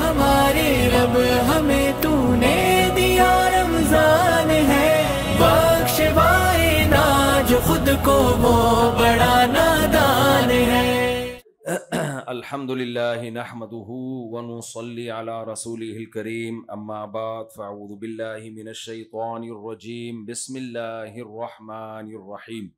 हमारे रब हमें तूने दिया रमजान है बख्शवाए ना जो खुद को वो बड़ा नादान है अल्हम्दुलिल्लाह नहमदुहु व नुसल्ली अला रसूलिहिल करीम अम्मा बाद फअऊदु बिल्लाहि मिनश शैतानिर रजीम बिस्मिल्लाहिर रहमानिर रहीम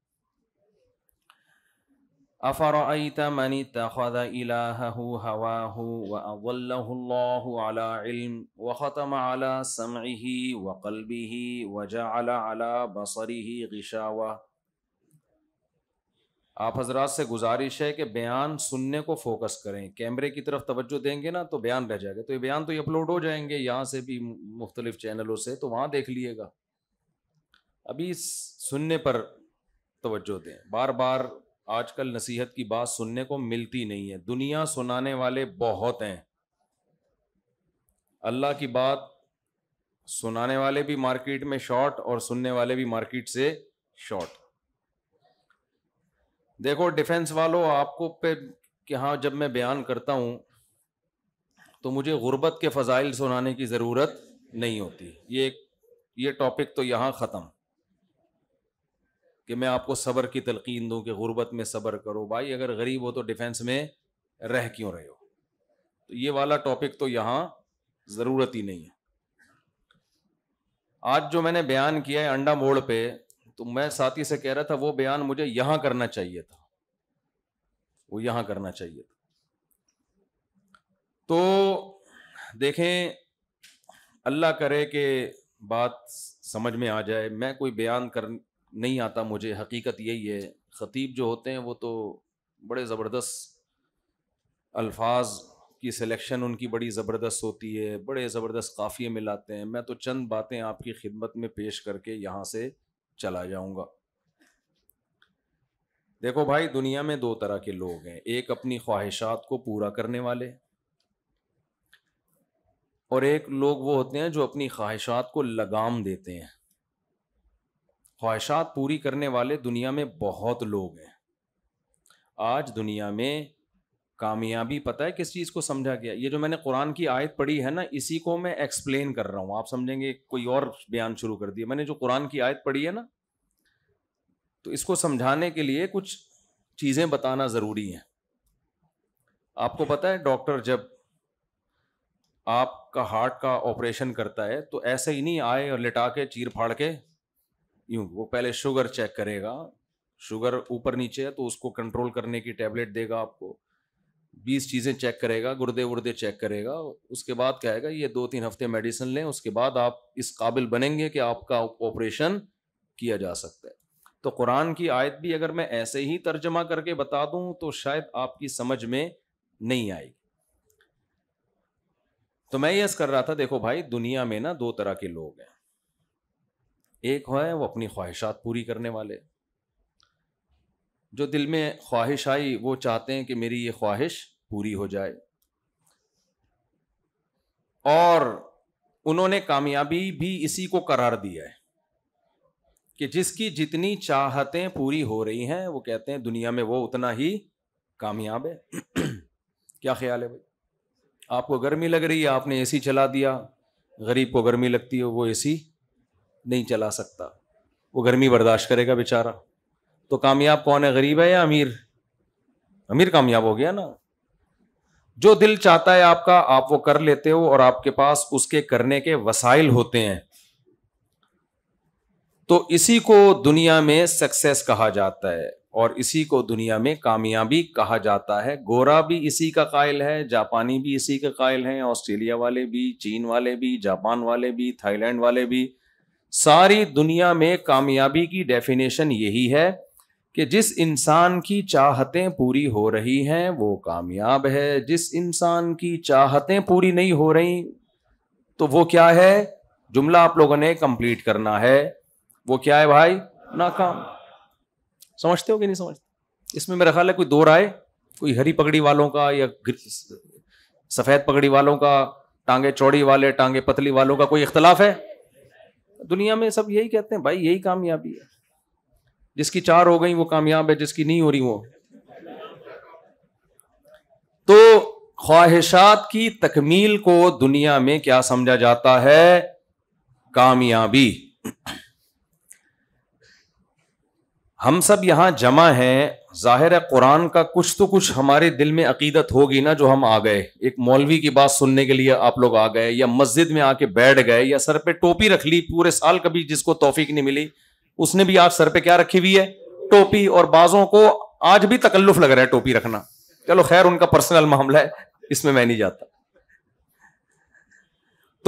أفرأيت من اتخذ إلهه هواه وأضله الله على علم وختم على سمعه وقلبه وجعل على بصره غشاوة आप हजरात से गुजारिश है कि बयान सुनने को फोकस करें कैमरे की तरफ तवज्जो देंगे ना तो बयान रह जाएगा तो ये बयान तो ये अपलोड हो जाएंगे यहाँ से भी मुख्तलिफ चैनलों से तो वहाँ देख लिएगा अभी सुनने पर तवज्जो दें बार बार आजकल नसीहत की बात सुनने को मिलती नहीं है दुनिया सुनाने वाले बहुत हैं अल्लाह की बात सुनाने वाले भी मार्केट में शॉर्ट और सुनने वाले भी मार्केट से शॉर्ट देखो डिफेंस वालों आपको पे कि हाँ जब मैं बयान करता हूँ तो मुझे गुर्बत के फ़जाइल सुनाने की ज़रूरत नहीं होती ये ये टॉपिक तो यहाँ ख़त्म कि मैं आपको सबर की तलकीन दूं कि गुर्बत में सबर करो भाई अगर गरीब हो तो डिफेंस में रह क्यों रहे हो तो ये वाला टॉपिक तो यहाँ ज़रूरत ही नहीं है आज जो मैंने बयान किया है अंडा मोड़ पे तो मैं साथी से कह रहा था वो बयान मुझे यहाँ करना चाहिए था वो यहाँ करना चाहिए था तो देखें अल्लाह करे के बात समझ में आ जाए मैं कोई बयान कर नहीं आता मुझे हकीकत यही है ख़तीब जो होते हैं वो तो बड़े ज़बरदस्त अल्फाज की सिलेक्शन उनकी बड़ी ज़बरदस्त होती है बड़े ज़बरदस्त काफ़िए मिलाते हैं मैं तो चंद बातें आपकी खिदमत में पेश करके यहाँ से चला जाऊँगा देखो भाई दुनिया में दो तरह के लोग हैं एक अपनी ख्वाहिशात को पूरा करने वाले और एक लोग वो होते हैं जो अपनी ख्वाहिशात को लगाम देते हैं ख्वाहिशात पूरी करने वाले दुनिया में बहुत लोग हैं आज दुनिया में कामयाबी पता है किस चीज़ को समझा गया ये जो मैंने कुरान की आयत पढ़ी है ना इसी को मैं एक्सप्लेन कर रहा हूँ आप समझेंगे कोई और बयान शुरू कर दिया मैंने जो कुरान की आयत पढ़ी है ना तो इसको समझाने के लिए कुछ चीज़ें बताना ज़रूरी हैं आपको पता है डॉक्टर जब आपका हार्ट का ऑपरेशन करता है तो ऐसे ही नहीं आए और लिटा के चीर फाड़ के यूं वो पहले शुगर चेक करेगा शुगर ऊपर नीचे है तो उसको कंट्रोल करने की टैबलेट देगा आपको बीस चीज़ें चेक करेगा गुर्दे वुर्दे चेक करेगा उसके बाद कहेगा ये दो तीन हफ्ते मेडिसिन लें उसके बाद आप इस काबिल बनेंगे कि आपका ऑपरेशन किया जा सकता है तो कुरान की आयत भी अगर मैं ऐसे ही तर्जमा करके बता दूं तो शायद आपकी समझ में नहीं आएगी तो मैं यस कर रहा था देखो भाई दुनिया में ना दो तरह के लोग हैं एक हैं वो अपनी ख्वाहिशात पूरी करने वाले जो दिल में ख्वाहिश आई वो चाहते हैं कि मेरी ये ख्वाहिश पूरी हो जाए और उन्होंने कामयाबी भी इसी को करार दिया है कि जिसकी जितनी चाहतें पूरी हो रही हैं वो कहते हैं दुनिया में वो उतना ही कामयाब है क्या ख्याल है भाई आपको गर्मी लग रही है आपने एसी चला दिया गरीब को गर्मी लगती है वो एसी नहीं चला सकता वो गर्मी बर्दाश्त करेगा बेचारा तो कामयाब कौन है गरीब है या अमीर अमीर कामयाब हो गया ना जो दिल चाहता है आपका आप वो कर लेते हो और आपके पास उसके करने के वसाइल होते हैं तो इसी को दुनिया में सक्सेस कहा जाता है और इसी को दुनिया में कामयाबी कहा जाता है गोरा भी इसी का कायल है जापानी भी इसी का कायल हैं ऑस्ट्रेलिया वाले भी चीन वाले भी जापान वाले भी थाईलैंड वाले भी सारी दुनिया में कामयाबी की डेफिनेशन यही है कि जिस इंसान की चाहतें पूरी हो रही हैं वो कामयाब है जिस इंसान की चाहतें पूरी नहीं हो रही तो वो क्या है जुमला आप लोगों ने कंप्लीट करना है वो क्या है भाई नाकाम समझते हो कि नहीं समझते इसमें मेरा ख्याल है कोई दो राय कोई हरी पगड़ी वालों का या सफ़ेद पगड़ी वालों का टांगे चौड़ी वाले टांगे पतली वालों का कोई इख्तलाफ है दुनिया में सब यही कहते हैं भाई यही कामयाबी है जिसकी चार हो गई वो कामयाब है जिसकी नहीं हो रही वो तो ख्वाहिशात की तकमील को दुनिया में क्या समझा जाता है कामयाबी हम सब यहां जमा हैं जाहिर है कुरान का कुछ तो कुछ हमारे दिल में अकीदत होगी ना जो हम आ गए एक मौलवी की बात सुनने के लिए आप लोग आ गए या मस्जिद में आके बैठ गए या सर पे टोपी रख ली पूरे साल कभी जिसको तोफीक नहीं मिली उसने भी आज सर पे क्या रखी हुई है टोपी और बाजों को आज भी तकल्लुफ लग रहा है टोपी रखना चलो खैर उनका पर्सनल मामला है इसमें मैं नहीं जाता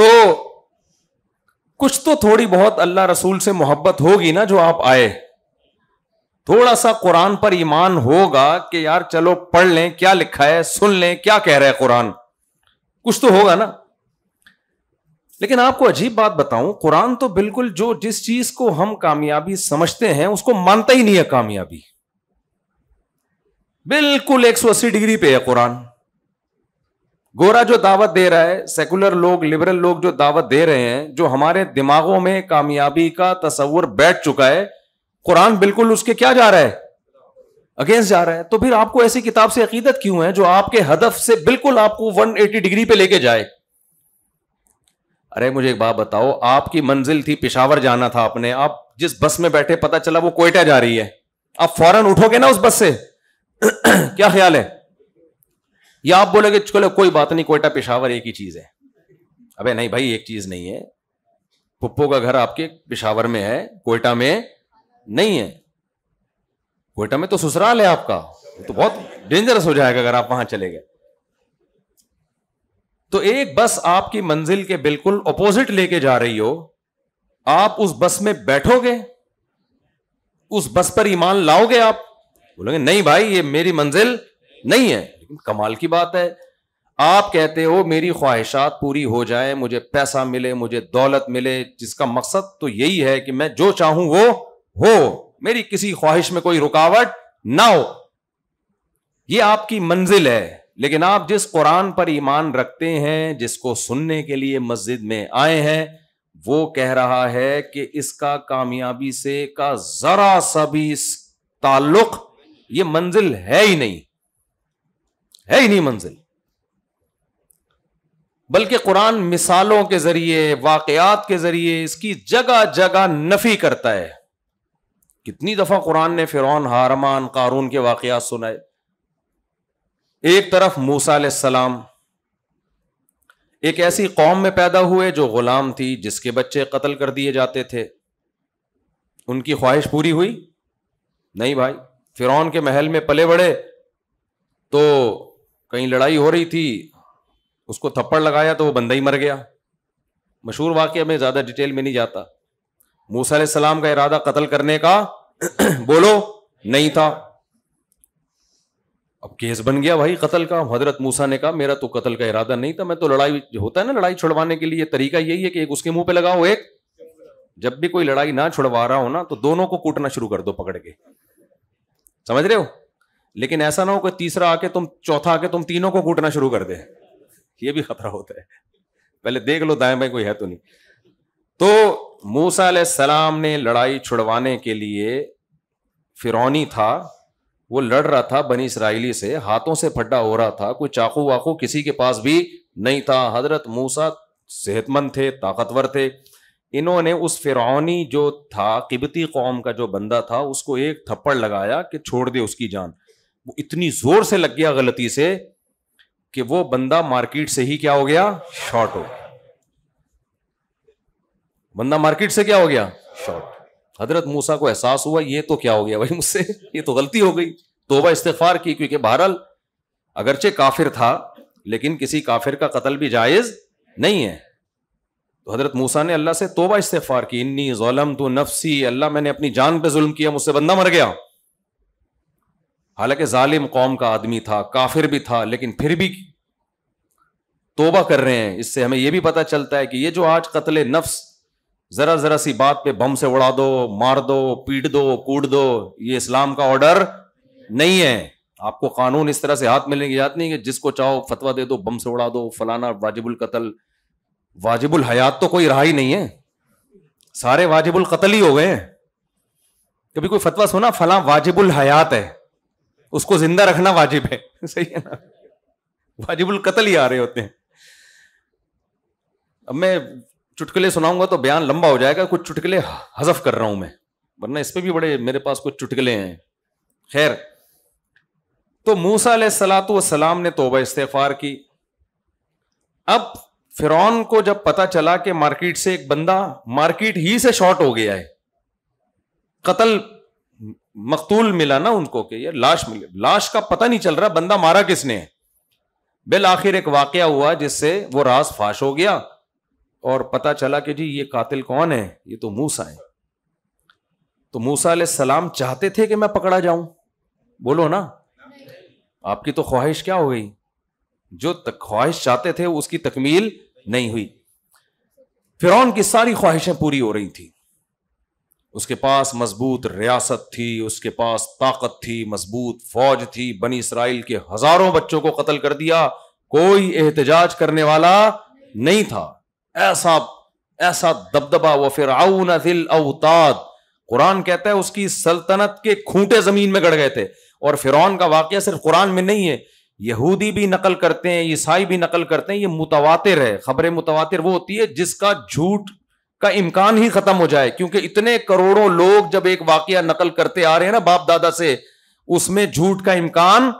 तो कुछ तो थोड़ी बहुत अल्लाह रसूल से मोहब्बत होगी ना जो आप आए थोड़ा सा कुरान पर ईमान होगा कि यार चलो पढ़ लें क्या लिखा है सुन लें क्या कह रहा है कुरान कुछ तो होगा ना लेकिन आपको अजीब बात बताऊं कुरान तो बिल्कुल जो जिस चीज को हम कामयाबी समझते हैं उसको मानता ही नहीं है कामयाबी बिल्कुल 180 डिग्री पे है कुरान गोरा जो दावत दे रहा है सेकुलर लोग लिबरल लोग जो दावत दे रहे हैं जो हमारे दिमागों में कामयाबी का तस्वुर बैठ चुका है कुरान बिल्कुल उसके क्या जा रहा है अगेंस्ट जा रहा है तो फिर आपको ऐसी किताब से अकीदत क्यों है जो आपके हदफ से बिल्कुल आपको 180 डिग्री पे लेके जाए अरे मुझे एक बात बताओ आपकी मंजिल थी पिशावर जाना था आपने आप जिस बस में बैठे पता चला वो कोयटा जा रही है आप फौरन उठोगे ना उस बस से क्या ख्याल है या आप बोलोगे चलो कोई बात नहीं कोयटा पिशावर एक ही चीज है अबे नहीं भाई एक चीज नहीं है पुप्पो का घर आपके पिशावर में है कोयटा में नहीं है कोयटा में तो ससुराल है आपका तो बहुत डेंजरस हो जाएगा अगर आप वहां चले गए तो एक बस आपकी मंजिल के बिल्कुल अपोजिट लेके जा रही हो आप उस बस में बैठोगे उस बस पर ईमान लाओगे आप बोलोगे नहीं भाई ये मेरी मंजिल नहीं है लेकिन कमाल की बात है आप कहते हो मेरी ख्वाहिशात पूरी हो जाए मुझे पैसा मिले मुझे दौलत मिले जिसका मकसद तो यही है कि मैं जो चाहूं वो हो मेरी किसी ख्वाहिश में कोई रुकावट ना हो यह आपकी मंजिल है लेकिन आप जिस कुरान पर ईमान रखते हैं जिसको सुनने के लिए मस्जिद में आए हैं वो कह रहा है कि इसका कामयाबी से का जरा सा भी ताल्लुक ये मंजिल है ही नहीं है ही नहीं मंजिल बल्कि कुरान मिसालों के जरिए वाकयात के जरिए इसकी जगह जगह नफी करता है कितनी दफा कुरान ने फिरौन हारमान कारून के वाकयात सुनाए एक तरफ मूसा सलाम एक ऐसी कौम में पैदा हुए जो गुलाम थी जिसके बच्चे कत्ल कर दिए जाते थे उनकी ख्वाहिश पूरी हुई नहीं भाई फिरौन के महल में पले बड़े तो कहीं लड़ाई हो रही थी उसको थप्पड़ लगाया तो वो बंदा ही मर गया मशहूर वाक्य में ज़्यादा डिटेल में नहीं जाता मूसा सलाम का इरादा कत्ल करने का बोलो नहीं था अब केस बन गया भाई कतल का हजरत मूसा ने कहा मेरा तो कत्ल का इरादा नहीं था मैं तो लड़ाई होता है ना लड़ाई छुड़वाने के लिए तरीका यही है कि एक उसके मुंह पे लगाओ एक जब भी कोई लड़ाई ना छुड़वा रहा हो ना तो दोनों को कूटना शुरू कर दो पकड़ के समझ रहे हो लेकिन ऐसा ना हो कि तीसरा आके तुम चौथा आके तुम तीनों को कूटना शुरू कर दे ये भी खतरा होता है पहले देख लो दाए बाएं कोई है तो नहीं तो मूसा सलाम ने लड़ाई छुड़वाने के लिए फिरौनी था वो लड़ रहा था बनी इसराइली से हाथों से फड्डा हो रहा था कोई चाकू वाकू किसी के पास भी नहीं था हजरत मूसा सेहतमंद थे ताकतवर थे इन्होंने उस फिरौनी जो था किबती कौम का जो बंदा था उसको एक थप्पड़ लगाया कि छोड़ दे उसकी जान वो इतनी जोर से लग गया गलती से कि वो बंदा मार्केट से ही क्या हो गया शॉर्ट हो गया बंदा मार्केट से क्या हो गया शॉर्ट हजरत मूसा को एहसास हुआ ये तो क्या हो गया भाई मुझसे ये तो गलती हो गई तोबा इस्तफार की क्योंकि बहरहाल अगरचे काफिर था लेकिन किसी काफिर का कत्ल भी जायज नहीं है तो हजरत मूसा ने अल्लाह से तोबा इस्तफार की इन्नी जोलम तो नफसी अल्लाह मैंने अपनी जान पे जुल्म किया मुझसे बंदा मर गया हालांकि जालिम कौम का आदमी था काफिर भी था लेकिन फिर भी तोबा कर रहे हैं इससे हमें यह भी पता चलता है कि यह जो आज कत्ल नफ्स જરા જરા સી વાત પે bomb સે ઉડા દો માર દો પીટ દો કૂડ દો યે ઇસ્લામ કા ઓર્ડર નહીં હે આપકો કાનૂન ઇસ તરહ સે હાથ મિલને કી જત નહીં કે जिसको चाहो ફતવા દે દો bomb સે ઉડા દો ફલાના વાजिबुल કતલ વાजिबुल હયાત તો કોઈ રહે હી નહીં હે سارے વાजिबुल કતલ ही हो ગયે કભી કોઈ ફતવા સોના ફલા વાजिबुल હયાત હે ઉસકો जिंदा રખના વાजिब હે સહી હે ના વાजिबुल કતલ ही આ રહે હોતે હે અબ મે चुटकले सुनाऊंगा तो बयान लंबा हो जाएगा कुछ चुटकले हजफ कर रहा हूं मैं वरना इस पर भी बड़े मेरे पास कुछ चुटकले हैं खैर तो मूसा सलात सलाम ने तोबा इस्तेफार की अब फिर को जब पता चला कि मार्केट से एक बंदा मार्केट ही से शॉर्ट हो गया है कतल मकतूल मिला ना उनको कि यार लाश मिली लाश का पता नहीं चल रहा बंदा मारा किसने बिल आखिर एक वाकया हुआ जिससे वो राज फाश हो गया और पता चला कि जी ये कातिल कौन है ये तो मूसा है तो मूसा सलाम चाहते थे कि मैं पकड़ा जाऊं बोलो ना आपकी तो ख्वाहिश क्या हो गई जो ख्वाहिश चाहते थे उसकी तकमील नहीं हुई फिरौन की सारी ख्वाहिशें पूरी हो रही थी उसके पास मजबूत रियासत थी उसके पास ताकत थी मजबूत फौज थी बनी इसराइल के हजारों बच्चों को कत्ल कर दिया कोई एहतजाज करने वाला नहीं था ऐसा ऐसा दबदबा वो फिर दिल अवताद कुरान कहता है उसकी सल्तनत के खूंटे जमीन में गड़ गए थे और फिरौन का वाक्य सिर्फ कुरान में नहीं है यहूदी भी नकल करते हैं ईसाई भी नकल करते हैं ये मुतवातिर है खबरें मुतवातिर वो होती है जिसका झूठ का इम्कान ही खत्म हो जाए क्योंकि इतने करोड़ों लोग जब एक वाक्य नकल करते आ रहे हैं ना बाप दादा से उसमें झूठ का इम्कान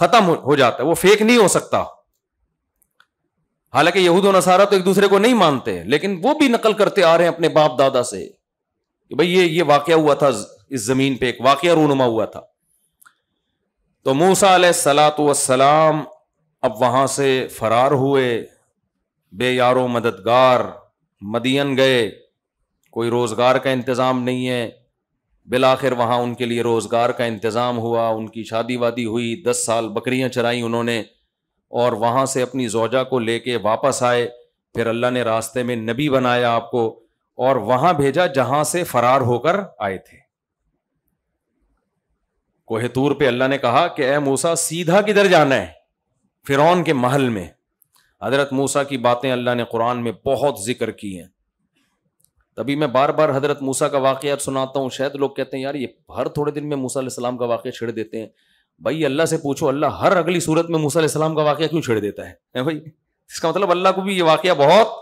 खत्म हो जाता है वो फेक नहीं हो सकता हालांकि यहूद और नसारा तो एक दूसरे को नहीं मानते लेकिन वो भी नकल करते आ रहे हैं अपने बाप दादा से कि भाई ये ये वाक्य हुआ था इस जमीन पे एक वाकया रूनुमा हुआ था तो मूसा सलाम अब वहां से फरार हुए बेयारो मददगार मदियन गए कोई रोजगार का इंतजाम नहीं है बिलाखिर वहाँ उनके लिए रोजगार का इंतजाम हुआ उनकी शादी वादी हुई दस साल बकरियां चराई उन्होंने और वहाँ से अपनी जोजा को लेके वापस आए फिर अल्लाह ने रास्ते में नबी बनाया आपको और वहाँ भेजा जहाँ से फरार होकर आए थे कोहतूर पे अल्लाह ने कहा कि अः मूसा सीधा किधर जाना है फिरौन के महल में हजरत मूसा की बातें अल्लाह ने कुरान में बहुत जिक्र की हैं तभी मैं बार बार हजरत मूसा का वाक़ सुनाता हूँ शायद लोग कहते हैं यार ये हर थोड़े दिन में मूसा सलाम का वाक़ छिड़ देते हैं भाई अल्लाह से पूछो अल्लाह हर अगली सूरत में मूसा सलाम का वाक्य क्यों छेड़ देता है, भाई इसका मतलब अल्लाह को भी ये वाक्य बहुत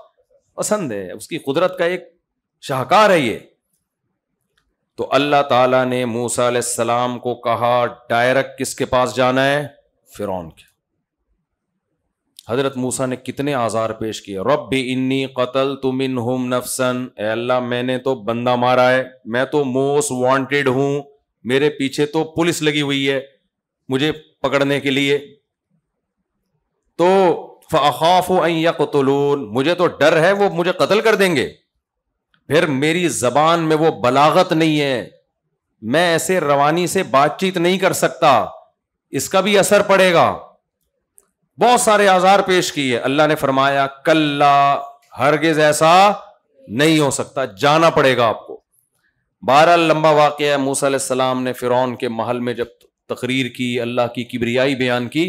पसंद है उसकी कुदरत का एक शाहकार है ये तो अल्लाह ताला ने मूसा सलाम को कहा डायरेक्ट किसके पास जाना है फिर हजरत मूसा ने कितने आज़ार पेश किए रब भी इन्नी कतल तुम इन हम नफसन अल्लाह मैंने तो बंदा मारा है मैं तो मोस्ट वांटेड हूं मेरे पीछे तो पुलिस लगी हुई है मुझे पकड़ने के लिए तो फ़ाफ़ यकतलून मुझे तो डर है वो मुझे कत्ल कर देंगे फिर मेरी जबान में वो बलागत नहीं है मैं ऐसे रवानी से बातचीत नहीं कर सकता इसका भी असर पड़ेगा बहुत सारे आजार पेश किए अल्लाह ने फरमाया कल्ला हरगिज ऐसा नहीं हो सकता जाना पड़ेगा आपको बारह लंबा वाक़ है मूसा ने फिरौन के महल में जब तकरीर की अल्लाह की किबरियाई बयान की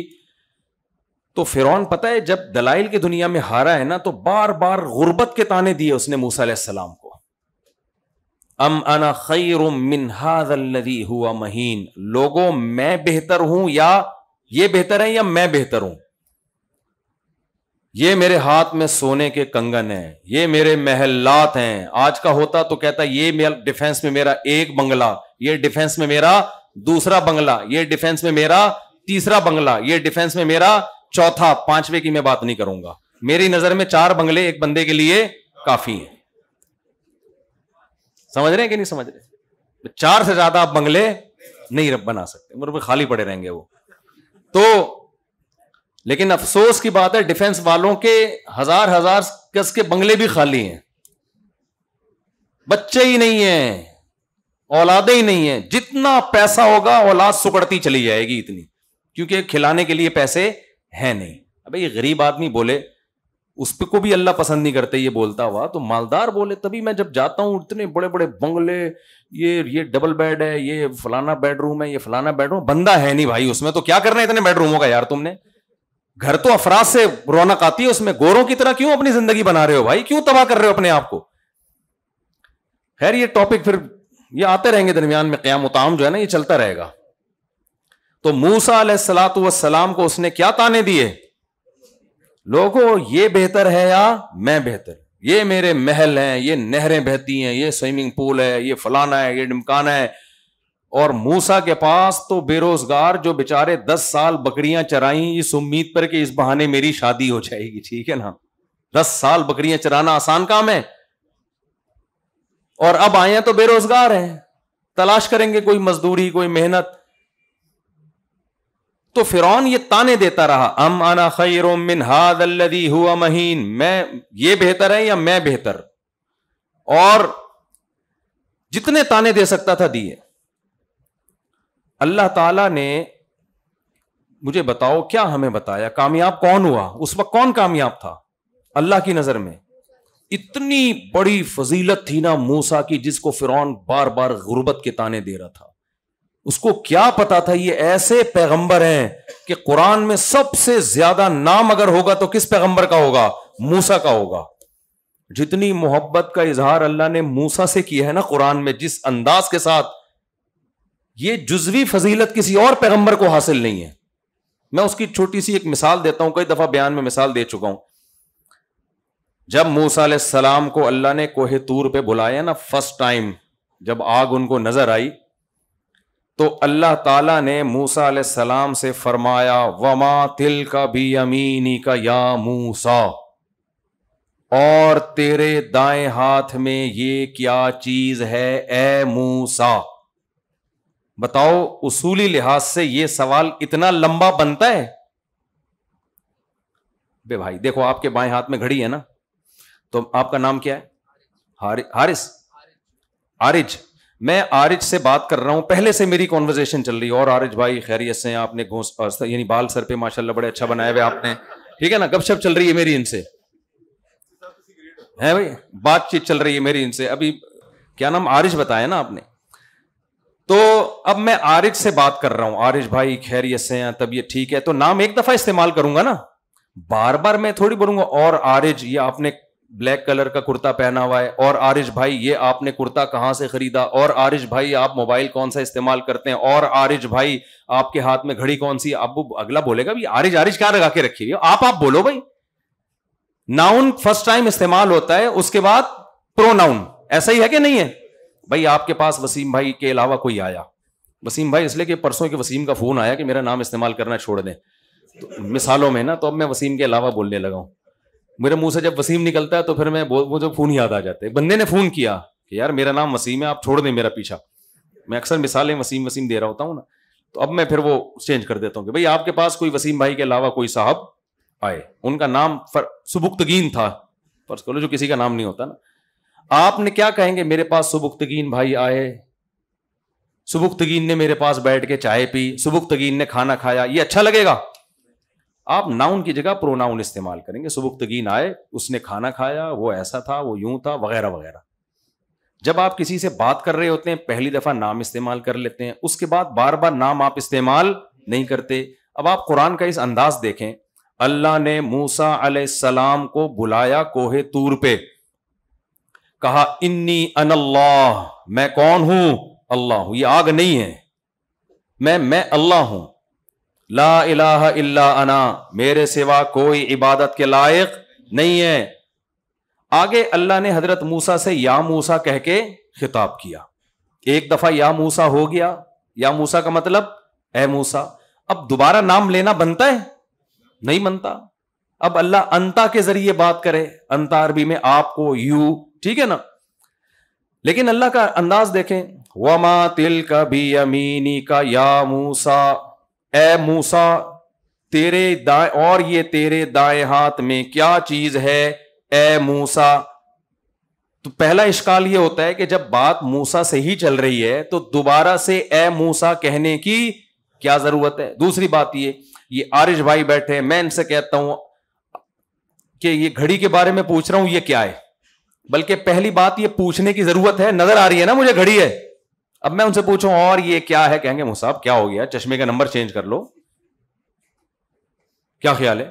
तो फ़िरौन पता है जब दलाइल की दुनिया में हारा है ना तो बार बार गुर्बत के ताने दिए उसने मूसा को अम अना खैर मिन हादी हुआ महीन लोगों मैं बेहतर हूं या ये बेहतर है या मैं बेहतर हूं ये मेरे हाथ में सोने के कंगन है ये मेरे महलात हैं आज का होता तो कहता ये मेरा डिफेंस में मेरा एक बंगला ये डिफेंस में मेरा दूसरा बंगला ये डिफेंस में मेरा तीसरा बंगला ये डिफेंस में मेरा चौथा पांचवे की मैं बात नहीं करूंगा मेरी नजर में चार बंगले एक बंदे के लिए काफी है समझ रहे हैं कि नहीं समझ रहे चार से ज्यादा आप बंगले नहीं बना सकते मुर्गे खाली पड़े रहेंगे वो तो लेकिन अफसोस की बात है डिफेंस वालों के हजार हजार कस के बंगले भी खाली हैं बच्चे ही नहीं हैं औलादे ही नहीं है जितना पैसा होगा औलाद सुकड़ती चली जाएगी इतनी क्योंकि खिलाने के लिए पैसे हैं नहीं अब ये गरीब आदमी बोले उस पर को भी अल्लाह पसंद नहीं करते ये बोलता हुआ तो मालदार बोले तभी मैं जब जाता हूं इतने बड़े बड़े बंगले ये ये डबल बेड है ये फलाना बेडरूम है ये फलाना बेडरूम बंदा है नहीं भाई उसमें तो क्या करना है इतने बेडरूमों का यार तुमने घर तो अफराज से रौनक आती है उसमें गोरों की तरह क्यों अपनी जिंदगी बना रहे हो भाई क्यों तबाह कर रहे हो अपने आप को खैर ये टॉपिक फिर ये आते रहेंगे दरमियान में क्याम उताम जो है ना ये चलता रहेगा तो मूसा सलात वसलाम को उसने क्या ताने दिए लोगो ये बेहतर है या मैं बेहतर ये मेरे महल हैं ये नहरें बहती हैं ये स्विमिंग पूल है ये फलाना है ये डिमकाना है और मूसा के पास तो बेरोजगार जो बेचारे दस साल बकरियां चराई इस उम्मीद पर कि इस बहाने मेरी शादी हो जाएगी ठीक है ना दस साल बकरियां चराना आसान काम है और अब आए हैं तो बेरोजगार हैं तलाश करेंगे कोई मजदूरी कोई मेहनत तो फिरौन ये ताने देता रहा अम आना खैर मिन हाद अल्लदी हुआ महीन मैं ये बेहतर है या मैं बेहतर और जितने ताने दे सकता था दिए अल्लाह ताला ने मुझे बताओ क्या हमें बताया कामयाब कौन हुआ उस वक्त कौन कामयाब था अल्लाह की नजर में इतनी बड़ी फजीलत थी ना मूसा की जिसको फिरौन बार बार गुर्बत के ताने दे रहा था उसको क्या पता था ये ऐसे पैगंबर हैं कि कुरान में सबसे ज्यादा नाम अगर होगा तो किस पैगंबर का होगा मूसा का होगा जितनी मोहब्बत का इजहार अल्लाह ने मूसा से किया है ना कुरान में जिस अंदाज के साथ ये जुजवी फजीलत किसी और पैगंबर को हासिल नहीं है मैं उसकी छोटी सी एक मिसाल देता हूं कई दफा बयान में मिसाल दे चुका हूं जब मूसा सलाम को अल्लाह ने कोहे तूर पे बुलाया ना फर्स्ट टाइम जब आग उनको नजर आई तो अल्लाह तला ने मूसा सलाम से फरमाया वमा तिल का भी अमीनी का या मूसा और तेरे दाएं हाथ में ये क्या चीज है ए मूसा बताओ उसूली लिहाज से ये सवाल इतना लंबा बनता है बे भाई देखो आपके बाएं हाथ में घड़ी है ना तो आपका नाम क्या है हारि, हारिस आरिज मैं आरिज से बात कर रहा हूं पहले से मेरी कॉन्वर्जेशन चल रही है और आरिज भाई खैरियत से आपने घोंस यानी बाल सर पे माशाल्लाह बड़े अच्छा बनाए हुए आपने ठीक है ना गपशप चल रही है मेरी इनसे है भाई बातचीत चल रही है मेरी इनसे अभी क्या नाम आरिज बताया ना आपने तो अब मैं आरिज से बात कर रहा हूं आरिज भाई खैरियत से हैं तब ठीक है तो नाम एक दफा इस्तेमाल करूंगा ना बार बार मैं थोड़ी बोलूंगा और आरिज ये आपने ब्लैक कलर का कुर्ता पहना हुआ है और आरिश भाई ये आपने कुर्ता कहाँ से खरीदा और आरिश भाई आप मोबाइल कौन सा इस्तेमाल करते हैं और आरिश भाई आपके हाथ में घड़ी कौन सी अब अगला बोलेगा भी आरिश आरिश क्या लगा के रखी हुई आप आप बोलो भाई नाउन फर्स्ट टाइम इस्तेमाल होता है उसके बाद प्रोनाउन ऐसा ही है कि नहीं है भाई आपके पास वसीम भाई के अलावा कोई आया वसीम भाई इसलिए कि परसों के वसीम का फोन आया कि मेरा नाम इस्तेमाल करना छोड़ दें तो मिसालों में ना तो अब मैं वसीम के अलावा बोलने लगा हूं मेरे मुंह से जब वसीम निकलता है तो फिर मैं वो जो फोन याद आ जाते हैं बंदे ने फोन किया कि यार मेरा नाम वसीम है आप छोड़ दें मेरा पीछा मैं अक्सर मिसालें वसीम वसीम दे रहा होता हूँ ना तो अब मैं फिर वो चेंज कर देता हूँ कि भाई आपके पास कोई वसीम भाई के अलावा कोई साहब आए उनका नाम सुबुक्तगीन था फर्ज करो जो किसी का नाम नहीं होता ना आपने क्या कहेंगे मेरे पास सुबुख्तगीन भाई आए सुबुख्तगीन ने मेरे पास बैठ के चाय पी सुबुक्तगीन ने खाना खाया ये अच्छा लगेगा आप नाउन की जगह प्रोनाउन इस्तेमाल करेंगे सुबुक्तगीन आए उसने खाना खाया वो ऐसा था वो यूं था वगैरह वगैरह जब आप किसी से बात कर रहे होते हैं पहली दफ़ा नाम इस्तेमाल कर लेते हैं उसके बाद बार बार नाम आप इस्तेमाल नहीं करते अब आप कुरान का इस अंदाज देखें अल्लाह ने मूसा सलाम को बुलाया कोहे तूर पे कहा इन्नी अनल्लाह मैं कौन हूं अल्लाह हूं ये आग नहीं है मैं मैं अल्लाह हूं ला इलाह इल्ला अना मेरे सिवा कोई इबादत के लायक नहीं है आगे अल्लाह ने हजरत मूसा से या मूसा कह के खिताब किया एक दफा या मूसा हो गया या मूसा का मतलब ए मूसा अब दोबारा नाम लेना बनता है नहीं बनता अब अल्लाह अंता के जरिए बात करे अंता अरबी में आपको यू ठीक है ना लेकिन अल्लाह का अंदाज देखें वमा तिल कभी अमीनी का या मूसा ए मूसा तेरे दाए और ये तेरे दाए हाथ में क्या चीज है ए मूसा तो पहला इश्काल ये होता है कि जब बात मूसा से ही चल रही है तो दोबारा से ए मूसा कहने की क्या जरूरत है दूसरी बात ये ये आरिश भाई बैठे मैं इनसे कहता हूं कि ये घड़ी के बारे में पूछ रहा हूं ये क्या है बल्कि पहली बात ये पूछने की जरूरत है नजर आ रही है ना मुझे घड़ी है अब मैं उनसे पूछूं और ये क्या है कहेंगे मुसाब क्या हो गया चश्मे का नंबर चेंज कर लो क्या ख्याल है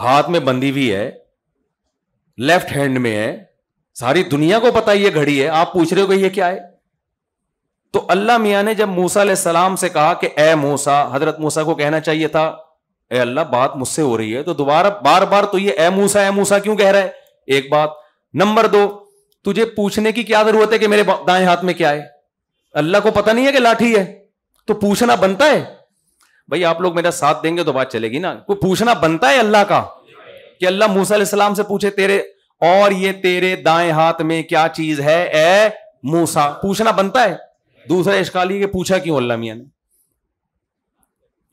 हाथ में बंदी भी है लेफ्ट हैंड में है सारी दुनिया को पता ये घड़ी है आप पूछ रहे हो ये क्या है तो अल्लाह मियाँ ने जब मूसा सलाम से कहा कि ए मूसा हजरत मूसा को कहना चाहिए था ए अल्लाह बात मुझसे हो रही है तो दोबारा बार बार तो ये ए मूसा ए मूसा क्यों कह रहा है एक बात नंबर दो तुझे पूछने की क्या जरूरत है कि मेरे दाएं हाथ में क्या है अल्लाह को पता नहीं है कि लाठी है तो पूछना बनता है भाई आप लोग मेरा साथ देंगे तो बात चलेगी ना वो तो पूछना बनता है अल्लाह का कि अल्लाह मूसा से पूछे तेरे और ये तेरे दाएं हाथ में क्या चीज है ए मूसा पूछना बनता है दूसरा इश्काली के पूछा क्यों अल्लाह मिया ने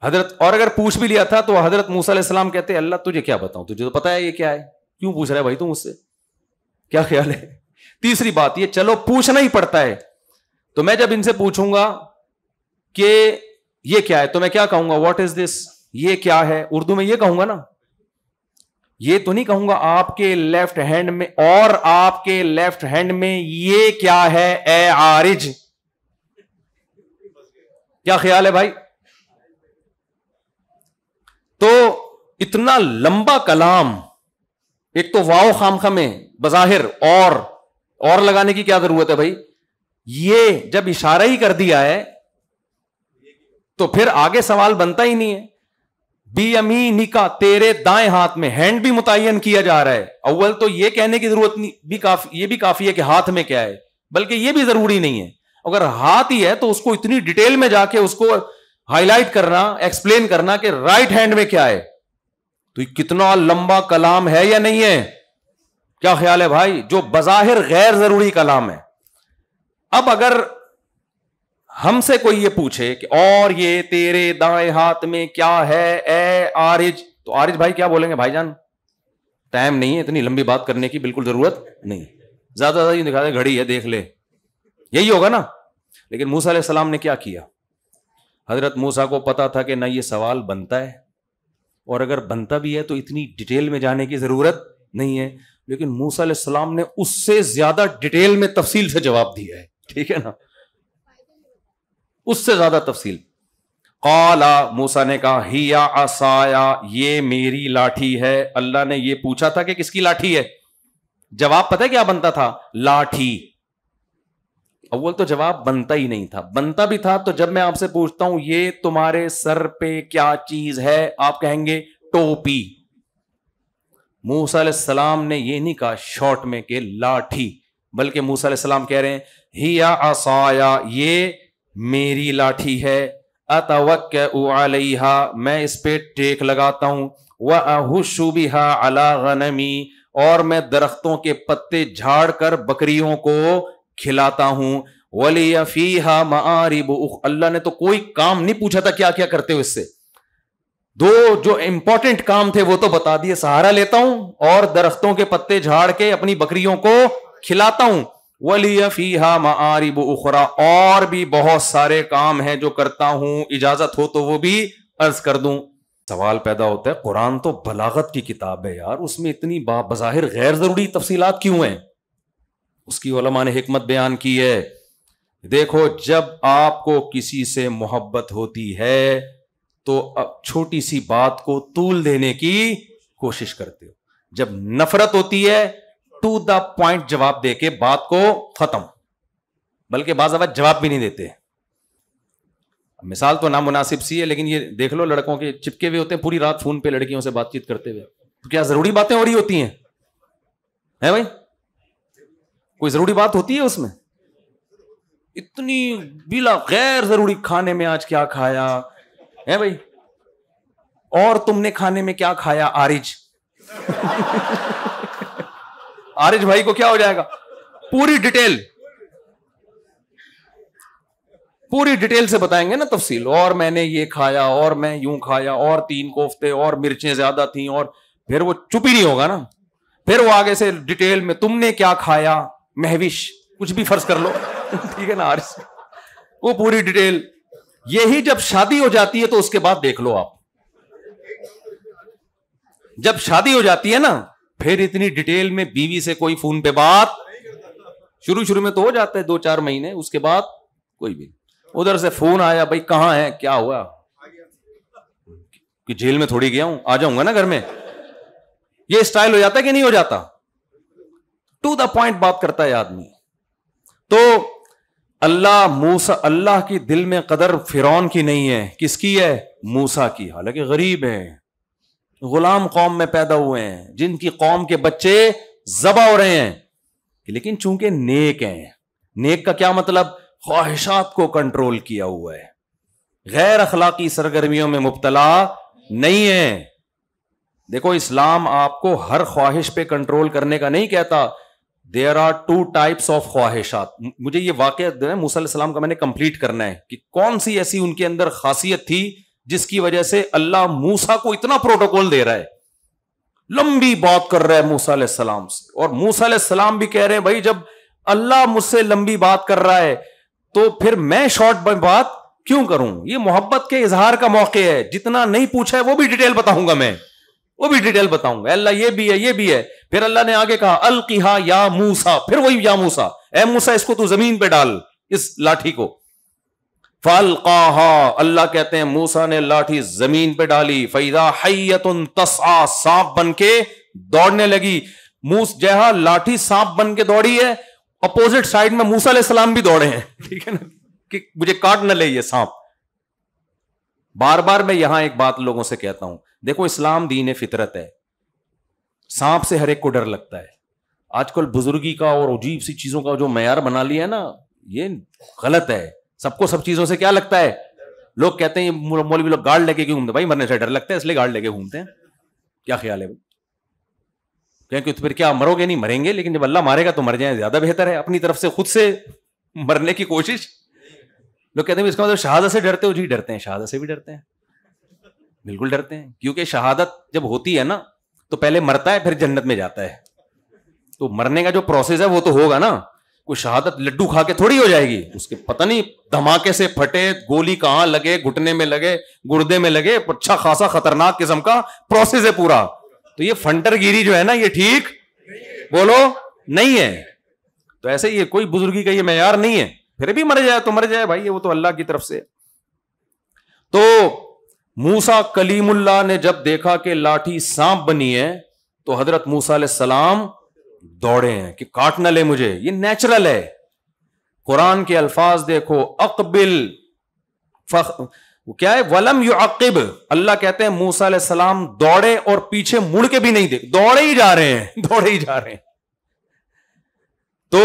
हजरत और अगर पूछ भी लिया था तो हजरत मूसा कहते अल्लाह तुझे क्या बताऊं तुझे तो पता है ये क्या है क्यों पूछ रहा है भाई तू मुझसे क्या ख्याल है तीसरी बात ये चलो पूछना ही पड़ता है तो मैं जब इनसे पूछूंगा कि ये क्या है तो मैं क्या कहूंगा वॉट इज दिस ये क्या है उर्दू में ये कहूंगा ना ये तो नहीं कहूंगा आपके लेफ्ट हैंड में और आपके लेफ्ट हैंड में ये क्या है ए आरिज क्या ख्याल है भाई तो इतना लंबा कलाम एक तो वाओ खाम में बजाहिर और और लगाने की क्या जरूरत है भाई ये जब इशारा ही कर दिया है तो फिर आगे सवाल बनता ही नहीं है बी अमी निका तेरे दाएं हाथ में हैंड भी मुतन किया जा रहा है अव्वल तो यह कहने की जरूरत नहीं भी काफी ये भी काफी है कि हाथ में क्या है बल्कि यह भी जरूरी नहीं है अगर हाथ ही है तो उसको इतनी डिटेल में जाके उसको हाईलाइट करना एक्सप्लेन करना कि राइट हैंड में क्या है तो कितना लंबा कलाम है या नहीं है क्या ख्याल है भाई जो बजाहिर गैर जरूरी कलाम है अब अगर हमसे कोई ये पूछे कि और ये तेरे दाएं हाथ में क्या है ए आरिज तो आरिज भाई क्या बोलेंगे भाईजान टाइम नहीं है इतनी लंबी बात करने की बिल्कुल जरूरत नहीं ज्यादा ज्यादा ये दिखा दे घड़ी है देख ले यही होगा ना लेकिन मूसा सलाम ने क्या किया हजरत मूसा को पता था कि ना ये सवाल बनता है और अगर बनता भी है तो इतनी डिटेल में जाने की जरूरत नहीं है लेकिन मूसा सलाम ने उससे ज्यादा डिटेल में तफसील से जवाब दिया है ठीक है ना उससे ज्यादा तफसील काला मूसा ने कहा हिया असाया ये मेरी लाठी है अल्लाह ने ये पूछा था कि किसकी लाठी है जवाब पता है क्या बनता था लाठी अव्वल तो जवाब बनता ही नहीं था बनता भी था तो जब मैं आपसे पूछता हूं ये तुम्हारे सर पे क्या चीज है आप कहेंगे टोपी मूसा सलाम ने ये नहीं कहा शॉर्ट में के लाठी बल्कि मूसा सलाम कह रहे हैं या आसाया ये मेरी लाठी है अतवक आलिहा मैं इस पे टेक लगाता हूँ वह अहुशुबिहा अला और मैं दरख्तों के पत्ते झाड़ कर बकरियों को खिलाता हूं वली हा मारिब अल्लाह ने तो कोई काम नहीं पूछा था क्या क्या करते हो इससे दो जो इंपॉर्टेंट काम थे वो तो बता दिए सहारा लेता हूं और दरख्तों के पत्ते झाड़ के अपनी बकरियों को खिलाता हूं वलिया फीहा मारिब उखरा और भी बहुत सारे काम हैं जो करता हूं इजाजत हो तो वो भी अर्ज कर दूं सवाल पैदा होता है कुरान तो बलागत की किताब है यार उसमें इतनी बाहिर गैर जरूरी तफसीलात क्यों हैं उसकी वलमा ने हमत बयान की है देखो जब आपको किसी से मोहब्बत होती है तो अब छोटी सी बात को तूल देने की कोशिश करते हो जब नफरत होती है टू द पॉइंट जवाब के बात को खत्म बल्कि बाज जवाब भी नहीं देते मिसाल तो नामुनासिब सी है लेकिन ये देख लो लड़कों के चिपके हुए होते हैं पूरी रात फोन पे लड़कियों से बातचीत करते हुए तो क्या जरूरी बातें हो रही होती हैं है भाई कोई जरूरी बात होती है उसमें इतनी बिला गैर जरूरी खाने में आज क्या खाया है भाई और तुमने खाने में क्या खाया आरिज आरिज भाई को क्या हो जाएगा पूरी डिटेल पूरी डिटेल से बताएंगे ना तफसील और मैंने ये खाया और मैं यूं खाया और तीन कोफ्ते और मिर्चें ज्यादा थी और फिर वो चुप ही नहीं होगा ना फिर वो आगे से डिटेल में तुमने क्या खाया महविश कुछ भी फर्ज कर लो ठीक है ना आरिस वो पूरी डिटेल यही जब शादी हो जाती है तो उसके बाद देख लो आप जब शादी हो जाती है ना फिर इतनी डिटेल में बीवी से कोई फोन पे बात शुरू शुरू में तो हो जाता है दो चार महीने उसके बाद कोई भी उधर से फोन आया भाई कहाँ है क्या हुआ कि जेल में थोड़ी गया हूं आ जाऊंगा ना घर में ये स्टाइल हो जाता है कि नहीं हो जाता टू द पॉइंट बात करता है आदमी तो अल्लाह मूसा अल्लाह की दिल में कदर फिरौन की नहीं है किसकी है मूसा की हालांकि गरीब है गुलाम कौम में पैदा हुए हैं जिनकी कौम के बच्चे जबा हो रहे हैं लेकिन चूंकि नेक हैं नेक का क्या मतलब ख्वाहिशात को कंट्रोल किया हुआ है गैर अखलाकी सरगर्मियों में मुबतला नहीं है देखो इस्लाम आपको हर ख्वाहिश पे कंट्रोल करने का नहीं कहता there are two types of ख्वाहिशात मुझे ये वाक्य मूसम का मैंने कंप्लीट करना है कि कौन सी ऐसी उनके अंदर खासियत थी जिसकी वजह से अल्लाह मूसा को इतना प्रोटोकॉल दे रहा है लंबी बात कर रहा है मूसा सलाम से और मूसा सलाम भी कह रहे हैं भाई जब अल्लाह मुझसे लंबी बात कर रहा है तो फिर मैं शॉर्ट बात क्यों करूं ये मोहब्बत के इजहार का मौके है जितना नहीं पूछा है वो भी डिटेल बताऊंगा मैं वो भी डिटेल बताऊंगा अल्लाह ये भी है ये भी है फिर अल्लाह ने आगे कहा अल या मूसा फिर वही या मूसा ए मूसा इसको तू जमीन पे डाल इस लाठी को फल अल्लाह कहते हैं मूसा ने लाठी जमीन पे डाली फैजा हयतुन तसा सांप बन के दौड़ने लगी मूस जहा लाठी सांप बन के दौड़ी है अपोजिट साइड में मूसा सलाम भी दौड़े हैं ठीक है ना कि मुझे काट ना ले ये सांप बार बार मैं यहां एक बात लोगों से कहता हूं देखो इस्लाम दीन फितरत है सांप से हर एक को डर लगता है आजकल बुजुर्गी का और अजीब सी चीजों का जो मैार बना लिया है ना ये गलत है सबको सब चीजों से क्या लगता है लोग कहते हैं मौलवी लोग गार्ड लेके क्यों घूमते भाई मरने से डर लगता है इसलिए गार्ड लेके घूमते हैं क्या ख्याल है भाई क्योंकि तो फिर क्या मरोगे नहीं मरेंगे लेकिन जब अल्लाह मारेगा तो मर जाए ज्यादा बेहतर है अपनी तरफ से खुद से मरने की कोशिश लोग कहते हैं इसका मतलब शहादत से डरते हो जी डरते हैं शहादत से भी डरते हैं बिल्कुल डरते हैं क्योंकि शहादत जब होती है ना तो पहले मरता है फिर जन्नत में जाता है तो मरने का जो प्रोसेस है वो तो होगा ना कोई शहादत लड्डू खा के थोड़ी हो जाएगी उसके पता नहीं धमाके से फटे गोली कहां लगे घुटने में लगे गुर्दे में लगे अच्छा खासा खतरनाक किस्म का प्रोसेस है पूरा तो ये गिरी जो है ना ये ठीक बोलो नहीं है तो ऐसे ही कोई बुजुर्गी का ये मैार नहीं है फिर भी मर जाए तो मर जाए भाई ये वो तो अल्लाह की तरफ से तो मूसा कलीमुल्ला ने जब देखा कि लाठी सांप बनी है तो हजरत मूसा सलाम दौड़े हैं कि काट ना ले मुझे ये नेचुरल है कुरान के अल्फाज देखो अकबिल वो क्या है वलम यु अकब अल्लाह कहते हैं मूसा सलाम दौड़े और पीछे मुड़ के भी नहीं देख दौड़े ही जा रहे हैं दौड़े ही जा रहे हैं तो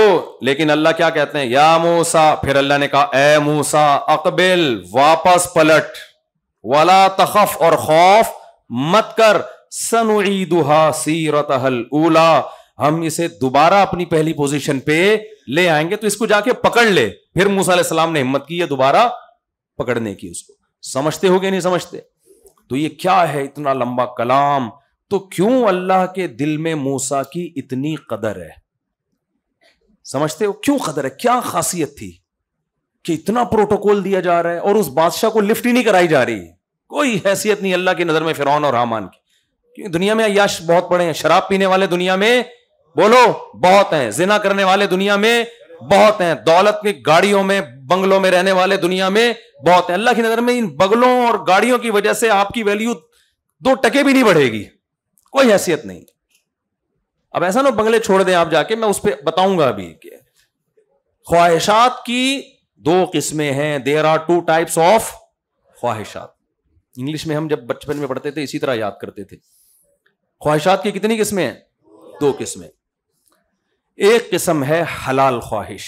लेकिन अल्लाह क्या कहते हैं या मूसा फिर अल्लाह ने कहा ए मूसा अकबिल वापस पलट वाला तखफ और खौफ मत कर सनुईदुहा सीरत उला हम इसे दोबारा अपनी पहली पोजीशन पे ले आएंगे तो इसको जाके पकड़ ले फिर मूसा सलाम ने हिम्मत की है दोबारा पकड़ने की उसको समझते हो गए नहीं समझते तो ये क्या है इतना लंबा कलाम तो क्यों अल्लाह के दिल में मूसा की इतनी कदर है समझते हो क्यों कदर है क्या खासियत थी कि इतना प्रोटोकॉल दिया जा रहा है और उस बादशाह को लिफ्ट ही नहीं कराई जा रही कोई हैसियत नहीं अल्लाह की नजर में फिरौन और हामान की क्योंकि दुनिया में अयाश बहुत बड़े हैं शराब पीने वाले दुनिया में बोलो बहुत हैं जिना करने वाले दुनिया में बहुत हैं दौलत की गाड़ियों में बंगलों में रहने वाले दुनिया में बहुत हैं अल्लाह की नजर में इन बंगलों और गाड़ियों की वजह से आपकी वैल्यू दो टके भी नहीं बढ़ेगी कोई हैसियत नहीं अब ऐसा ना बंगले छोड़ दें आप जाके मैं उस पर बताऊंगा अभी ख्वाहिशात की दो किस्में हैं there are two types of ख्वाहिशात इंग्लिश में हम जब बचपन में पढ़ते थे इसी तरह याद करते थे ख्वाहिशात की कितनी किस्में हैं दो किस्में एक किस्म है हलाल ख्वाहिश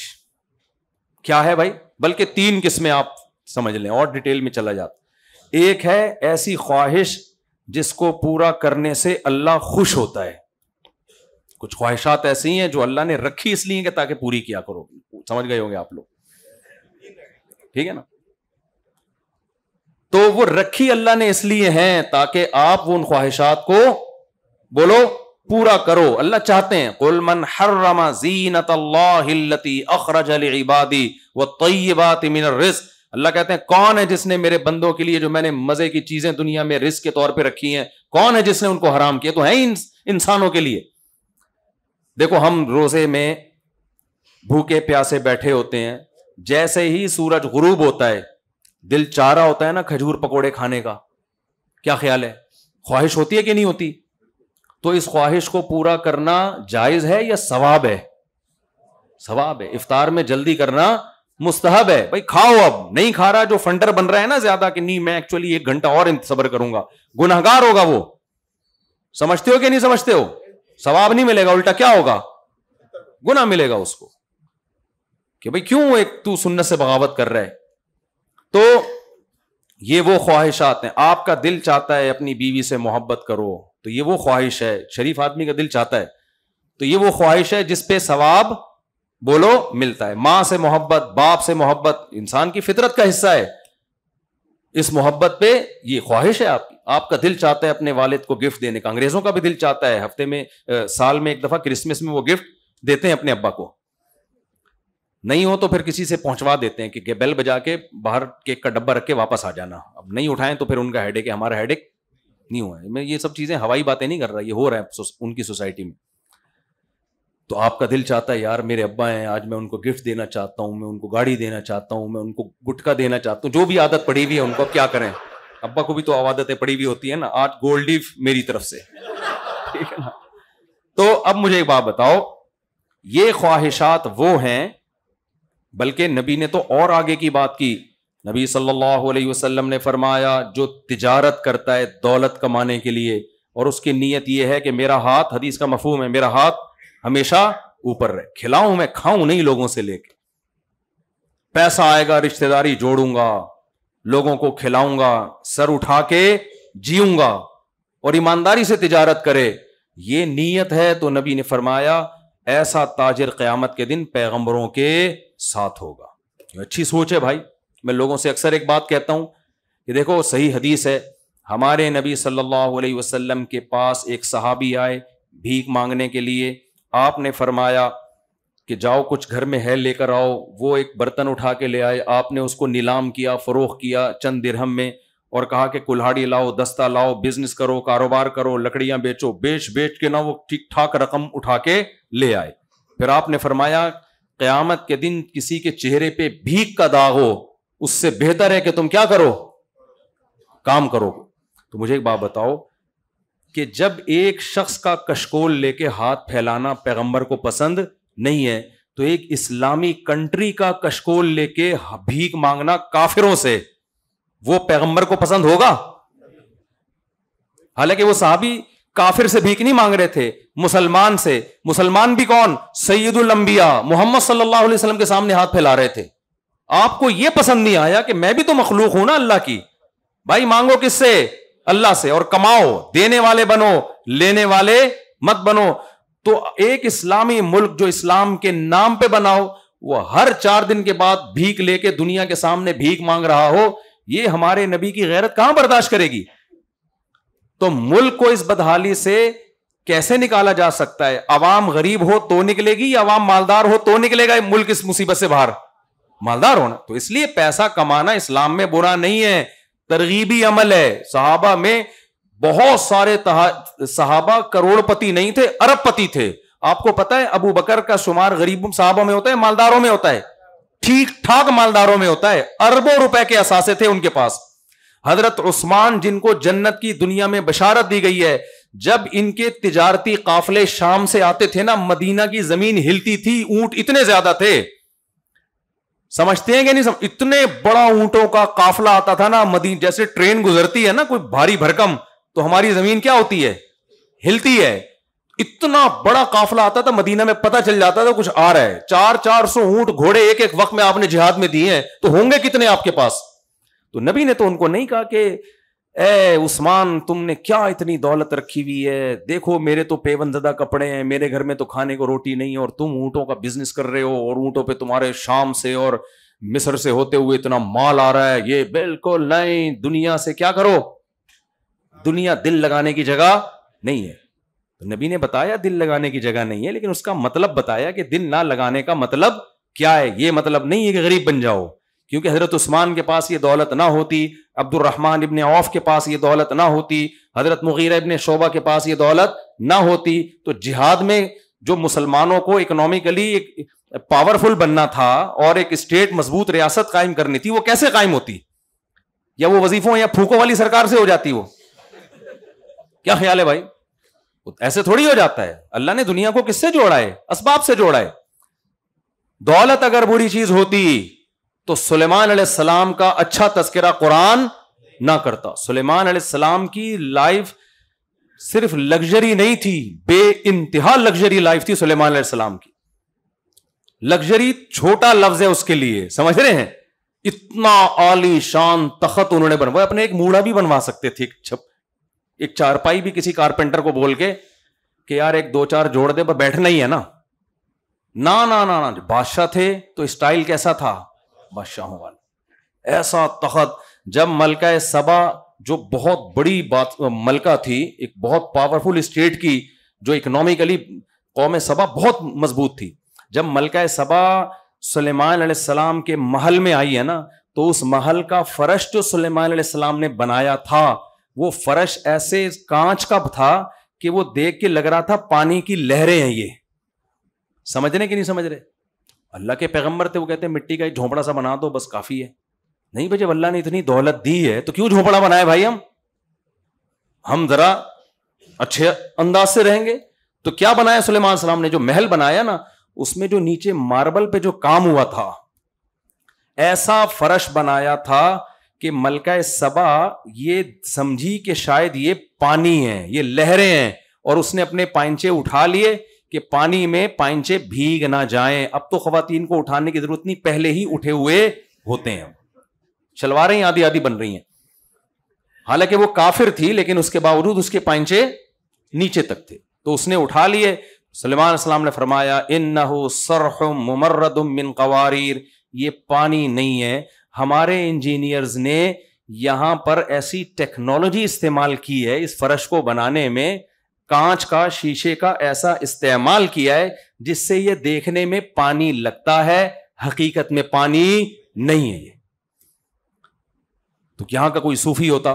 क्या है भाई बल्कि तीन किस्में आप समझ लें और डिटेल में चला जाता एक है ऐसी ख्वाहिश जिसको पूरा करने से अल्लाह खुश होता है कुछ ख्वाहिशात ऐसी हैं जो अल्लाह ने रखी इसलिए कि ताकि पूरी किया करो समझ गए होंगे आप लोग ठीक है ना तो वो रखी अल्लाह ने इसलिए हैं ताकि आप वो उन ख्वाहिशात को बोलो पूरा करो अल्लाह चाहते हैं कुलमन हर्रमा जीनत अल्लाहती अखरज इबादी व तयबात मिन रिस्क अल्लाह कहते हैं कौन है जिसने मेरे बंदों के लिए जो मैंने मजे की चीजें दुनिया में रिस्क के तौर पर रखी है कौन है जिसने उनको हराम किया तो है इंस, इंसानों के लिए देखो हम रोजे में भूखे प्यासे बैठे होते हैं जैसे ही सूरज गुरूब होता है दिल चारा होता है ना खजूर पकौड़े खाने का क्या ख्याल है ख्वाहिश होती है कि नहीं होती तो इस ख्वाहिश को पूरा करना जायज है या सवाब है सवाब है इफ्तार में जल्दी करना मुस्तहब है भाई खाओ अब नहीं खा रहा जो फंडर बन रहा है ना ज्यादा कि नहीं मैं एक्चुअली एक घंटा और इंतसबर करूंगा गुनाहगार होगा वो समझते हो कि नहीं समझते हो सवाब नहीं मिलेगा उल्टा क्या होगा गुना मिलेगा उसको कि भाई क्यों एक तू सुन्नत से बगावत कर रहा है तो ये वो ख्वाहिशात हैं आपका दिल चाहता है अपनी बीवी से मोहब्बत करो तो ये वो ख्वाहिश है शरीफ आदमी का दिल चाहता है तो ये वो ख्वाहिश है जिसपे सवाब बोलो मिलता है मां से मोहब्बत बाप से मोहब्बत इंसान की फितरत का हिस्सा है इस मोहब्बत पे ये ख्वाहिश है आपकी आपका दिल चाहता है अपने वालिद को गिफ्ट देने का अंग्रेजों का भी दिल चाहता है हफ्ते में आ, साल में एक दफा क्रिसमस में वो गिफ्ट देते हैं अपने अब्बा को नहीं हो तो फिर किसी से पहुंचवा देते हैं कि बेल बजा के बाहर केक का डब्बा रख के वापस आ जाना अब नहीं उठाएं तो फिर उनका हेडेक है हमारा हेडेक नहीं हुआ है मैं ये सब चीज़ें हवाई बातें नहीं कर रहा ये हो रहा है उनकी सोसाइटी में तो आपका दिल चाहता है यार मेरे अब्बा हैं आज मैं उनको गिफ्ट देना चाहता हूं मैं उनको गाड़ी देना चाहता हूं मैं उनको गुटखा देना चाहता हूं जो भी आदत पड़ी हुई है उनको अब क्या करें अब्बा को भी तो आदतें पड़ी हुई होती है ना आज गोल्ड मेरी तरफ से ठीक है ना तो अब मुझे एक बात बताओ ये ख्वाहिशात वो हैं बल्कि नबी ने तो और आगे की बात की नबी सल्लल्लाहु अलैहि वसल्लम ने फरमाया जो तिजारत करता है दौलत कमाने के लिए और उसकी नीयत यह है कि मेरा हाथ हदीस का मफहूम है मेरा हाथ हमेशा ऊपर रहे खिलाऊं मैं खाऊं नहीं लोगों से लेके पैसा आएगा रिश्तेदारी जोड़ूंगा लोगों को खिलाऊंगा सर उठा के जीऊंगा और ईमानदारी से तिजारत करे ये नीयत है तो नबी ने फरमाया ऐसा ताजिर क्यामत के दिन पैगंबरों के साथ होगा तो अच्छी सोच है भाई मैं लोगों से अक्सर एक बात कहता हूँ कि देखो सही हदीस है हमारे नबी सल्लल्लाहु अलैहि वसल्लम के पास एक सहाबी आए भीख मांगने के लिए आपने फरमाया कि जाओ कुछ घर में है लेकर आओ वो एक बर्तन उठा के ले आए आपने उसको नीलाम किया फ़रोख किया चंद दिरहम में और कहा कि कुल्हाड़ी लाओ दस्ता लाओ बिजनेस करो कारोबार करो लकड़ियां बेचो बेच बेच के ना वो ठीक ठाक रकम उठा के ले आए फिर आपने फरमाया क्यामत के दिन किसी के चेहरे पे भीख का दाग हो उससे बेहतर है कि तुम क्या करो काम करो तो मुझे एक बात बताओ कि जब एक शख्स का कशकोल लेके हाथ फैलाना पैगंबर को पसंद नहीं है तो एक इस्लामी कंट्री का कशकोल लेके भीख मांगना काफिरों से वो पैगंबर को पसंद होगा हालांकि वो साहबी काफिर से भीख नहीं मांग रहे थे मुसलमान से मुसलमान भी कौन सैदुल अंबिया मोहम्मद सल्लल्लाहु अलैहि वसल्लम के सामने हाथ फैला रहे थे आपको यह पसंद नहीं आया कि मैं भी तो मखलूक हूं ना अल्लाह की भाई मांगो किससे अल्लाह से और कमाओ देने वाले बनो लेने वाले मत बनो तो एक इस्लामी मुल्क जो इस्लाम के नाम पे बनाओ वो हर चार दिन के बाद भीख लेके दुनिया के सामने भीख मांग रहा हो ये हमारे नबी की गैरत कहां बर्दाश्त करेगी तो मुल्क को इस बदहाली से कैसे निकाला जा सकता है अवाम गरीब हो तो निकलेगी या अवाम मालदार हो तो निकलेगा मुल्क इस मुसीबत से बाहर मालदार होना तो इसलिए पैसा कमाना इस्लाम में बुरा नहीं है तरगीबी अमल है साहबा में बहुत सारे साहबा करोड़पति नहीं थे अरबपति थे आपको पता है अबू बकर का शुमार गरीब साहबों में होता है मालदारों में होता है ठीक ठाक मालदारों में होता है अरबों रुपए के असासे थे उनके पास हजरत उस्मान जिनको जन्नत की दुनिया में बशारत दी गई है जब इनके तिजारती काफले शाम से आते थे ना मदीना की जमीन हिलती थी ऊंट इतने ज्यादा थे समझते हैं कि नहीं समझ इतने बड़ा ऊंटों का काफला आता था ना मदी जैसे ट्रेन गुजरती है ना कोई भारी भरकम तो हमारी जमीन क्या होती है हिलती है इतना बड़ा काफला आता था मदीना में पता चल जाता था कुछ आ रहा है चार चार सौ ऊंट घोड़े एक एक वक्त में आपने जिहाद में दिए हैं तो होंगे कितने आपके पास तो नबी ने तो उनको नहीं कहा कि ए उस्मान तुमने क्या इतनी दौलत रखी हुई है देखो मेरे तो पेवनजदा कपड़े हैं मेरे घर में तो खाने को रोटी नहीं है और तुम ऊँटों का बिजनेस कर रहे हो और ऊँटों पे तुम्हारे शाम से और मिस्र से होते हुए इतना माल आ रहा है ये बिल्कुल नहीं दुनिया से क्या करो दुनिया दिल लगाने की जगह नहीं है तो नबी ने बताया दिल लगाने की जगह नहीं है लेकिन उसका मतलब बताया कि दिल ना लगाने का मतलब क्या है ये मतलब नहीं है कि गरीब बन जाओ क्योंकि हज़रत उस्मान के पास ये दौलत ना होती अब्दुलरहमान इबन औफ के पास ये दौलत ना होती हज़रत मुगीरा इबन शोबा के पास ये दौलत ना होती तो जिहाद में जो मुसलमानों को इकोनॉमिकली एक पावरफुल बनना था और एक स्टेट मजबूत रियासत कायम करनी थी वो कैसे कायम होती या वो वजीफों या फूकों वाली सरकार से हो जाती वो क्या ख्याल है भाई ऐसे थोड़ी हो जाता है अल्लाह ने दुनिया को किससे जोड़ा है असबाब से जोड़ा है दौलत अगर बुरी चीज होती तो सुलेमान सलाम का अच्छा तस्करा कुरान ना करता सुलेमान सलाम की लाइफ सिर्फ लग्जरी नहीं थी बे इंतहा लग्जरी लाइफ थी सुलेमान सलाम की लग्जरी छोटा लफ्ज है उसके लिए समझ रहे हैं इतना आली शान तखत उन्होंने बनवा अपने एक मूड़ा भी बनवा सकते थे एक चारपाई भी किसी कारपेंटर को बोल के कि यार एक दो चार जोड़ दे पर बैठना ही है ना ना ना ना ना बादशाह थे तो स्टाइल कैसा था बादशाहों वाला ऐसा तखत जब मलका सबा जो बहुत बड़ी बात मलका थी एक बहुत पावरफुल स्टेट की जो इकोनॉमिकली कौम सबा बहुत मजबूत थी जब मलका सबा सलेमान सलाम के महल में आई है ना तो उस महल का फरश जो सलेमान सलाम ने बनाया था वो फरश ऐसे कांच का था कि वो देख के लग रहा था पानी की लहरें हैं ये समझ रहे कि नहीं समझ रहे अल्लाह के पैगंबर थे वो कहते हैं मिट्टी का एक झोंपड़ा सा बना दो बस काफी है नहीं भाई जब अल्लाह ने इतनी दौलत दी है तो क्यों झोंपड़ा बनाए भाई हम हम जरा अच्छे अंदाज से रहेंगे तो क्या बनाया सुलेमान सलाम ने जो महल बनाया ना उसमें जो नीचे मार्बल पे जो काम हुआ था ऐसा फर्श बनाया था कि मलका सबा ये समझी कि शायद ये पानी है ये लहरें हैं और उसने अपने पाइंचे उठा लिए कि पानी में पाइंचे भीग ना जाए अब तो खातन को उठाने की जरूरत नहीं पहले ही उठे हुए होते हैं शलवारें आधी आधी बन रही हैं हालांकि वो काफिर थी लेकिन उसके बावजूद उसके पाइंचे नीचे तक थे तो उसने उठा लिए सलेमान सलाम ने फरमाया इन नहो सरह मुमर्रदमिन कवारीर ये पानी नहीं है हमारे इंजीनियर्स ने यहां पर ऐसी टेक्नोलॉजी इस्तेमाल की है इस फर्श को बनाने में कांच का शीशे का ऐसा इस्तेमाल किया है जिससे ये देखने में पानी लगता है हकीकत में पानी नहीं है ये तो यहां का कोई सूफी होता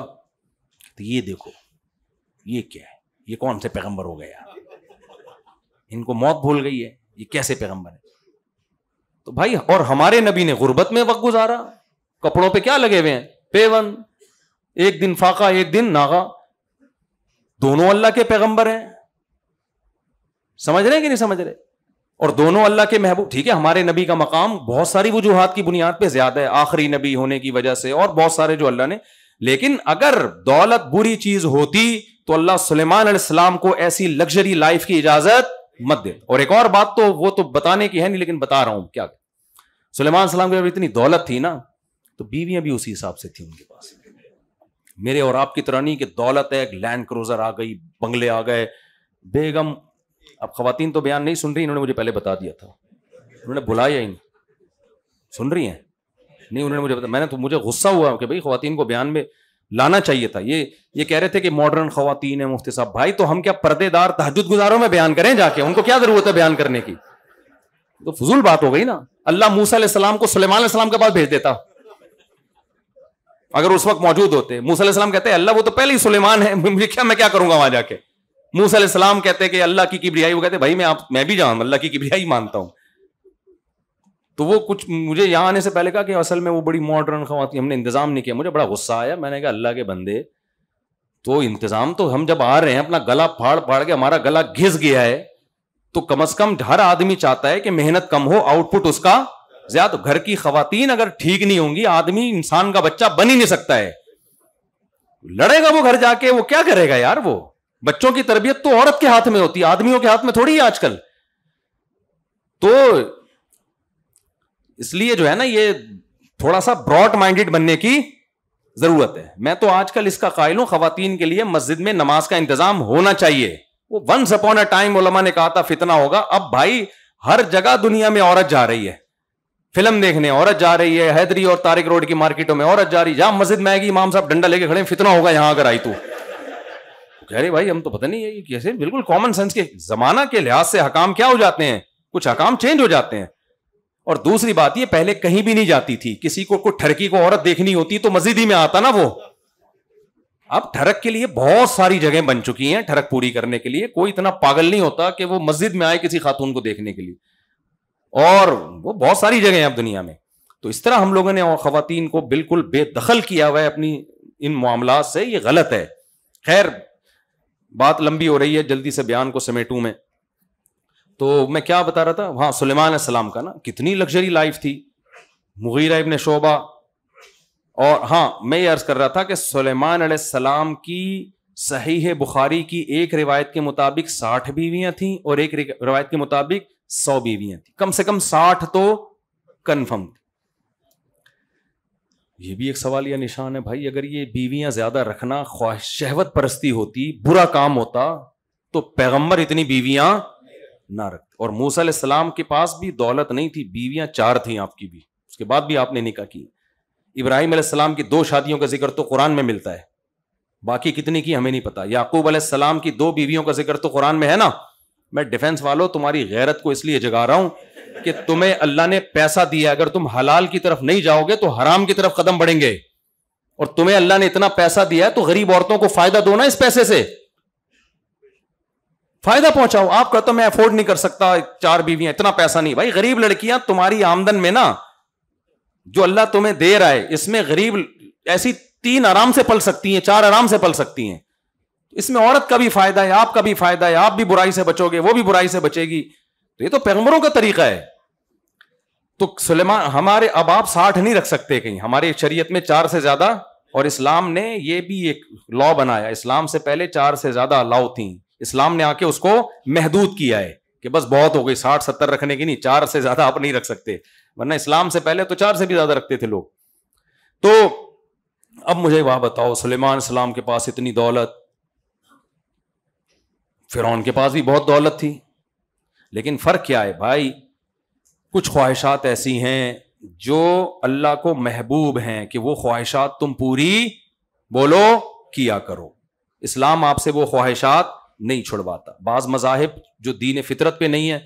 तो ये देखो ये क्या है ये कौन से पैगंबर हो गया इनको मौत भूल गई है ये कैसे पैगंबर है तो भाई और हमारे नबी ने गुर्बत में वक्त गुजारा कपड़ों पे क्या लगे हुए हैं पेवन एक दिन फाका एक दिन नागा दोनों अल्लाह के पैगंबर हैं समझ रहे हैं कि नहीं समझ रहे और दोनों अल्लाह के महबूब ठीक है हमारे नबी का मकाम बहुत सारी वजूहत की बुनियाद पे ज्यादा है आखिरी नबी होने की वजह से और बहुत सारे जो अल्लाह ने लेकिन अगर दौलत बुरी चीज होती तो अल्लाह सुलेमान सलाम को ऐसी लग्जरी लाइफ की इजाजत मत दे और एक और बात तो वो तो बताने की है नहीं लेकिन बता रहा हूं क्या सुलेमान सलाम के इतनी दौलत थी ना तो बीवियां भी उसी हिसाब से थी उनके पास मेरे और आपकी तरह नहीं कि दौलत है लैंड क्रोजर आ गई बंगले आ गए बेगम अब खातन तो बयान नहीं सुन रही इन्होंने मुझे पहले बता दिया था उन्होंने बुलाया ही नहीं सुन रही हैं नहीं उन्होंने मुझे मैंने तो मुझे गुस्सा हुआ कि भाई खातन को बयान में लाना चाहिए था ये ये कह रहे थे कि मॉडर्न खातन है मुफ्ती साहब भाई तो हम क्या पर्देदार तहजद गुजारों में बयान करें जाके उनको क्या जरूरत है बयान करने की तो फजूल बात हो गई ना अल्लाह मूसा सलाम को सलेमान सलाम के पास भेज देता अगर उस वक्त मौजूद होते मूसा सलाम कहते हैं अल्लाह वो तो पहले ही सुलेमान है क्या मैं क्या करूंगा वहां जाके मूसा सलाम कहते हैं कि अल्लाह की किबरियाई वो कहते भाई मैं आप मैं भी जाऊं अल्लाह की किबरियाई मानता हूं तो वो कुछ मुझे यहाँ आने से पहले कहा कि असल में वो बड़ी मॉडर्न खवाती हमने इंतज़ाम नहीं किया मुझे बड़ा गुस्सा आया मैंने कहा अल्लाह के बंदे तो इंतज़ाम तो हम जब आ रहे हैं अपना गला फाड़ फाड़ के हमारा गला घिस गया है तो कम अज कम हर आदमी चाहता है कि मेहनत कम हो आउटपुट उसका ज्या तो घर की खातन अगर ठीक नहीं होंगी आदमी इंसान का बच्चा बन ही नहीं सकता है लड़ेगा वो घर जाके वो क्या करेगा यार वो बच्चों की तरबियत तो औरत के हाथ में होती है आदमियों के हाथ में थोड़ी है आजकल तो इसलिए जो है ना ये थोड़ा सा ब्रॉड माइंडेड बनने की जरूरत है मैं तो आजकल इसका कायल हूं खातन के लिए मस्जिद में नमाज का इंतजाम होना चाहिए वो वंस अपॉन अ टाइम ओलमा ने कहा था फितना होगा अब भाई हर जगह दुनिया में औरत जा रही है फिल्म देखने औरत जा रही है हैदरी और तारिक रोड की मार्केटों में औरत जा रही जहां मस्जिद में आएगी इमाम साहब डंडा लेके खड़े फितना होगा यहां अगर आई तू कह रहे भाई हम तो पता नहीं है कैसे बिल्कुल कॉमन सेंस के जमाना के लिहाज से हकाम क्या हो जाते हैं कुछ हकाम चेंज हो जाते हैं और दूसरी बात ये पहले कहीं भी नहीं जाती थी किसी को कोई ठरकी को औरत देखनी होती तो मस्जिद ही में आता ना वो अब ठरक के लिए बहुत सारी जगह बन चुकी हैं ठरक पूरी करने के लिए कोई इतना पागल नहीं होता कि वो मस्जिद में आए किसी खातून को देखने के लिए और वो बहुत सारी जगह हैं अब दुनिया में तो इस तरह हम लोगों ने खातन को बिल्कुल बेदखल किया हुआ है अपनी इन मामला से ये गलत है खैर बात लंबी हो रही है जल्दी से बयान को समेटू मैं तो मैं क्या बता रहा था वहां सुलेमान सलाम का ना कितनी लग्जरी लाइफ थी मुगीरा इबन शोबा और हाँ मैं ये अर्ज कर रहा था कि सुलेमान सलाम की सही बुखारी की एक रिवायत के मुताबिक साठ बीवियां थी और एक रिवायत के मुताबिक सौ बीवियां थी कम से कम साठ तो कन्फर्म थी ये भी एक सवाल या निशान है भाई अगर ये बीवियां ज्यादा रखना ख्वाहिश शहवत परस्ती होती बुरा काम होता तो पैगंबर इतनी बीवियां ना रखते और मूसा सलाम के पास भी दौलत नहीं थी बीवियां चार थी आपकी भी उसके बाद भी आपने निका की इब्राहिम सलाम की दो शादियों का जिक्र तो कुरान में मिलता है बाकी कितनी की हमें नहीं पता याकूब सलाम की दो बीवियों का जिक्र तो कुरान में है ना मैं डिफेंस वालों तुम्हारी गैरत को इसलिए जगा रहा हूं कि तुम्हें अल्लाह ने पैसा दिया अगर तुम हलाल की तरफ नहीं जाओगे तो हराम की तरफ कदम बढ़ेंगे और तुम्हें अल्लाह ने इतना पैसा दिया है तो गरीब औरतों को फायदा दो ना इस पैसे से फायदा पहुंचाओ आप कहते मैं अफोर्ड नहीं कर सकता चार बीवियां इतना पैसा नहीं भाई गरीब लड़कियां तुम्हारी आमदन में ना जो अल्लाह तुम्हें दे रहा है इसमें गरीब ऐसी तीन आराम से पल सकती हैं चार आराम से पल सकती हैं इसमें औरत का भी फायदा है आपका भी फायदा है आप भी बुराई से बचोगे वो भी बुराई से बचेगी तो ये तो पैगंबरों का तरीका है तो सुलेमान हमारे अब आप साठ नहीं रख सकते कहीं हमारे शरीयत में चार से ज्यादा और इस्लाम ने ये भी एक लॉ बनाया इस्लाम से पहले चार से ज्यादा अलाउ थी इस्लाम ने आके उसको महदूद किया है कि बस बहुत हो गई साठ सत्तर रखने की नहीं चार से ज्यादा आप नहीं रख सकते वरना इस्लाम से पहले तो चार से भी ज्यादा रखते थे लोग तो अब मुझे वहां बताओ सुलेमान इस्लाम के पास इतनी दौलत फिर उनके पास भी बहुत दौलत थी लेकिन फ़र्क क्या है भाई कुछ ख्वाहिशात ऐसी हैं जो अल्लाह को महबूब हैं कि वो ख्वाहिशात तुम पूरी बोलो किया करो इस्लाम आपसे वो ख्वाहिशात नहीं छुड़वाता बाज़ मजाहब जो दीन फितरत पे नहीं है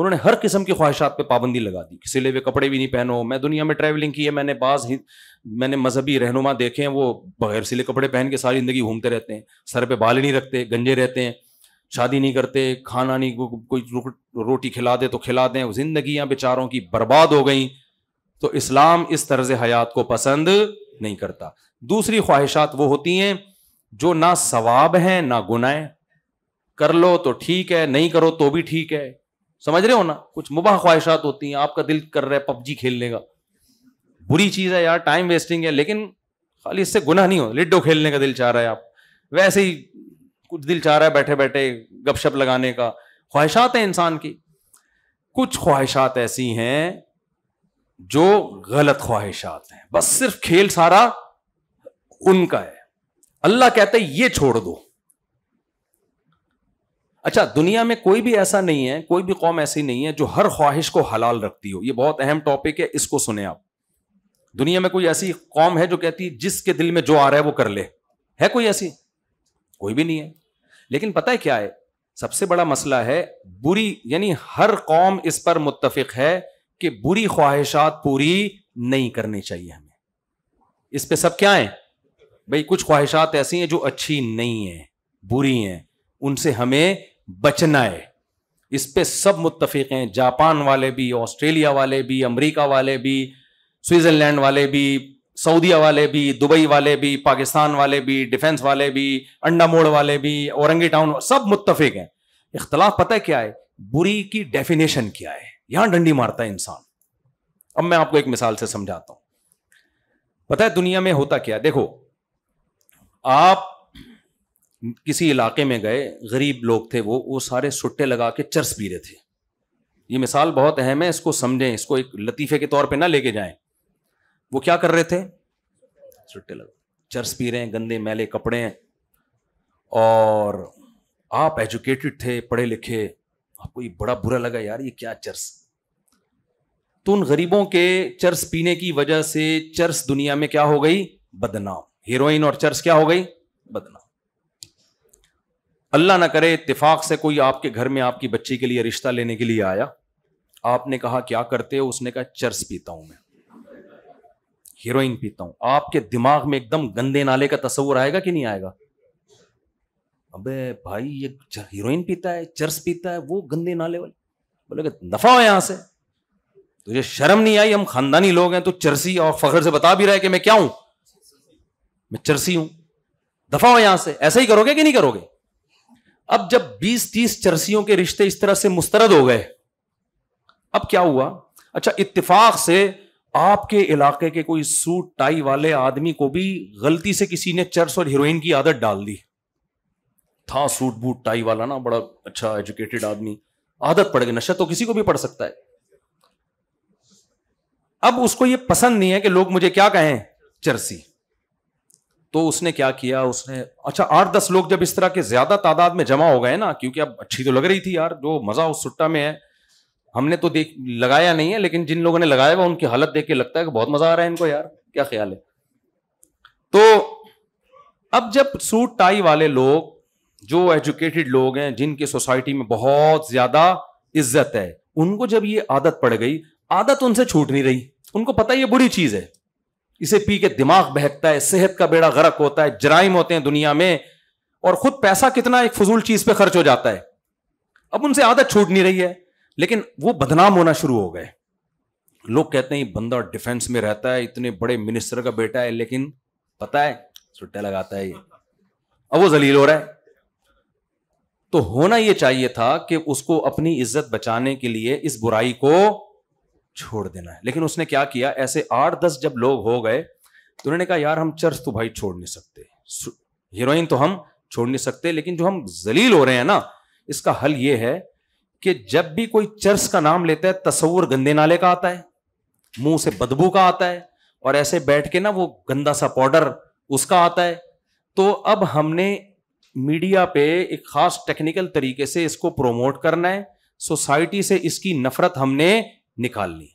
उन्होंने हर किस्म की ख्वाहिशात पे पाबंदी लगा दी किसी सिले हुए कपड़े भी नहीं पहनो मैं दुनिया में ट्रैवलिंग की है मैंने बाज मैंने मजहबी रहनुमा देखे हैं वो बगैर सिले कपड़े पहन के सारी ज़िंदगी घूमते रहते हैं सर पर बाल नहीं रखते गंजे रहते हैं शादी नहीं करते खाना नहीं को, कोई रोटी खिला दे तो खिला दें जिंदगियां बेचारों की बर्बाद हो गई तो इस्लाम इस तर्ज हयात को पसंद नहीं करता दूसरी ख्वाहिशात वो होती हैं जो ना सवाब हैं ना गुनाए कर लो तो ठीक है नहीं करो तो भी ठीक है समझ रहे हो ना कुछ मुबाह ख्वाहिशात होती हैं आपका दिल कर रहा है पबजी खेलने का बुरी चीज़ है यार टाइम वेस्टिंग है लेकिन खाली इससे गुनाह नहीं हो लिड्डो खेलने का दिल चाह रहा है आप वैसे ही कुछ दिल चाह रहा है बैठे बैठे गपशप लगाने का ख्वाहिशात है इंसान की कुछ ख्वाहिशात ऐसी हैं जो गलत ख्वाहिशात हैं बस सिर्फ खेल सारा उनका है अल्लाह कहते ये छोड़ दो अच्छा दुनिया में कोई भी ऐसा नहीं है कोई भी कौम ऐसी नहीं है जो हर ख्वाहिश को हलाल रखती हो ये बहुत अहम टॉपिक है इसको सुने आप दुनिया में कोई ऐसी कौम है जो कहती है जिसके दिल में जो आ रहा है वो कर ले है कोई ऐसी कोई भी नहीं है लेकिन पता है क्या है सबसे बड़ा मसला है बुरी यानी हर कौम इस पर मुतफिक है कि बुरी ख्वाहिशात पूरी नहीं करनी चाहिए हमें इस पे सब क्या है भाई कुछ ख्वाहिशात ऐसी हैं जो अच्छी नहीं है बुरी हैं उनसे हमें बचना है इस पे सब मुतफिक हैं जापान वाले भी ऑस्ट्रेलिया वाले भी अमेरिका वाले भी स्विट्ज़रलैंड वाले भी सऊदीया वाले भी दुबई वाले भी पाकिस्तान वाले भी डिफेंस वाले भी अंडा मोड़ वाले भी औरंगी टाउन सब मुतफिक हैं इख्तलाफ पता है क्या है बुरी की डेफिनेशन क्या है यहां डंडी मारता है इंसान अब मैं आपको एक मिसाल से समझाता हूं पता है दुनिया में होता क्या देखो आप किसी इलाके में गए गरीब लोग थे वो वो सारे सुट्टे लगा के चर्स पी रहे थे ये मिसाल बहुत अहम है इसको समझें इसको एक लतीफे के तौर पे ना लेके जाएं वो क्या कर रहे थे चुट्टे लगा चर्स पी रहे हैं गंदे मैले कपड़े हैं और आप एजुकेटेड थे पढ़े लिखे आपको ये बड़ा बुरा लगा यार ये क्या चर्स तो उन गरीबों के चर्स पीने की वजह से चर्स दुनिया में क्या हो गई बदनाम हीरोइन और चर्स क्या हो गई बदनाम अल्लाह ना करे इतफाक से कोई आपके घर में आपकी बच्ची के लिए रिश्ता लेने के लिए आया आपने कहा क्या करते हो उसने कहा चर्स पीता हूं मैं हीरोइन पीता हूं आपके दिमाग में एकदम गंदे नाले का तस्वुर आएगा कि नहीं आएगा अबे भाई ये हीरोइन पीता है चर्स पीता है वो गंदे नाले वाले बोले नफा हो यहां से तुझे शर्म नहीं आई हम खानदानी लोग हैं तो चर्सी और फखर से बता भी रहे कि मैं क्या हूं मैं चरसी हूं दफा हो यहां से ऐसा ही करोगे कि नहीं करोगे अब जब 20-30 चर्सियों के रिश्ते इस तरह से मुस्तरद हो गए अब क्या हुआ अच्छा इतफाक से आपके इलाके के कोई सूट टाई वाले आदमी को भी गलती से किसी ने चर्स और हीरोइन की आदत डाल दी था सूट बूट टाई वाला ना बड़ा अच्छा एजुकेटेड आदमी आदत पड़ गई नशा तो किसी को भी पड़ सकता है अब उसको ये पसंद नहीं है कि लोग मुझे क्या कहें चर्सी तो उसने क्या किया उसने अच्छा आठ दस लोग जब इस तरह के ज्यादा तादाद में जमा हो गए ना क्योंकि अब अच्छी तो लग रही थी यार जो मजा उस सुट्टा में है हमने तो देख लगाया नहीं है लेकिन जिन लोगों ने लगाया हुआ उनकी हालत देख के लगता है कि बहुत मजा आ रहा है इनको यार क्या ख्याल है तो अब जब सूट टाई वाले लोग जो एजुकेटेड लोग हैं जिनके सोसाइटी में बहुत ज्यादा इज्जत है उनको जब ये आदत पड़ गई आदत उनसे छूट नहीं रही उनको पता ये बुरी चीज है इसे पी के दिमाग बहकता है सेहत का बेड़ा गरक होता है जराइम होते हैं दुनिया में और खुद पैसा कितना एक फजूल चीज पे खर्च हो जाता है अब उनसे आदत छूट नहीं रही है लेकिन वो बदनाम होना शुरू हो गए लोग कहते हैं बंदा डिफेंस में रहता है इतने बड़े मिनिस्टर का बेटा है लेकिन पता है सुट्टा लगाता है ये अब वो जलील हो रहा है तो होना यह चाहिए था कि उसको अपनी इज्जत बचाने के लिए इस बुराई को छोड़ देना है लेकिन उसने क्या किया ऐसे आठ दस जब लोग हो गए तो उन्होंने कहा यार हम चर्च तो भाई छोड़ नहीं सकते हीरोइन तो हम छोड़ नहीं सकते लेकिन जो हम जलील हो रहे हैं ना इसका हल ये है कि जब भी कोई चर्च का नाम लेता है तस्वुर गंदे नाले का आता है मुंह से बदबू का आता है और ऐसे बैठ के ना वो गंदा सा पाउडर उसका आता है तो अब हमने मीडिया पे एक खास टेक्निकल तरीके से इसको प्रोमोट करना है सोसाइटी से इसकी नफरत हमने निकाल ली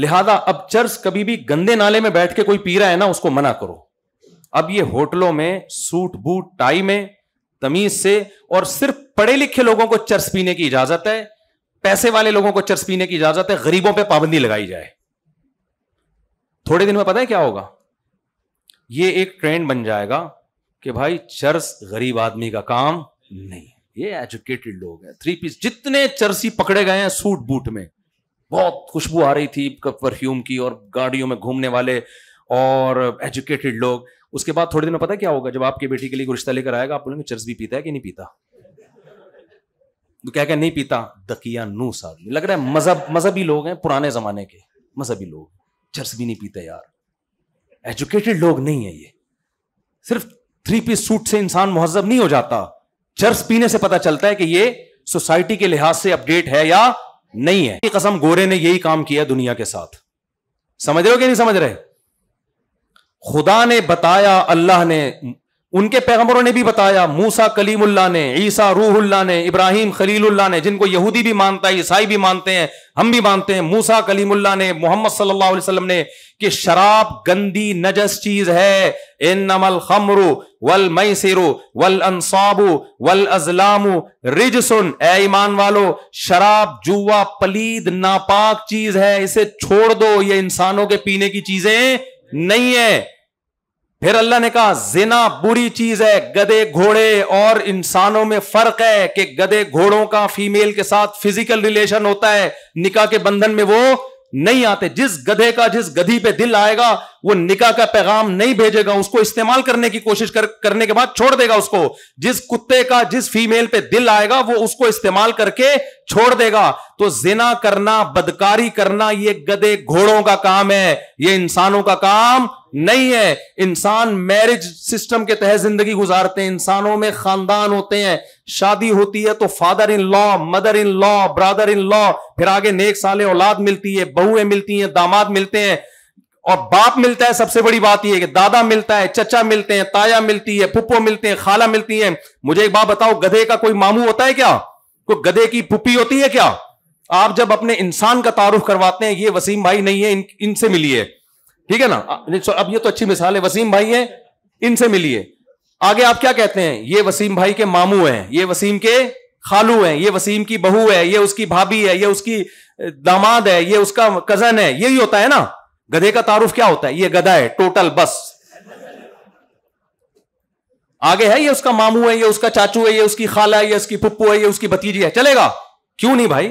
लिहाजा अब चर्च कभी भी गंदे नाले में बैठ के कोई पी रहा है ना उसको मना करो अब ये होटलों में सूट बूट टाई में तमीज से और सिर्फ पढ़े लिखे लोगों को चर्स पीने की इजाजत है पैसे वाले लोगों को चर्स पीने की इजाजत है गरीबों पर पाबंदी लगाई जाए थोड़े दिन में पता है क्या होगा ये एक ट्रेंड बन जाएगा कि भाई चर्स गरीब आदमी का काम नहीं ये एजुकेटेड लोग हैं थ्री पीस जितने चर्सी पकड़े गए हैं सूट बूट में बहुत खुशबू आ रही थी परफ्यूम की और गाड़ियों में घूमने वाले और एजुकेटेड लोग उसके बाद थोड़ी दिन में पता क्या होगा जब आपकी बेटी के लिए रिश्ता लेकर आएगा आप बोलेंगे चर्स भी पीता है कि नहीं पीता तो क्या क्या नहीं पीता दकिया नू सा लग रहा है मजहब मजहबी लोग हैं पुराने जमाने के मजहबी लोग चर्स भी नहीं पीते यार एजुकेटेड लोग नहीं है ये सिर्फ थ्री पीस सूट से इंसान महजब नहीं हो जाता चर्स पीने से पता चलता है कि ये सोसाइटी के लिहाज से अपडेट है या नहीं है कसम गोरे ने यही काम किया दुनिया के साथ समझ रहे हो कि नहीं समझ रहे खुदा ने बताया अल्लाह ने उनके पैगंबरों ने भी बताया मूसा कलीमुल्ला ने ईसा रूहुल्ला ने इब्राहिम खलीलुल्ला ने जिनको यहूदी भी मानता है ईसाई भी मानते हैं हम भी मानते हैं मूसा कलीमुल्ला ने मोहम्मद सल्लल्लाहु अलैहि वसल्लम ने कि शराब गंदी नजस चीज है इन नमल खमरु वल मैसरु वल अनसाबु वल अजलामु रिज सुन ए ईमान वालो शराब जुआ पलीद नापाक चीज है इसे छोड़ दो ये इंसानों के पीने की चीजें नहीं है फिर अल्लाह ने कहा जिना बुरी चीज है गधे घोड़े और इंसानों में फर्क है कि गधे घोड़ों का फीमेल के साथ फिजिकल रिलेशन होता है निकाह के बंधन में वो नहीं आते जिस गधे का जिस गधी पे दिल आएगा वो निका का पैगाम नहीं भेजेगा उसको इस्तेमाल करने की कोशिश कर, करने के बाद छोड़ देगा उसको जिस कुत्ते का जिस फीमेल पे दिल आएगा वो उसको इस्तेमाल करके छोड़ देगा तो जिना करना बदकारी करना ये गधे घोड़ों का काम है ये इंसानों का काम नहीं है इंसान मैरिज सिस्टम के तहत जिंदगी गुजारते हैं इंसानों में खानदान होते हैं शादी होती है तो father in law mother in law brother in law फिर आगे नेक साले औलाद मिलती है बहुएं मिलती हैं दामाद मिलते हैं और बाप मिलता है सबसे बड़ी बात यह कि दादा मिलता है चचा मिलते हैं ताया मिलती है पुप्पो मिलते हैं खाला मिलती है मुझे एक बात बताओ गधे का कोई मामू होता है क्या कोई गधे की पुप्पी होती है क्या आप जब अपने इंसान का तारुफ करवाते हैं ये वसीम भाई नहीं है इन, इनसे मिलिए ठीक है ना हाँ। अब ये तो अच्छी मिसाल है वसीम भाई है इनसे मिलिए आगे आप क्या कहते हैं ये वसीम भाई के मामू हैं ये वसीम के खालू हैं ये वसीम की बहू है ये उसकी भाभी है ये उसकी दामाद है ये उसका कजन है ये ही होता है ना गधे का तारुफ क्या होता है ये गधा है टोटल बस आगे है ये उसका मामू है ये उसका चाचू है ये उसकी खाला है ये उसकी पुप्पू है ये उसकी भतीजी है चलेगा क्यों नहीं भाई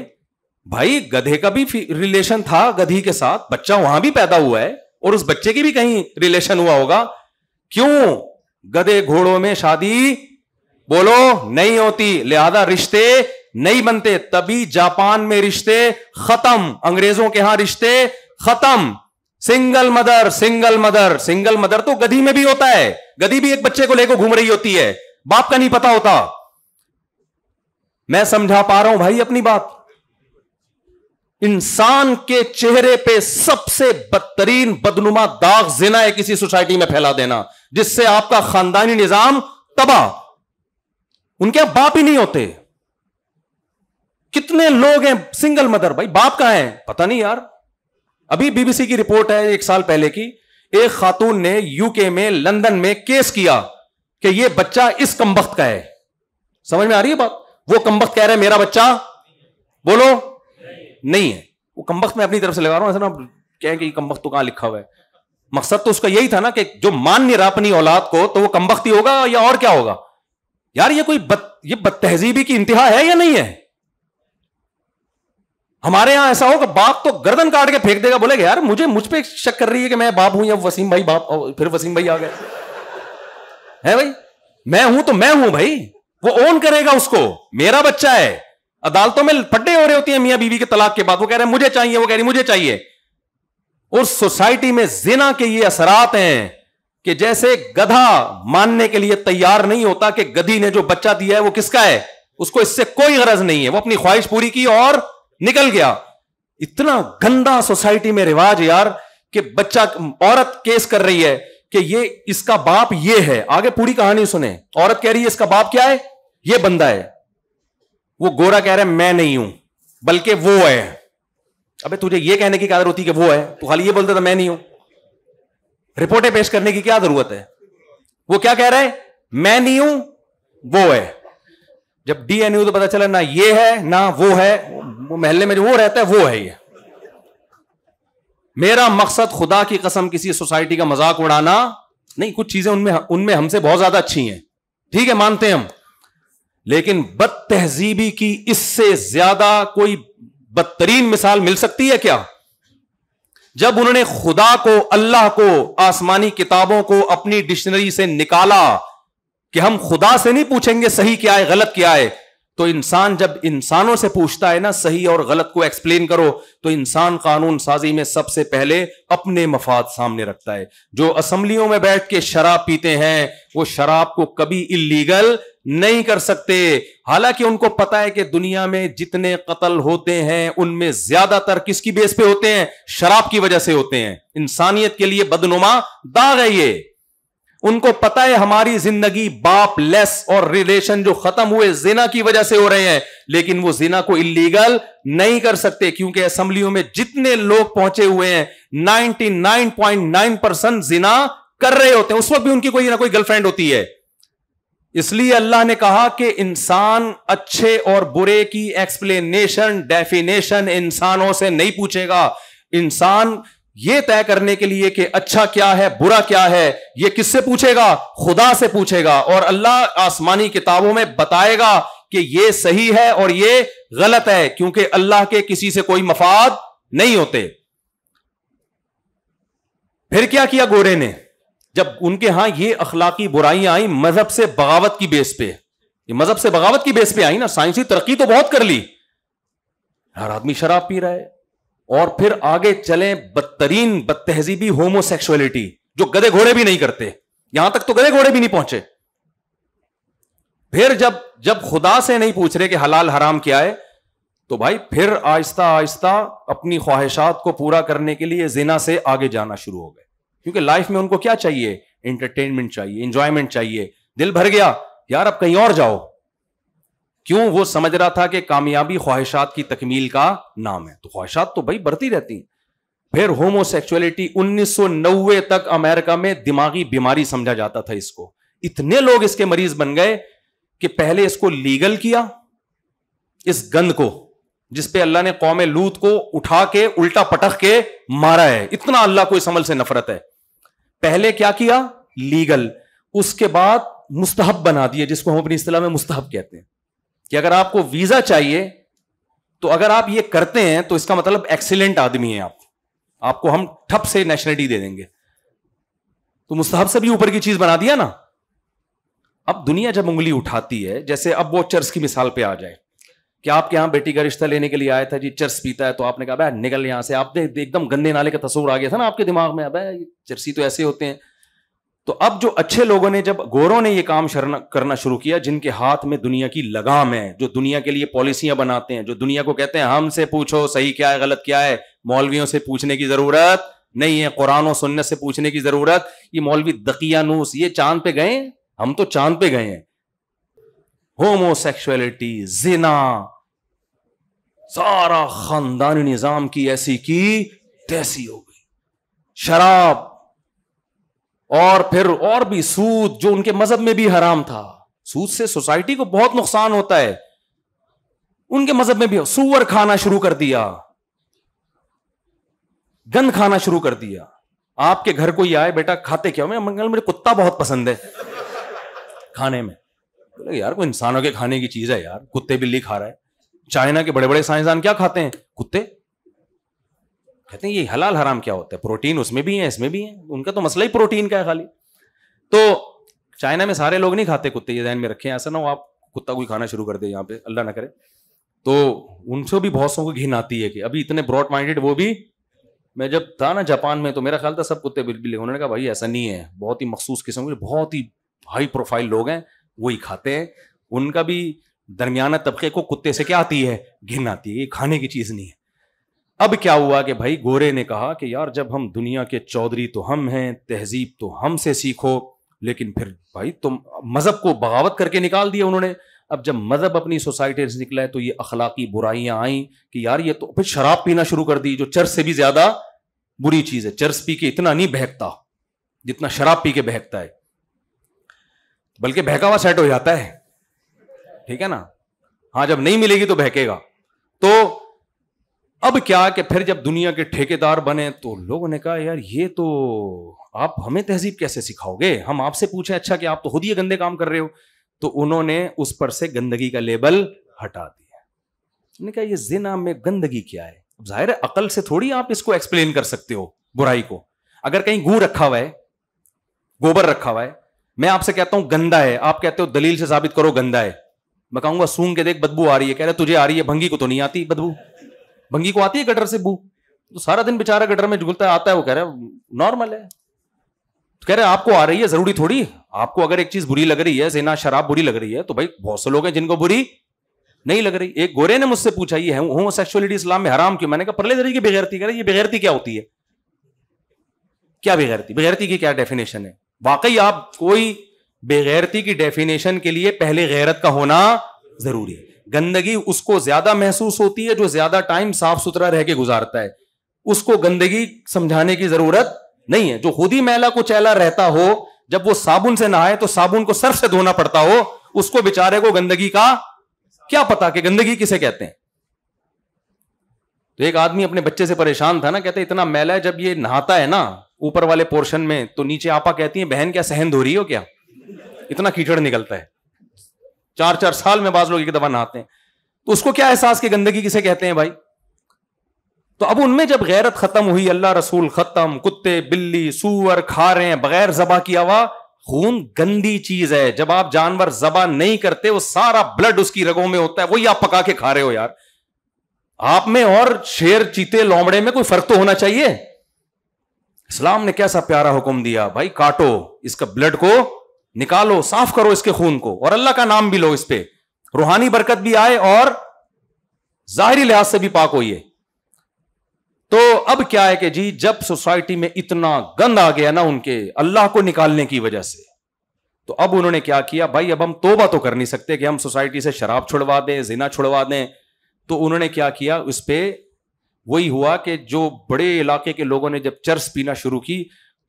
भाई गधे का भी रिलेशन था गधी के साथ बच्चा वहां भी पैदा हुआ है और उस बच्चे की भी कहीं रिलेशन हुआ होगा क्यों गधे घोड़ों में शादी बोलो नहीं होती लिहाजा रिश्ते नहीं बनते तभी जापान में रिश्ते खत्म अंग्रेजों के यहां रिश्ते खत्म single mother single mother single mother तो गधी में भी होता है गधी भी एक बच्चे को लेकर घूम रही होती है बाप का नहीं पता होता मैं समझा पा रहा हूं भाई अपनी बात इंसान के चेहरे पे सबसे बदतरीन बदनुमा दाग जिना है किसी सोसाइटी में फैला देना जिससे आपका खानदानी निजाम तबाह उनके बाप ही नहीं होते कितने लोग हैं सिंगल मदर भाई बाप कहा है पता नहीं यार अभी बीबीसी की रिपोर्ट है एक साल पहले की एक खातून ने यूके में लंदन में केस किया कि यह बच्चा इस कमबख्त का है समझ में आ रही है बात वो कमबख्त कह रहे मेरा बच्चा बोलो नहीं है वो कम्बख्त में अपनी तरफ से लगा रहा हूं ऐसा ना क्या है कि कम्बख्त तो कहां लिखा हुआ है मकसद तो उसका यही था ना कि जो मान नहीं रहा अपनी औलाद को तो वो कमबख्ती होगा या और क्या होगा यार ये कोई बद, ये बदतहजीबी की इंतहा है या नहीं है हमारे यहां ऐसा होगा बाप तो गर्दन काट के फेंक देगा बोलेगा यार मुझे मुझ पर शक कर रही है कि मैं बाप हूं या वसीम भाई बाप फिर वसीम भाई आ गए है भाई मैं हूं तो मैं हूं भाई वो ओन करेगा उसको मेरा बच्चा है अदालतों में फड्डे हो रहे होते हैं मियां बीवी के तलाक के बाद वो कह रहे हैं मुझे चाहिए वो कह रही मुझे चाहिए और सोसाइटी में जिना के ये असरात हैं कि जैसे गधा मानने के लिए तैयार नहीं होता कि गधी ने जो बच्चा दिया है वो किसका है उसको इससे कोई गरज नहीं है वो अपनी ख्वाहिश पूरी की और निकल गया इतना गंदा सोसाइटी में रिवाज यार कि बच्चा औरत केस कर रही है कि ये इसका बाप ये है आगे पूरी कहानी सुने औरत कह रही है इसका बाप क्या है ये बंदा है वो गोरा कह रहा है मैं नहीं हूं बल्कि वो है अबे तुझे ये कहने की क्या जरूरत होती कि वो है तू खाली ये बोलता था मैं नहीं हूं रिपोर्टें पेश करने की क्या जरूरत है वो क्या कह रहा है मैं नहीं हूं वो है जब डी एन यू तो पता चला ना ये है ना वो है वो महल्ले में जो वो रहता है वो है ये मेरा मकसद खुदा की कसम किसी सोसाइटी का मजाक उड़ाना नहीं कुछ चीजें उनमें उनमें हमसे बहुत ज्यादा अच्छी हैं ठीक है मानते हैं हम लेकिन बद तहजीबी की इससे ज्यादा कोई बदतरीन मिसाल मिल सकती है क्या जब उन्होंने खुदा को अल्लाह को आसमानी किताबों को अपनी डिक्शनरी से निकाला कि हम खुदा से नहीं पूछेंगे सही क्या है गलत क्या है तो इंसान जब इंसानों से पूछता है ना सही और गलत को एक्सप्लेन करो तो इंसान कानून साजी में सबसे पहले अपने मफाद सामने रखता है जो असम्बलियों में बैठ के शराब पीते हैं वो शराब को कभी इलीगल नहीं कर सकते हालांकि उनको पता है कि दुनिया में जितने कत्ल होते हैं उनमें ज्यादातर किसकी बेस पे होते हैं शराब की वजह से होते हैं इंसानियत के लिए बदनुमा दाग है ये उनको पता है हमारी जिंदगी बाप लेस और रिलेशन जो खत्म हुए जिना की वजह से हो रहे हैं लेकिन वो जिना को इलीगल नहीं कर सकते क्योंकि असेंबलियों में जितने लोग पहुंचे हुए हैं 99.9 परसेंट जिना कर रहे होते हैं उस वक्त भी उनकी कोई ना कोई गर्लफ्रेंड होती है इसलिए अल्लाह ने कहा कि इंसान अच्छे और बुरे की एक्सप्लेनेशन डेफिनेशन इंसानों से नहीं पूछेगा इंसान ये तय करने के लिए कि अच्छा क्या है बुरा क्या है यह किससे पूछेगा खुदा से पूछेगा और अल्लाह आसमानी किताबों में बताएगा कि यह सही है और यह गलत है क्योंकि अल्लाह के किसी से कोई मफाद नहीं होते फिर क्या किया गोरे ने जब उनके यहां ये अखलाकी बुराइयां आई मजहब से बगावत की बेस पे ये मजहब से बगावत की बेस पे आई ना साइंसी तरक्की तो बहुत कर ली हर आदमी शराब पी रहा है और फिर आगे चले बदतरीन बदतहजीबी होमोसेक्सुअलिटी जो गधे घोड़े भी नहीं करते यहां तक तो गधे घोड़े भी नहीं पहुंचे फिर जब जब खुदा से नहीं पूछ रहे कि हलाल हराम क्या है तो भाई फिर आहिस्ता आहिस्ता अपनी ख्वाहिशात को पूरा करने के लिए जिना से आगे जाना शुरू हो गए क्योंकि लाइफ में उनको क्या चाहिए एंटरटेनमेंट चाहिए इंजॉयमेंट चाहिए दिल भर गया यार अब कहीं और जाओ क्यों वो समझ रहा था कि कामयाबी ख्वाहिशात की तकमील का नाम है तो ख्वाहिशात तो भाई बढ़ती रहती हैं फिर होमोसेक्सुअलिटी 1990 तक अमेरिका में दिमागी बीमारी समझा जाता था इसको इतने लोग इसके मरीज बन गए कि पहले इसको लीगल किया इस गंद को जिसपे अल्लाह ने कौम लूत को उठा के उल्टा पटक के मारा है इतना अल्लाह को इस अमल से नफरत है पहले क्या किया लीगल उसके बाद मुस्तहब बना दिया जिसको हम अपनी इस्लाम में मुस्तहब कहते हैं कि अगर आपको वीजा चाहिए तो अगर आप ये करते हैं तो इसका मतलब एक्सीलेंट आदमी है आप आपको हम ठप से नेशनलिटी दे देंगे तो मुस्ताहब से भी ऊपर की चीज बना दिया ना अब दुनिया जब उंगली उठाती है जैसे अब वो चर्च की मिसाल पे आ जाए कि आपके यहां बेटी का रिश्ता लेने के लिए आया था जी चर्स पीता है तो आपने कहा निकल यहां से आपने एकदम गंदे नाले का तस्वर आ गया था ना आपके दिमाग में अब चर्सी तो ऐसे होते हैं तो अब जो अच्छे लोगों ने जब गोरों ने ये काम करना शुरू किया जिनके हाथ में दुनिया की लगाम है जो दुनिया के लिए पॉलिसियां बनाते हैं जो दुनिया को कहते हैं हमसे पूछो सही क्या है गलत क्या है मौलवियों से पूछने की जरूरत नहीं है कुरान और सुन्नत से पूछने की जरूरत ये मौलवी दकियानूस ये चांद पे गए हम तो चांद पे गए हैं होमोसेक्सुअलिटी जिना सारा खानदानी निजाम की ऐसी की तैसी हो गई शराब और फिर और भी सूद जो उनके मजहब में भी हराम था सूद से सोसाइटी को बहुत नुकसान होता है उनके मजहब में भी सूअर खाना शुरू कर दिया गंद खाना शुरू कर दिया आपके घर को ही आए बेटा खाते क्या मैं मंगल मुझे कुत्ता बहुत पसंद है खाने में बोले तो यार कोई इंसानों के खाने की चीज है यार कुत्ते बिल्ली खा रहा है चाइना के बड़े बड़े साइंसदान क्या खाते हैं कुत्ते कहते हैं ये हलाल हराम क्या होता है प्रोटीन उसमें भी है इसमें भी है उनका तो मसला ही प्रोटीन का है खाली तो चाइना में सारे लोग नहीं खाते कुत्ते ये जहन में रखे ऐसा ना हो आप कुत्ता कोई खाना शुरू कर दे यहाँ पे अल्लाह ना करे तो उनसे भी बहुत सौ को घिन आती है कि अभी इतने ब्रॉड माइंडेड वो भी मैं जब था ना जापान में तो मेरा ख्याल था सब कुत्ते बिल्कुल उन्होंने कहा भाई ऐसा नहीं है बहुत ही मखसूस किस्म के बहुत ही हाई प्रोफाइल लोग हैं वो ही खाते हैं उनका भी दरमियाना तबके को कुत्ते से क्या आती है घिन आती है ये खाने की चीज़ नहीं है अब क्या हुआ कि भाई गोरे ने कहा कि यार जब हम दुनिया के चौधरी तो हम हैं तहजीब तो हमसे सीखो लेकिन फिर भाई तुम मज़हब को बगावत करके निकाल दिया उन्होंने अब जब मज़हब अपनी सोसाइटी से निकला है तो ये अखलाकी बुराइयां आई कि यार ये तो फिर शराब पीना शुरू कर दी जो चर्च से भी ज़्यादा बुरी चीज़ है चर्च पी के इतना नहीं बहकता जितना शराब पी के बहकता है बल्कि बहकावा सेट हो जाता है ठीक है ना हाँ जब नहीं मिलेगी तो बहकेगा तो अब क्या कि फिर जब दुनिया के ठेकेदार बने तो लोगों ने कहा यार ये तो आप हमें तहजीब कैसे सिखाओगे हम आपसे पूछे अच्छा कि आप तो खुद ही गंदे काम कर रहे हो तो उन्होंने उस पर से गंदगी का लेबल हटा दिया उन्होंने कहा ये जिना में गंदगी क्या है जाहिर है अकल से थोड़ी आप इसको एक्सप्लेन कर सकते हो बुराई को अगर कहीं गू रखा हुआ है गोबर रखा हुआ है मैं आपसे कहता हूं गंदा है आप कहते हो दलील से साबित करो गंदा है मैं कहूंगा सूंग के देख बदबू आ रही है कह रहे तुझे आ रही है भंगी को तो नहीं आती बदबू भंगी को आती है गटर से बू तो सारा दिन बेचारा गटर में झुलता आता है वो कह रहे हैं नॉर्मल है तो कह रहे हैं आपको आ रही है जरूरी थोड़ी आपको अगर एक चीज बुरी लग रही है सेना शराब बुरी लग रही है तो भाई बहुत से लोग हैं जिनको बुरी नहीं लग रही एक गोरे ने मुझसे पूछा ये होमोसेक्सुअलिटी इस्लाम में हराम क्यों मैंने कहा परले जरिए बेगैरती कह रहे ये बेगैरती क्या होती है क्या बेगैरती बेगैरती की क्या डेफिनेशन है वाकई आप कोई बेगैरती की डेफिनेशन के लिए पहले गैरत का होना जरूरी है गंदगी उसको ज्यादा महसूस होती है जो ज्यादा टाइम साफ सुथरा रह के गुजारता है उसको गंदगी समझाने की जरूरत नहीं है जो खुद ही मैला को चैला रहता हो जब वो साबुन से नहाए तो साबुन को सर्फ से धोना पड़ता हो उसको बेचारे को गंदगी का क्या पता कि गंदगी किसे कहते हैं तो एक आदमी अपने बच्चे से परेशान था ना कहते इतना मैला है जब ये नहाता है ना ऊपर वाले पोर्शन में तो नीचे आपा कहती है बहन क्या सहन धो रही हो क्या इतना कीचड़ निकलता है चार चार साल में बाज लोग एक दफा नहाते हैं तो उसको क्या एहसास की गंदगी किसे कहते हैं भाई तो अब उनमें जब गैरत खत्म हुई अल्लाह रसूल खत्म कुत्ते बिल्ली सूअर खा रहे हैं बगैर जबा किया हुआ खून गंदी चीज है जब आप जानवर जबा नहीं करते वो सारा ब्लड उसकी रगों में होता है वही आप पका के खा रहे हो यार आप में और शेर चीते लोमड़े में कोई फर्क तो होना चाहिए इस्लाम ने कैसा प्यारा हुक्म दिया भाई काटो इसका ब्लड को निकालो साफ करो इसके खून को और अल्लाह का नाम भी लो इस पर रूहानी बरकत भी आए और जाहरी लिहाज से भी पाक हो ये तो अब क्या है कि जी जब सोसाइटी में इतना गंद आ गया ना उनके अल्लाह को निकालने की वजह से तो अब उन्होंने क्या किया भाई अब हम तोबा तो कर नहीं सकते कि हम सोसाइटी से शराब छुड़वा दें जिना छुड़वा दें तो उन्होंने क्या किया उस पर वही हुआ कि जो बड़े इलाके के लोगों ने जब चर्स पीना शुरू की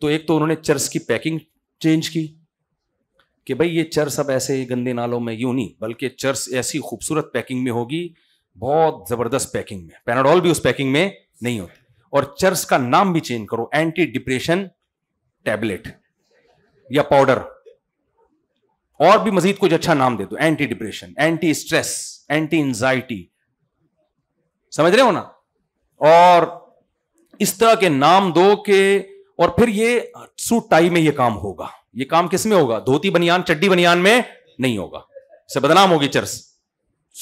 तो एक तो उन्होंने चर्स की पैकिंग चेंज की कि भाई ये चर्स अब ऐसे गंदे नालों में यूं नहीं बल्कि चर्स ऐसी खूबसूरत पैकिंग में होगी बहुत ज़बरदस्त पैकिंग में पैनाडॉल भी उस पैकिंग में नहीं होती और चर्स का नाम भी चेंज करो एंटी डिप्रेशन टैबलेट या पाउडर और भी मजीद कुछ अच्छा नाम दे दो anti depression anti stress anti anxiety समझ रहे हो ना और इस तरह के नाम दो के और फिर ये सूट टाई में ये काम होगा ये काम किस में होगा धोती बनियान चड्डी बनियान में नहीं होगा इससे बदनाम होगी चर्च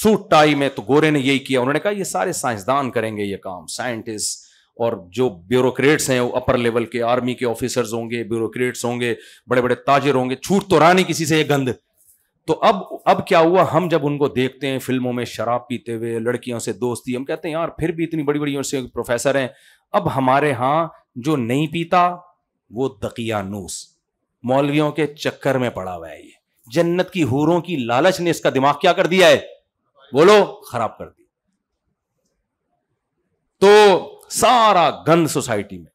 सूट टाई में तो गोरे ने यही किया उन्होंने कहा ये सारे साइंसदान करेंगे ये काम साइंटिस्ट और जो ब्यूरोक्रेट्स हैं वो अपर लेवल के आर्मी के ऑफिसर्स होंगे ब्यूरोक्रेट्स होंगे बड़े बड़े ताजिर होंगे छूट तो रहा नहीं किसी से ये गंध तो अब अब क्या हुआ हम जब उनको देखते हैं फिल्मों में शराब पीते हुए लड़कियों से दोस्ती हम कहते हैं यार फिर भी इतनी बड़ी बड़ी यूनिवर्सिटी प्रोफेसर हैं अब हमारे यहाँ जो नहीं पीता वो दकियानूस मौलवियों के चक्कर में पड़ा हुआ है ये जन्नत की हूरों की लालच ने इसका दिमाग क्या कर दिया है बोलो खराब कर दिया तो सारा गंद सोसाइटी में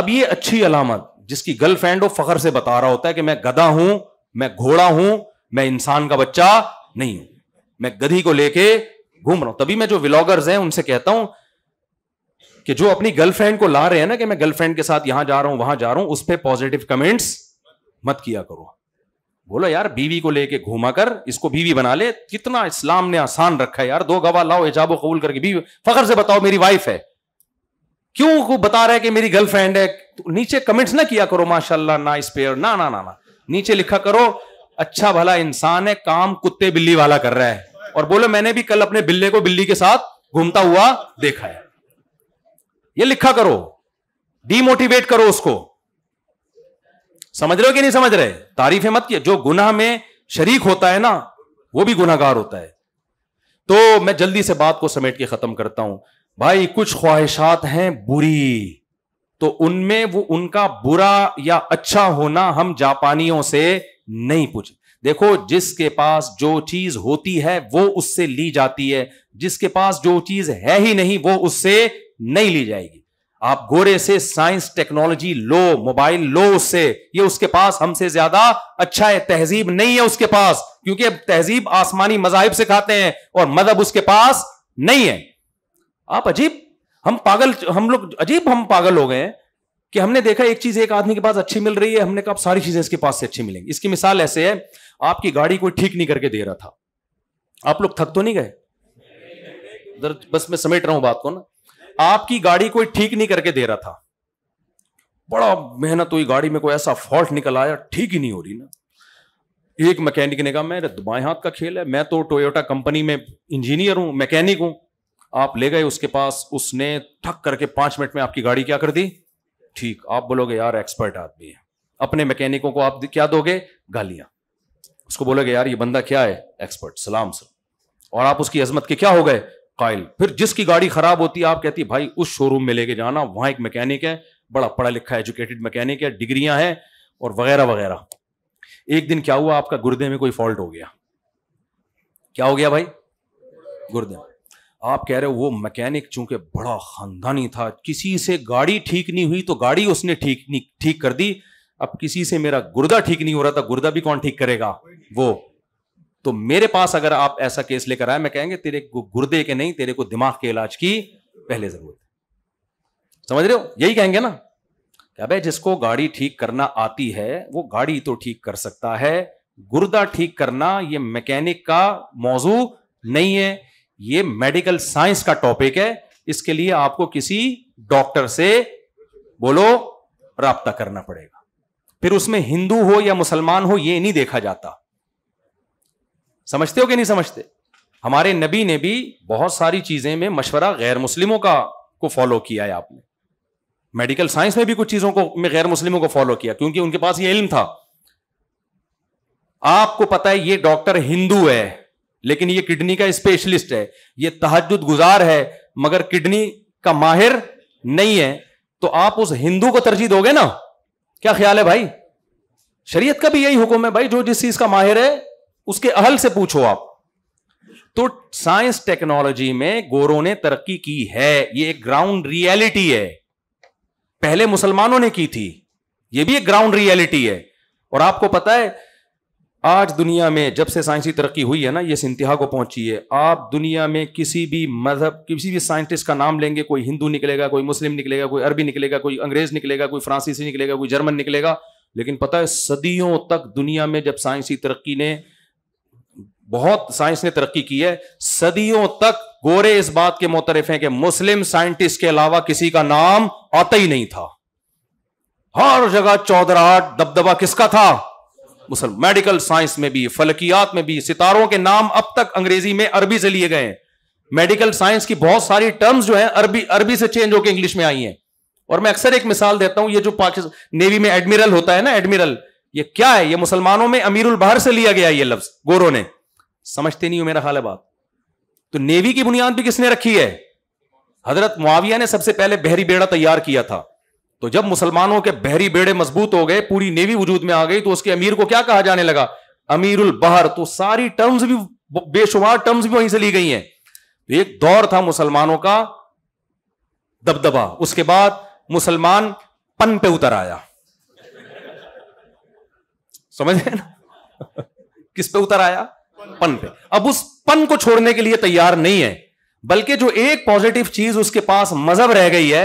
अब ये अच्छी अलामत जिसकी गर्लफ्रेंड हो फखर से बता रहा होता है कि मैं गधा हूं मैं घोड़ा हूं मैं इंसान का बच्चा नहीं हूं मैं गधी को लेके घूम रहा हूं तभी मैं जो व्लॉगर्स हैं उनसे कहता हूं कि जो अपनी गर्लफ्रेंड को ला रहे हैं ना कि मैं गर्लफ्रेंड के साथ यहां जा रहा हूं वहां जा रहा हूं उस पर पॉजिटिव कमेंट्स मत किया करो बोला यार बीवी को लेके घूमा कर इसको बीवी बना ले कितना इस्लाम ने आसान रखा है यार दो गवाह लाओ हिजाब कबूल करके बीवी फखर से बताओ मेरी वाइफ है क्यों को बता रहा कि मेरी गर्लफ्रेंड है तो नीचे कमेंट्स ना किया करो माशाल्लाह ना इस पेयर ना ना ना ना नीचे लिखा करो अच्छा भला इंसान है काम कुत्ते बिल्ली वाला कर रहा है और बोलो मैंने भी कल अपने बिल्ले को बिल्ली के साथ घूमता हुआ देखा है ये लिखा करो डीमोटिवेट करो उसको समझ रहे हो कि नहीं समझ रहे तारीफ मत किया जो गुना में शरीक होता है ना वो भी गुनागार होता है तो मैं जल्दी से बात को समेट के खत्म करता हूं भाई कुछ ख्वाहिशात हैं बुरी तो उनमें वो उनका बुरा या अच्छा होना हम जापानियों से नहीं पूछ देखो जिसके पास जो चीज होती है वो उससे ली जाती है जिसके पास जो चीज है ही नहीं वो उससे नहीं ली जाएगी आप गोरे से साइंस टेक्नोलॉजी लो मोबाइल लो उससे ये उसके पास हमसे ज्यादा अच्छा है तहजीब नहीं है उसके पास क्योंकि अब तहजीब आसमानी मजाहिब से खाते हैं और मजहब उसके पास नहीं है आप अजीब हम पागल हम लोग अजीब हम पागल हो गए हैं कि हमने देखा एक चीज एक आदमी के पास अच्छी मिल रही है हमने कहा सारी चीजें इसके पास से अच्छी मिलेंगी इसकी मिसाल ऐसे है आपकी गाड़ी कोई ठीक नहीं करके दे रहा था आप लोग थक तो नहीं गए बस मैं समेट रहा हूं बात को ना आपकी गाड़ी कोई ठीक नहीं करके दे रहा था बड़ा मेहनत हुई गाड़ी में कोई ऐसा फॉल्ट निकल आया ठीक ही नहीं हो रही ना एक मैकेनिक ने कहा मेरे बाएं हाथ का खेल है मैं तो टोयोटा कंपनी में इंजीनियर हूं मैकेनिक हूं आप ले गए उसके पास उसने ठक करके पांच मिनट में आपकी गाड़ी क्या कर दी ठीक आप बोलोगे यार एक्सपर्ट आदमी है अपने मैकेनिकों को आप क्या दोगे गालियां उसको बोलोगे यार ये बंदा क्या है एक्सपर्ट सलाम सर और आप उसकी अजमत के क्या हो गए कायल फिर जिसकी गाड़ी खराब होती है आप कहती भाई उस शोरूम में लेके जाना वहां एक मैकेनिक है बड़ा पढ़ा लिखा एजुकेटेड मैकेनिक है डिग्रियां हैं और वगैरह वगैरह एक दिन क्या हुआ आपका गुर्दे में कोई फॉल्ट हो गया क्या हो गया भाई गुर्दे में आप कह रहे हो वो मैकेनिक चूंकि बड़ा खानदानी था किसी से गाड़ी ठीक नहीं हुई तो गाड़ी उसने ठीक नहीं ठीक कर दी अब किसी से मेरा गुर्दा ठीक नहीं हो रहा था तो गुर्दा भी कौन ठीक करेगा वो तो मेरे पास अगर आप ऐसा केस लेकर आए मैं कहेंगे तेरे को गुर्दे के नहीं तेरे को दिमाग के इलाज की पहले जरूरत है समझ रहे हो यही कहेंगे ना क्या भाई जिसको गाड़ी ठीक करना आती है वो गाड़ी तो ठीक कर सकता है गुर्दा ठीक करना ये मैकेनिक का मौजू नहीं है ये मेडिकल साइंस का टॉपिक है इसके लिए आपको किसी डॉक्टर से बोलो रहा करना पड़ेगा फिर उसमें हिंदू हो या मुसलमान हो ये नहीं देखा जाता समझते हो कि नहीं समझते हमारे नबी ने भी बहुत सारी चीजें में मशवरा गैर मुस्लिमों का को फॉलो किया है आपने मेडिकल साइंस में भी कुछ चीजों को में गैर मुस्लिमों को फॉलो किया क्योंकि उनके पास ये इल्म था आपको पता है ये डॉक्टर हिंदू है लेकिन ये किडनी का स्पेशलिस्ट है ये तहजद गुजार है मगर किडनी का माहिर नहीं है तो आप उस हिंदू को तरजीह दोगे ना क्या ख्याल है भाई शरीयत का भी यही हुक्म है भाई जो जिस चीज का माहिर है उसके अहल से पूछो आप तो साइंस टेक्नोलॉजी में गोरों ने तरक्की की है ये एक ग्राउंड रियलिटी है पहले मुसलमानों ने की थी ये भी एक ग्राउंड रियलिटी है और आपको पता है आज दुनिया में जब से साइंसी तरक्की हुई है ना ये इंतहा को पहुंची है आप दुनिया में किसी भी मजहब किसी भी साइंटिस्ट का नाम लेंगे कोई हिंदू निकलेगा कोई मुस्लिम निकलेगा कोई अरबी निकलेगा कोई अंग्रेज निकलेगा कोई फ्रांसीसी निकलेगा कोई जर्मन निकलेगा लेकिन पता है सदियों तक दुनिया में जब साइंसी तरक्की ने बहुत साइंस ने तरक्की की है सदियों तक गोरे इस बात के मोतरफ हैं कि मुस्लिम साइंटिस्ट के अलावा किसी का नाम आता ही नहीं था हर जगह चौधराहट दबदबा किसका था मुसलम मेडिकल साइंस में भी फलकियात में भी सितारों के नाम अब तक अंग्रेजी में अरबी से लिए गए मेडिकल साइंस की बहुत सारी टर्म्स जो है अरबी अरबी से चेंज होकर इंग्लिश में आई है और मैं अक्सर एक मिसाल देता हूं ये जो पाकिस्तान नेवी में एडमिरल होता है ना एडमिरल ये क्या है ये मुसलमानों में अमीरुल बहर से लिया गया ये लफ्ज गोरों ने समझते नहीं हो मेरा हाल है बात तो नेवी की बुनियाद भी किसने रखी है हजरत मुआविया ने सबसे पहले बहरी बेड़ा तैयार किया था तो जब मुसलमानों के बहरी बेड़े मजबूत हो गए पूरी नेवी वजूद में आ गई तो उसके अमीर को क्या कहा जाने लगा अमीर उल बहर तो सारी टर्म्स भी बेशुमार टर्म्स भी वहीं से ली गई है तो एक दौर था मुसलमानों का दबदबा उसके बाद मुसलमान पन पे उतर आया समझ ना किस पे उतर आया पन पे अब उस पन को छोड़ने के लिए तैयार नहीं है बल्कि जो एक पॉजिटिव चीज उसके पास मजहब रह गई है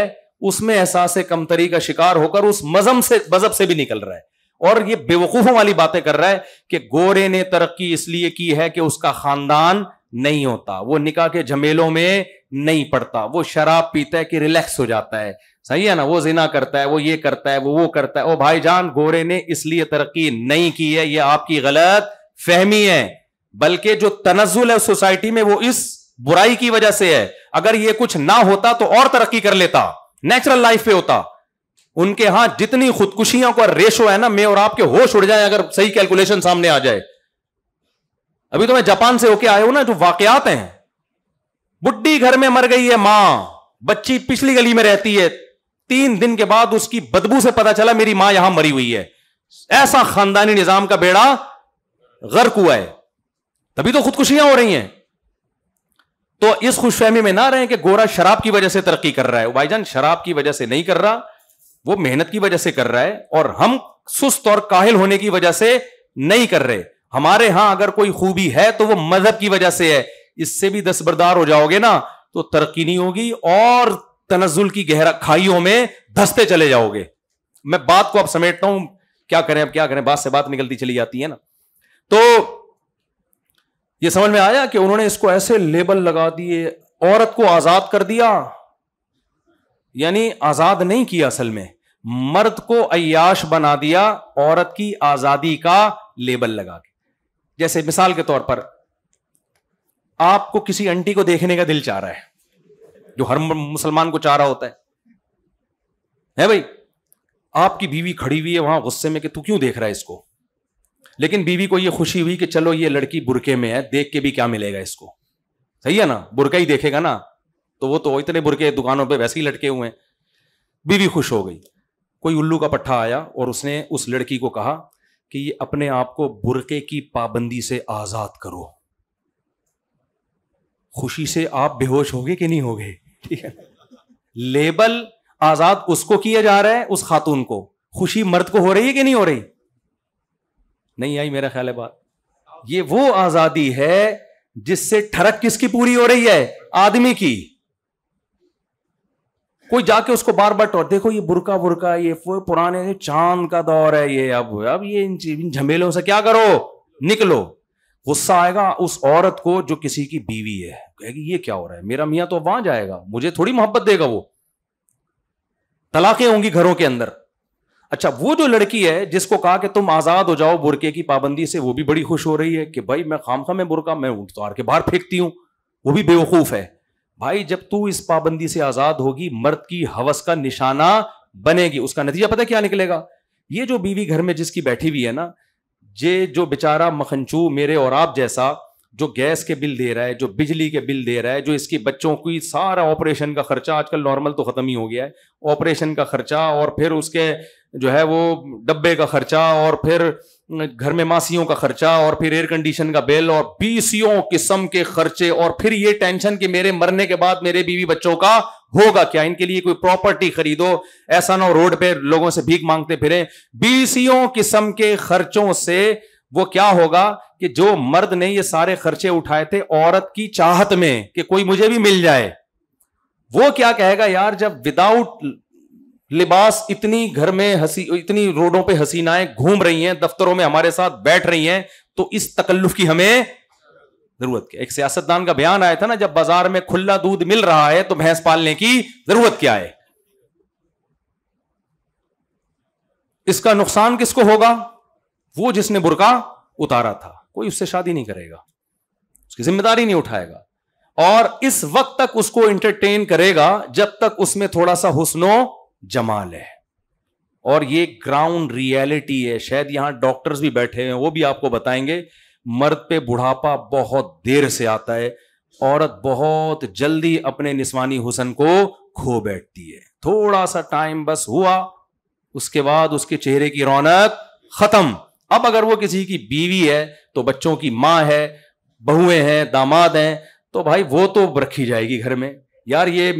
उसमें एहसास कमतरी का शिकार होकर उस मजहब से मजहब से भी निकल रहा है और ये बेवकूफों वाली बातें कर रहा है कि गोरे ने तरक्की इसलिए की है कि उसका खानदान नहीं होता वो निकाह के झमेलों में नहीं पड़ता वो शराब पीता है कि रिलैक्स हो जाता है सही है ना वो जिना करता है वो ये करता है वो वो करता है ओ भाईजान गोरे ने इसलिए तरक्की नहीं की है ये आपकी गलत फहमी है बल्कि जो तनजुल है सोसाइटी में वो इस बुराई की वजह से है अगर ये कुछ ना होता तो और तरक्की कर लेता नेचुरल लाइफ पे होता उनके यहां जितनी खुदकुशियों का रेशो है ना मैं और आपके होश उड़ जाए अगर सही कैलकुलेशन सामने आ जाए अभी तो मैं जापान से होके आया हूं ना जो वाकयात हैं बुढ़ी घर में मर गई है मां बच्ची पिछली गली में रहती है तीन दिन के बाद उसकी बदबू से पता चला मेरी मां यहां मरी हुई है ऐसा खानदानी निजाम का बेड़ा गर्क हुआ है तभी तो खुदकुशियां हो रही हैं तो इस खुशफहमी में ना रहे कि गोरा शराब की वजह से तरक्की कर रहा है भाई जान शराब की वजह से नहीं कर रहा वो मेहनत की वजह से कर रहा है और हम सुस्त और काहिल होने की वजह से नहीं कर रहे हमारे यहां अगर कोई खूबी है तो वो मजहब की वजह से है इससे भी दस्तबरदार हो जाओगे ना तो तरक्की नहीं होगी और तनजुल की गहरा खाइयों में धसते चले जाओगे मैं बात को अब समेटता हूं क्या करें अब क्या करें बात से बात निकलती चली जाती है ना तो ये समझ में आया कि उन्होंने इसको ऐसे लेबल लगा दिए औरत को आजाद कर दिया यानी आजाद नहीं किया असल में मर्द को अयाश बना दिया औरत की आजादी का लेबल लगा के जैसे मिसाल के तौर पर आपको किसी अंटी को देखने का दिल चाह रहा है जो हर मुसलमान को चाह रहा होता है है भाई आपकी बीवी खड़ी हुई है वहां गुस्से में कि तू क्यों देख रहा है इसको लेकिन बीवी को ये खुशी हुई कि चलो ये लड़की बुरके में है देख के भी क्या मिलेगा इसको सही है ना बुरका ही देखेगा ना तो वो तो इतने बुरके दुकानों पर वैसे ही लटके हुए हैं बीवी खुश हो गई कोई उल्लू का पट्ठा आया और उसने उस लड़की को कहा कि ये अपने आप को बुरके की पाबंदी से आजाद करो खुशी से आप बेहोश होगे कि नहीं होगे ठीक है लेबल आजाद उसको किया जा रहा है उस खातून को खुशी मर्द को हो रही है कि नहीं हो रही नहीं आई मेरा ख्याल है बात ये वो आजादी है जिससे ठरक किसकी पूरी हो रही है आदमी की कोई जाके उसको बार बार टोर देखो ये बुरका बुरका ये पुराने चांद का दौर है ये अब अब ये इन चीज झमेलों से क्या करो निकलो गुस्सा आएगा उस औरत को जो किसी की बीवी है कहेगी ये क्या हो रहा है मेरा मियाँ तो वहां जाएगा मुझे थोड़ी मोहब्बत देगा वो तलाकें होंगी घरों के अंदर अच्छा वो जो लड़की है जिसको कहा कि तुम आज़ाद हो जाओ बुरके की पाबंदी से वो भी बड़ी खुश हो रही है कि भाई मैं खाम खा में बुरका मैं उतार के बाहर फेंकती हूँ वो भी बेवकूफ़ है भाई जब तू इस पाबंदी से आज़ाद होगी मर्द की हवस का निशाना बनेगी उसका नतीजा पता क्या निकलेगा ये जो बीवी घर में जिसकी बैठी हुई है ना ये जो बेचारा मखनचू मेरे और आप जैसा जो गैस के बिल दे रहा है जो बिजली के बिल दे रहा है जो इसके बच्चों की सारा ऑपरेशन का खर्चा आजकल नॉर्मल तो खत्म ही हो गया है ऑपरेशन का खर्चा और फिर उसके जो है वो डब्बे का खर्चा और फिर घर में मासियों का खर्चा और फिर एयर कंडीशन का बिल और बीसियों किस्म के खर्चे और फिर ये टेंशन कि मेरे मरने के बाद मेरे बीवी बच्चों का होगा क्या इनके लिए कोई प्रॉपर्टी खरीदो ऐसा ना रोड पे लोगों से भीख मांगते फिरें बीसियों किस्म के खर्चों से वो क्या होगा कि जो मर्द ने ये सारे खर्चे उठाए थे औरत की चाहत में कि कोई मुझे भी मिल जाए वो क्या कहेगा यार जब विदाउट लिबास इतनी घर में हसी इतनी रोडों पे हसीनाएं घूम रही हैं दफ्तरों में हमारे साथ बैठ रही हैं तो इस तकल्लुफ की हमें जरूरत क्या एक सियासतदान का बयान आया था ना जब बाजार में खुला दूध मिल रहा है तो भैंस पालने की जरूरत क्या है इसका नुकसान किसको होगा वो जिसने बुरका उतारा था कोई उससे शादी नहीं करेगा उसकी जिम्मेदारी नहीं उठाएगा और इस वक्त तक उसको एंटरटेन करेगा जब तक उसमें थोड़ा सा हुसनो जमाल है और ये ग्राउंड रियलिटी है शायद यहां डॉक्टर्स भी बैठे हैं वो भी आपको बताएंगे मर्द पे बुढ़ापा बहुत देर से आता है औरत बहुत जल्दी अपने निस्वानी हुसन को खो बैठती है थोड़ा सा टाइम बस हुआ उसके बाद उसके चेहरे की रौनक खत्म अब अगर वो किसी की बीवी है तो बच्चों की माँ है बहुएं हैं दामाद हैं तो भाई वो तो रखी जाएगी घर में यार ये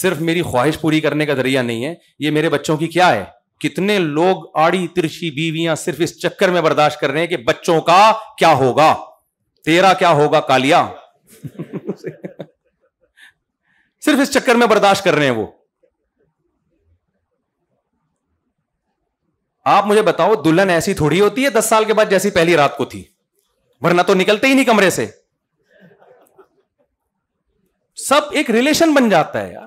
सिर्फ मेरी ख्वाहिश पूरी करने का जरिया नहीं है ये मेरे बच्चों की क्या है कितने लोग आड़ी तिरछी बीवियां सिर्फ इस चक्कर में बर्दाश्त कर रहे हैं कि बच्चों का क्या होगा तेरा क्या होगा कालिया सिर्फ इस चक्कर में बर्दाश्त कर रहे हैं वो आप मुझे बताओ दुल्हन ऐसी थोड़ी होती है दस साल के बाद जैसी पहली रात को थी वरना तो निकलते ही नहीं कमरे से सब एक रिलेशन बन जाता है यार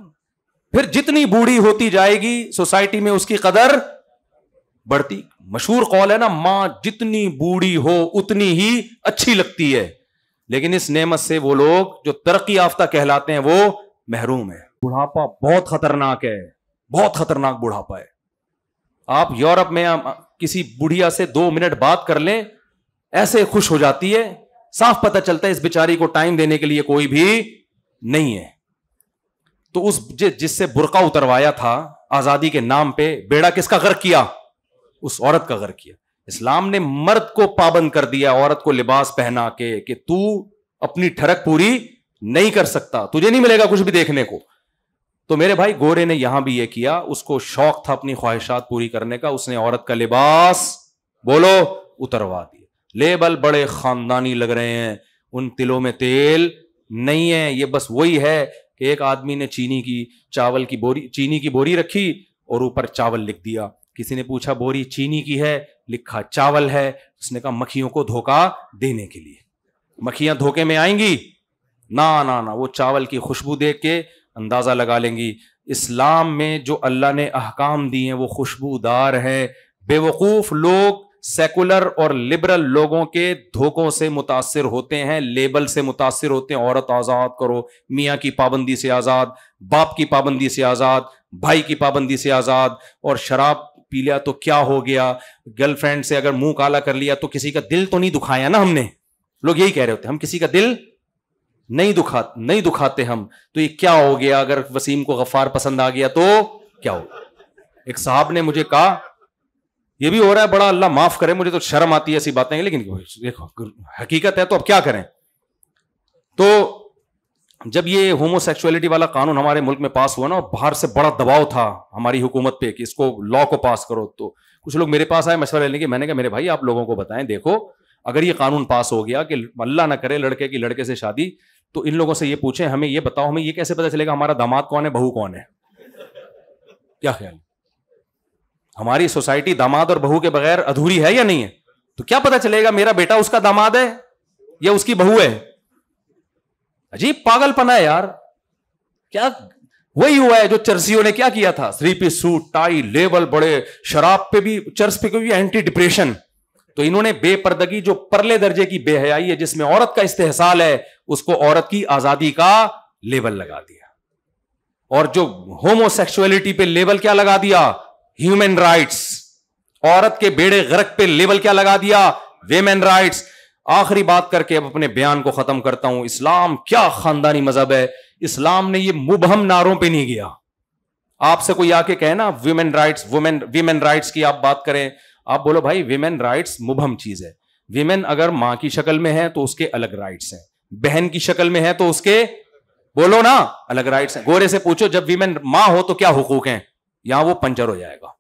फिर जितनी बूढ़ी होती जाएगी सोसाइटी में उसकी कदर बढ़ती मशहूर कौल है ना मां जितनी बूढ़ी हो उतनी ही अच्छी लगती है लेकिन इस नेमत से वो लोग जो तरक्की याफ्ता कहलाते हैं वो महरूम है बुढ़ापा बहुत खतरनाक है बहुत खतरनाक बुढ़ापा है आप यूरोप में किसी बुढ़िया से दो मिनट बात कर लें ऐसे खुश हो जाती है साफ पता चलता है इस बेचारी को टाइम देने के लिए कोई भी नहीं है तो उस जिससे बुरका उतरवाया था आजादी के नाम पे बेड़ा किसका गर्क किया उस औरत का गर्क किया इस्लाम ने मर्द को पाबंद कर दिया औरत को लिबास पहना के कि तू अपनी ठरक पूरी नहीं कर सकता तुझे नहीं मिलेगा कुछ भी देखने को तो मेरे भाई गोरे ने यहां भी यह किया उसको शौक था अपनी ख्वाहिशात पूरी करने का उसने औरत का लिबास बोलो उतरवा दिया लेबल बड़े खानदानी लग रहे हैं उन तिलों में तेल नहीं है ये बस वही है कि एक आदमी ने चीनी की चावल की बोरी चीनी की बोरी रखी और ऊपर चावल लिख दिया किसी ने पूछा बोरी चीनी की है लिखा चावल है उसने कहा मखियों को धोखा देने के लिए मखियां धोखे में आएंगी ना ना ना वो चावल की खुशबू देख के अंदाज़ा लगा लेंगी इस्लाम में जो अल्लाह ने अहकाम दिए हैं वो खुशबूदार हैं बेवकूफ़ लोग सेकुलर और लिबरल लोगों के धोखों से मुतासर होते हैं लेबल से मुतासर होते हैं औरत आज़ाद करो मियाँ की पाबंदी से आज़ाद बाप की पाबंदी से आज़ाद भाई की पाबंदी से आज़ाद और शराब पी लिया तो क्या हो गया गर्लफ्रेंड से अगर मुंह काला कर लिया तो किसी का दिल तो नहीं दुखाया ना हमने लोग यही कह रहे होते हैं हम किसी का दिल नहीं दुखा नहीं दुखाते हम तो ये क्या हो गया अगर वसीम को गफार पसंद आ गया तो क्या हो एक साहब ने मुझे कहा ये भी हो रहा है बड़ा अल्लाह माफ करे मुझे तो शर्म आती है ऐसी बातें लेकिन देखो हकीकत है तो अब क्या करें तो जब ये होमोसेक्सुअलिटी वाला कानून हमारे मुल्क में पास हुआ ना और बाहर से बड़ा दबाव था हमारी हुकूमत पे कि इसको लॉ को पास करो तो कुछ लोग मेरे पास आए मशवरा लेने के मैंने कहा मेरे भाई आप लोगों को बताएं देखो अगर ये कानून पास हो गया कि अल्लाह ना करे लड़के की लड़के से शादी तो इन लोगों से ये पूछे हमें ये बताओ हमें ये कैसे पता चलेगा हमारा दामाद कौन है बहू कौन है क्या ख्याल हमारी सोसाइटी दामाद और बहू के बगैर अधूरी है या नहीं है तो क्या पता चलेगा मेरा बेटा उसका दामाद है या उसकी बहू है अजीब पागलपना है यार क्या वही हुआ है जो चर्सियों ने क्या किया था three piece suit tie level बड़े शराब पे भी चर्स पे भी एंटी डिप्रेशन तो इन्होंने बेपर्दगी जो परले दर्जे की बेहयाई है जिसमें औरत का इस्तेसाल है उसको औरत की आजादी का लेवल लगा दिया और जो होमोसेक्सुअलिटी पे लेबल क्या लगा दिया ह्यूमन राइट्स औरत के बेड़े गर्क पे लेवल क्या लगा दिया वेमेन राइट्स आखिरी बात करके अब अपने बयान को खत्म करता हूं इस्लाम क्या खानदानी मजहब है इस्लाम ने यह मुबहम नारों पर नहीं गया आपसे कोई आके कहे ना women rights women women rights की आप बात करें आप बोलो भाई विमेन राइट्स मुबहम चीज है विमेन अगर मां की शक्ल में है तो उसके अलग राइट्स हैं बहन की शक्ल में है तो उसके बोलो ना अलग राइट्स हैं गोरे से पूछो जब विमेन माँ हो तो क्या हुकूक हैं यहां वो पंचर हो जाएगा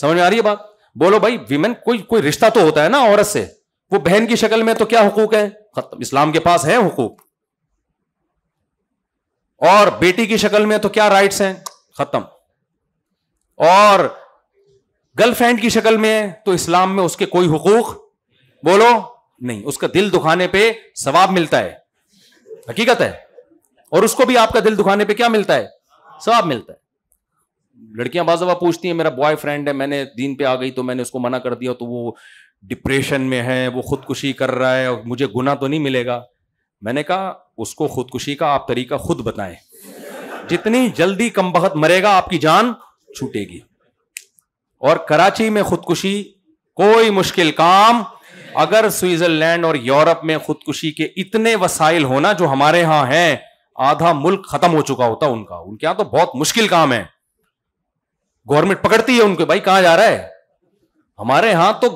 समझ में आ रही है बात बोलो भाई विमेन कोई कोई रिश्ता तो होता है ना औरत से वो बहन की शक्ल में तो क्या हुकूक है खत्म इस्लाम के पास है हुकूक और बेटी की शक्ल में तो क्या राइट्स हैं खत्म और गर्लफ्रेंड की शक्ल में है तो इस्लाम में उसके कोई हुकूक बोलो नहीं उसका दिल दुखाने पे सवाब मिलता है हकीकत है और उसको भी आपका दिल दुखाने पे क्या मिलता है सवाब मिलता है लड़कियां बाजवा पूछती हैं मेरा बॉयफ्रेंड है मैंने दीन पे आ गई तो मैंने उसको मना कर दिया तो वो डिप्रेशन में है वो खुदकुशी कर रहा है और मुझे गुना तो नहीं मिलेगा मैंने कहा उसको खुदकुशी का आप तरीका खुद बताएं जितनी जल्दी कम बहत मरेगा आपकी जान छूटेगी और कराची में खुदकुशी कोई मुश्किल काम अगर स्विट्जरलैंड और यूरोप में खुदकुशी के इतने वसाइल होना जो हमारे यहां हैं आधा मुल्क खत्म हो चुका होता उनका उनके यहां तो बहुत मुश्किल काम है गवर्नमेंट पकड़ती है उनको भाई कहां जा रहा है हमारे यहां तो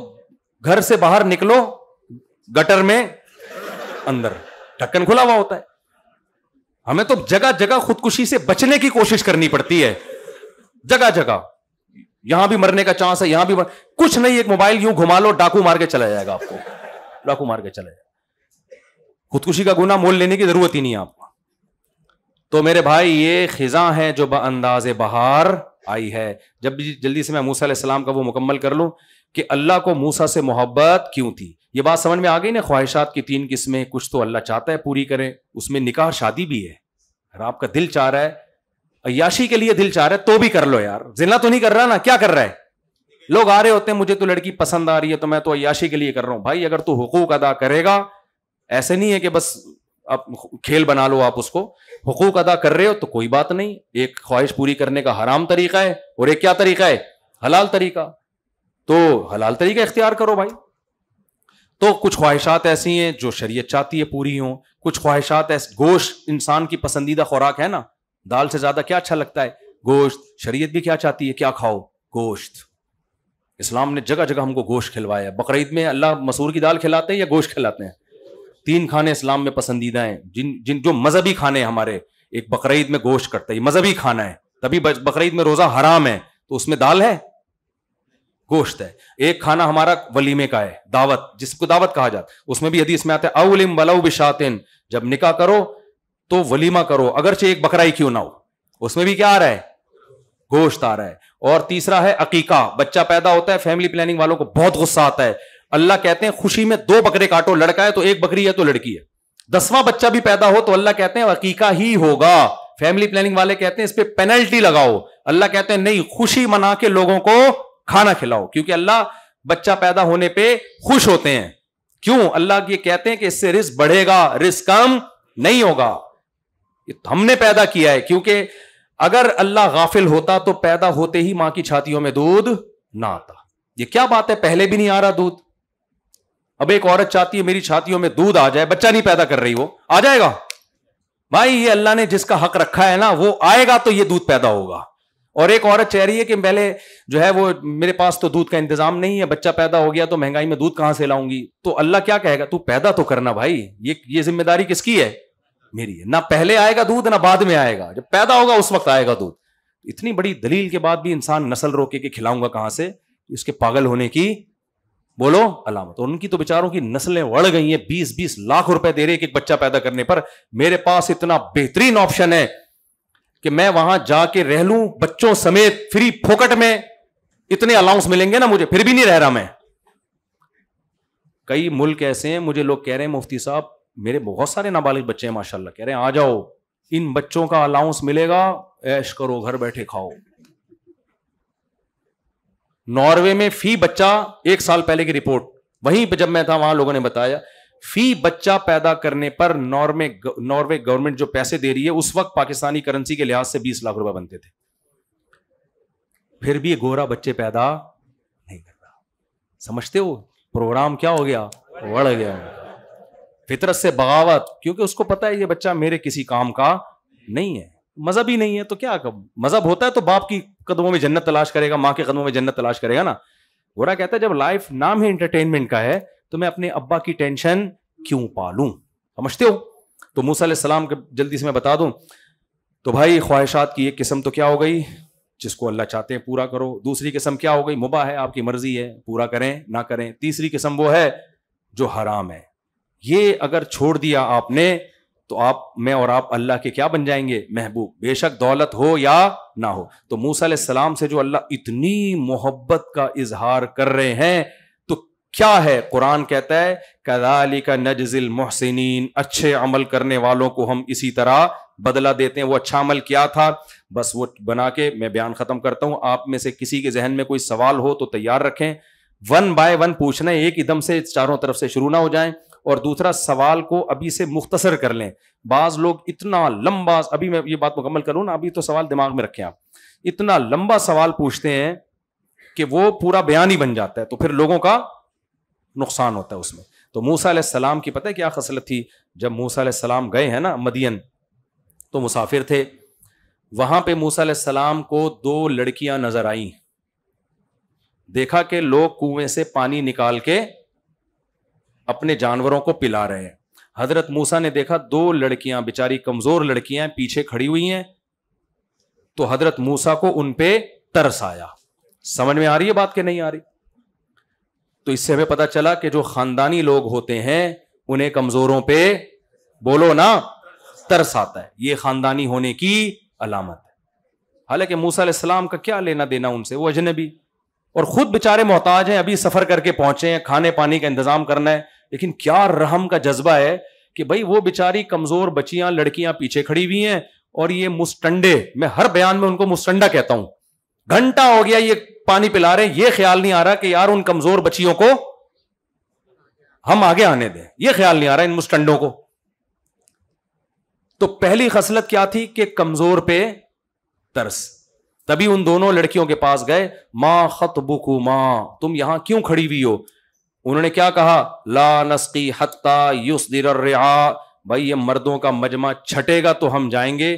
घर से बाहर निकलो गटर में अंदर ढक्कन खुला हुआ होता है हमें तो जगह जगह खुदकुशी से बचने की कोशिश करनी पड़ती है जगह जगह यहां भी मरने का चांस है यहां भी मर... कुछ नहीं एक मोबाइल यूं घुमा लो डाकू मार के चला जाएगा आपको डाकू मार के चला जाएगा खुदकुशी का गुना मोल लेने की जरूरत ही नहीं है आपको तो मेरे भाई ये खिजा है जो बंदाज बहार आई है जब भी जल्दी से मैं मूसा सलाम का वो मुकम्मल कर लूँ कि अल्लाह को मूसा से मोहब्बत क्यों थी ये बात समझ में आ गई ना ख्वाहिशात की तीन किस्में कुछ तो अल्लाह चाहता है पूरी करें उसमें निकाह शादी भी है अगर आपका दिल चाह रहा है अयाशी के लिए दिल चाह रहा है तो भी कर लो यार जिना तो नहीं कर रहा ना क्या कर रहा है लोग आ रहे होते हैं मुझे तो लड़की पसंद आ रही है तो मैं तो अयाशी के लिए कर रहा हूं भाई अगर तू हकूक अदा करेगा ऐसे नहीं है कि बस आप खेल बना लो आप उसको हकूक अदा कर रहे हो तो कोई बात नहीं एक ख्वाहिश पूरी करने का हराम तरीका है और एक क्या तरीका है हलाल तरीका तो हलाल तरीका इख्तियार करो भाई तो कुछ ख्वाहिशात ऐसी हैं जो शरीयत चाहती है पूरी हो कुछ ख्वाहिशात ऐसी गोश इंसान की पसंदीदा खुराक है ना दाल से ज्यादा क्या अच्छा लगता है गोश्त शरीयत भी क्या चाहती है क्या खाओ गोश्त इस्लाम ने जगह जगह हमको गोश्त खिलवाया बकर में अल्लाह मसूर की दाल खिलाते हैं या गोश्त खिलाते हैं तीन खाने इस्लाम में पसंदीदा हैं जिन जिन जो मजहबी खाने हैं हमारे एक बकर में गोश्त कटता है मजहबी खाना है तभी बकर में रोजा हराम है तो उसमें दाल है गोश्त है एक खाना हमारा वलीमे का है दावत जिसको दावत कहा जाता है उसमें भी यदि इसमें आता है अवलिम बलाउ बिशातिन जब निका करो तो वलीमा करो अगर चाहे एक बकरा ही क्यों ना हो उसमें भी क्या आ रहा है गोश्त आ रहा है और तीसरा है अकीका बच्चा पैदा होता है फैमिली प्लानिंग वालों को बहुत गुस्सा आता है अल्लाह कहते हैं खुशी में दो बकरे काटो लड़का है तो एक बकरी है तो लड़की है दसवां बच्चा भी पैदा हो तो अल्लाह कहते हैं अकीका ही होगा फैमिली प्लानिंग वाले कहते हैं इस पर पेनल्टी लगाओ अल्लाह कहते हैं नहीं खुशी मना के लोगों को खाना खिलाओ क्योंकि अल्लाह बच्चा पैदा होने पर खुश होते हैं क्यों अल्लाह ये कहते हैं कि इससे रिस्क बढ़ेगा रिस्क कम नहीं होगा ये हमने पैदा किया है क्योंकि अगर अल्लाह गाफिल होता तो पैदा होते ही मां की छातियों में दूध ना आता ये क्या बात है पहले भी नहीं आ रहा दूध अब एक औरत चाहती है मेरी छातियों में दूध आ जाए बच्चा नहीं पैदा कर रही वो आ जाएगा भाई ये अल्लाह ने जिसका हक रखा है ना वो आएगा तो ये दूध पैदा होगा और एक औरत कह रही है कि पहले जो है वो मेरे पास तो दूध का इंतजाम नहीं है बच्चा पैदा हो गया तो महंगाई में दूध कहां से लाऊंगी तो अल्लाह क्या कहेगा तू पैदा तो करना भाई ये ये जिम्मेदारी किसकी है मेरी है ना पहले आएगा दूध ना बाद में आएगा जब पैदा होगा उस वक्त आएगा दूध इतनी बड़ी दलील के बाद भी इंसान नस्ल रोके के खिलाऊंगा कहां से इसके पागल होने की बोलो अलामत उनकी तो बेचारों की नस्लें बढ़ गई हैं बीस बीस लाख रुपए दे रहे एक एक बच्चा पैदा करने पर मेरे पास इतना बेहतरीन ऑप्शन है कि मैं वहां जाके रह लू बच्चों समेत फ्री फोकट में इतने अलाउंस मिलेंगे ना मुझे फिर भी नहीं रह रहा मैं कई मुल्क ऐसे हैं मुझे लोग कह रहे हैं मुफ्ती साहब मेरे बहुत सारे नाबालिग बच्चे हैं माशाल्लाह कह रहे हैं आ जाओ इन बच्चों का अलाउंस मिलेगा ऐश करो घर बैठे खाओ नॉर्वे में फी बच्चा एक साल पहले की रिपोर्ट वहीं जब मैं था वहां लोगों ने बताया फी बच्चा पैदा करने पर नॉर्वे नॉर्वे गवर्नमेंट जो पैसे दे रही है उस वक्त पाकिस्तानी करेंसी के लिहाज से बीस लाख रुपए बनते थे फिर भी गोरा बच्चे पैदा नहीं कर रहा समझते हो प्रोग्राम क्या हो गया बढ़ गया फितरत से बगावत क्योंकि उसको पता है ये बच्चा मेरे किसी काम का नहीं है मजहब ही नहीं है तो क्या कब मजहब होता है तो बाप की कदमों में जन्नत तलाश करेगा माँ के कदमों में जन्नत तलाश करेगा ना घोड़ा कहता है जब लाइफ नाम ही इंटरटेनमेंट का है तो मैं अपने अब्बा की टेंशन क्यों पालूं समझते हो तो मूसा सलाम के जल्दी से मैं बता दूं तो भाई ख्वाहिशात की एक किस्म तो क्या हो गई जिसको अल्लाह चाहते हैं पूरा करो दूसरी किस्म क्या हो गई मुबा है आपकी मर्जी है पूरा करें ना करें तीसरी किस्म वो है जो हराम है ये अगर छोड़ दिया आपने तो आप मैं और आप अल्लाह के क्या बन जाएंगे महबूब बेशक दौलत हो या ना हो तो मूसा सलाम से जो अल्लाह इतनी मोहब्बत का इजहार कर रहे हैं तो क्या है कुरान कहता है कदाली का नजजिल मोहसिन अच्छे अमल करने वालों को हम इसी तरह बदला देते हैं वो अच्छा अमल क्या था बस वो बना के मैं बयान ख़त्म करता हूं आप में से किसी के जहन में कोई सवाल हो तो तैयार रखें वन बाय वन पूछना एक एकदम से चारों तरफ से शुरू ना हो जाए और दूसरा सवाल को अभी से मुख्तसर कर लें बाज लोग इतना लंबा अभी मैं ये बात मुकम्मल करूँ ना अभी तो सवाल दिमाग में रखें आप इतना लंबा सवाल पूछते हैं कि वो पूरा बयान ही बन जाता है तो फिर लोगों का नुकसान होता है उसमें तो मूसा सलाम की पता है क्या खसलत थी जब मूसा सलाम गए हैं ना मदियन तो मुसाफिर थे वहां पर मूसा सलाम को दो लड़कियां नजर आई देखा कि लोग कुएं से पानी निकाल के अपने जानवरों को पिला रहे हैं हजरत मूसा ने देखा दो लड़कियां बेचारी कमजोर लड़कियां पीछे खड़ी हुई हैं तो हजरत मूसा को उन पे तरस आया समझ में आ रही है बात के नहीं आ रही तो इससे हमें पता चला कि जो खानदानी लोग होते हैं उन्हें कमजोरों पे बोलो ना तरस आता है ये खानदानी होने की अलामत है हालांकि मूसा सलाम का क्या लेना देना उनसे वो अजनबी और खुद बेचारे मोहताज हैं अभी सफर करके पहुंचे हैं खाने पानी का इंतजाम करना है लेकिन क्या रहम का जज्बा है कि भाई वो बेचारी कमजोर बच्चियां लड़कियां पीछे खड़ी हुई हैं और ये मुस्टंडे मैं हर बयान में उनको मुस्टंडा कहता हूं घंटा हो गया ये पानी पिला रहे हैं ये ख्याल नहीं आ रहा कि यार उन कमजोर बच्चियों को हम आगे आने दें यह ख्याल नहीं आ रहा इन मुस्टंडों को तो पहली खसलत क्या थी कि कमजोर पे तरस तभी उन दोनों लड़कियों के पास गए मां खत बुकू मां तुम यहां क्यों खड़ी हुई हो उन्होंने क्या कहा ला नस्की हत्ता युसदिर रिहा भाई ये मर्दों का मजमा छटेगा तो हम जाएंगे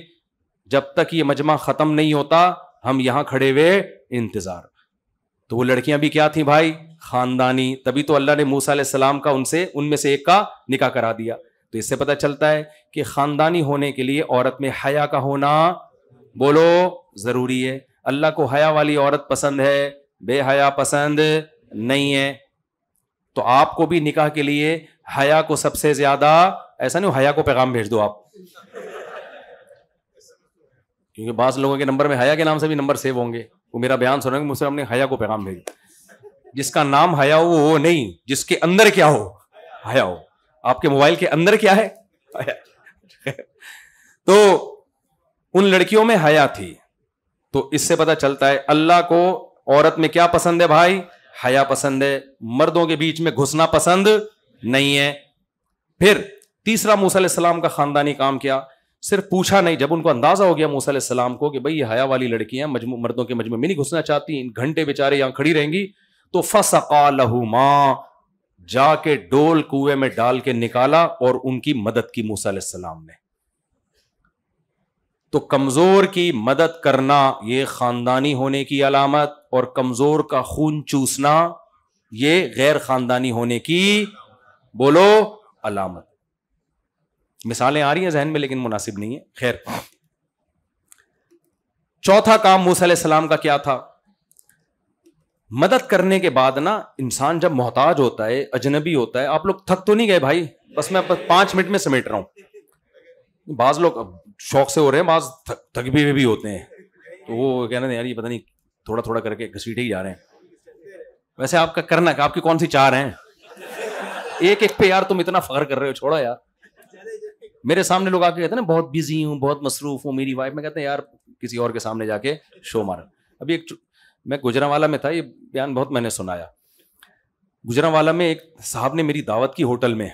जब तक ये मजमा ख़त्म नहीं होता हम यहां खड़े हुए इंतज़ार तो वो लड़कियां भी क्या थी भाई खानदानी तभी तो अल्लाह ने मूसा सलाम का उनसे उनमें से एक का निकाह करा दिया तो इससे पता चलता है कि खानदानी होने के लिए औरत में हया का होना बोलो ज़रूरी है अल्लाह को हया वाली औरत पसंद है बेहया पसंद नहीं है तो आपको भी निकाह के लिए हया को सबसे ज्यादा ऐसा नहीं हया को पैगाम भेज दो आप क्योंकि बास लोगों के नंबर में हया के नाम से भी नंबर सेव होंगे वो मेरा बयान सुनेंगे मुझसे हमने हया को पैगाम भेज जिसका नाम हया हो वो नहीं जिसके अंदर क्या हो हया हो आपके मोबाइल के अंदर क्या है तो उन लड़कियों में हया थी तो इससे पता चलता है अल्लाह को औरत में क्या पसंद है भाई हया पसंद है मर्दों के बीच में घुसना पसंद नहीं है फिर तीसरा मूसम का खानदानी काम किया सिर्फ पूछा नहीं जब उनको अंदाजा हो गया मूसम को कि भाई ये हया वाली लड़कियां मजमू मर्दों के मजमू में नहीं घुसना चाहती इन घंटे बेचारे यहां खड़ी रहेंगी तो फसका लहू माँ जाके डोल कुएं में डाल के निकाला और उनकी मदद की मूसा सलाम ने तो कमजोर की मदद करना यह खानदानी होने की अलामत और कमजोर का खून चूसना ये गैर खानदानी होने की बोलो अलामत मिसालें आ रही हैं जहन में लेकिन मुनासिब नहीं है खैर चौथा काम मूसा सलाम का क्या था मदद करने के बाद ना इंसान जब मोहताज होता है अजनबी होता है आप लोग थक तो नहीं गए भाई बस मैं पांच मिनट में समेट रहा हूं बाज लोग शौक से हो रहे हैं बाज थक, थक भी, भी होते हैं तो वो कहना यार ये पता नहीं थोड़ा थोड़ा करके घसीटे ही जा रहे हैं वैसे आपका करना का आपकी कौन सी चार हैं एक एक पे यार तुम इतना फखर कर रहे हो छोड़ा यार मेरे सामने लोग आके कहते हैं ना बहुत बिजी हूँ बहुत मसरूफ हूँ मेरी वाइफ में कहते हैं यार किसी और के सामने जाके शो मार अभी एक मैं गुजरावाला में था ये बयान बहुत मैंने सुनाया गुजरावाला में एक साहब ने मेरी दावत की होटल में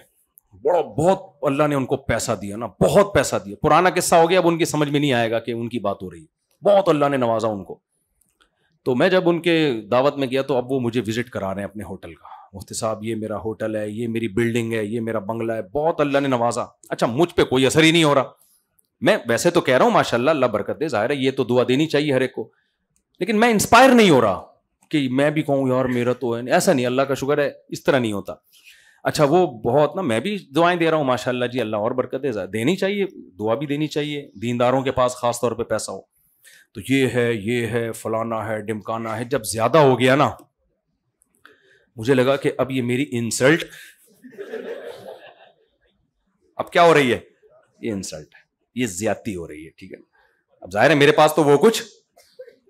बड़ा बहुत अल्लाह ने उनको पैसा दिया ना बहुत पैसा दिया पुराना किस्सा हो गया अब उनकी समझ में नहीं आएगा कि उनकी बात हो रही बहुत अल्लाह ने नवाजा उनको तो मैं जब उनके दावत में गया तो अब वो मुझे विजिट करा रहे हैं अपने होटल का मुफ्ती साहब ये मेरा होटल है ये मेरी बिल्डिंग है ये मेरा बंगला है बहुत अल्लाह ने नवाजा अच्छा मुझ पर कोई असर ही नहीं हो रहा मैं वैसे तो कह रहा हूँ माशा अल्लाह बरकत दे ज़ाहिर है ये तो दुआ देनी चाहिए हर एक को लेकिन मैं इंस्पायर नहीं हो रहा कि मैं भी कहूँ यार मेरा तो है ऐसा नहीं अल्लाह का शुक्र है इस तरह नहीं होता अच्छा वो बहुत ना मैं भी दुआएं दे रहा हूँ माशाल्लाह जी अल्लाह और बरकत दे देनी चाहिए दुआ भी देनी चाहिए दीनदारों के पास खास तौर पे पैसा हो तो ये है ये है फलाना है डिमकाना है जब ज्यादा हो गया ना मुझे लगा कि अब ये मेरी इंसल्ट अब क्या हो रही है ये इंसल्ट है ये ज्यादती हो रही है ठीक है अब जाहिर है मेरे पास तो वो कुछ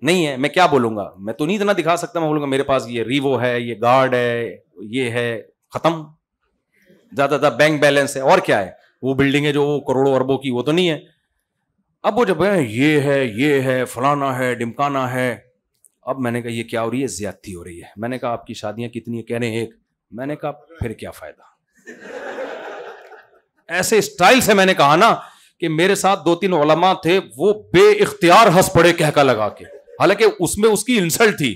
नहीं है मैं क्या बोलूंगा मैं तो नहीं इतना दिखा सकता मैं बोलूंगा मेरे पास ये रीवो है ये गार्ड है ये है खत्म ज्यादा ज्यादा बैंक बैलेंस है और क्या है वो बिल्डिंग है जो करोड़ों अरबों की वो तो नहीं है अब वो जब है ये है ये है फलाना है डिमकाना है अब मैंने कहा ये क्या हो रही है ज्यादती हो रही है मैंने कहा आपकी शादियां कितनी है कह रहे हैं एक मैंने कहा फिर क्या फायदा ऐसे स्टाइल से मैंने कहा ना कि मेरे साथ दो तीन ओलमा थे वो बे इख्तियार हंस पड़े कहका लगा के हालांकि उसमें उसकी इंसल्ट थी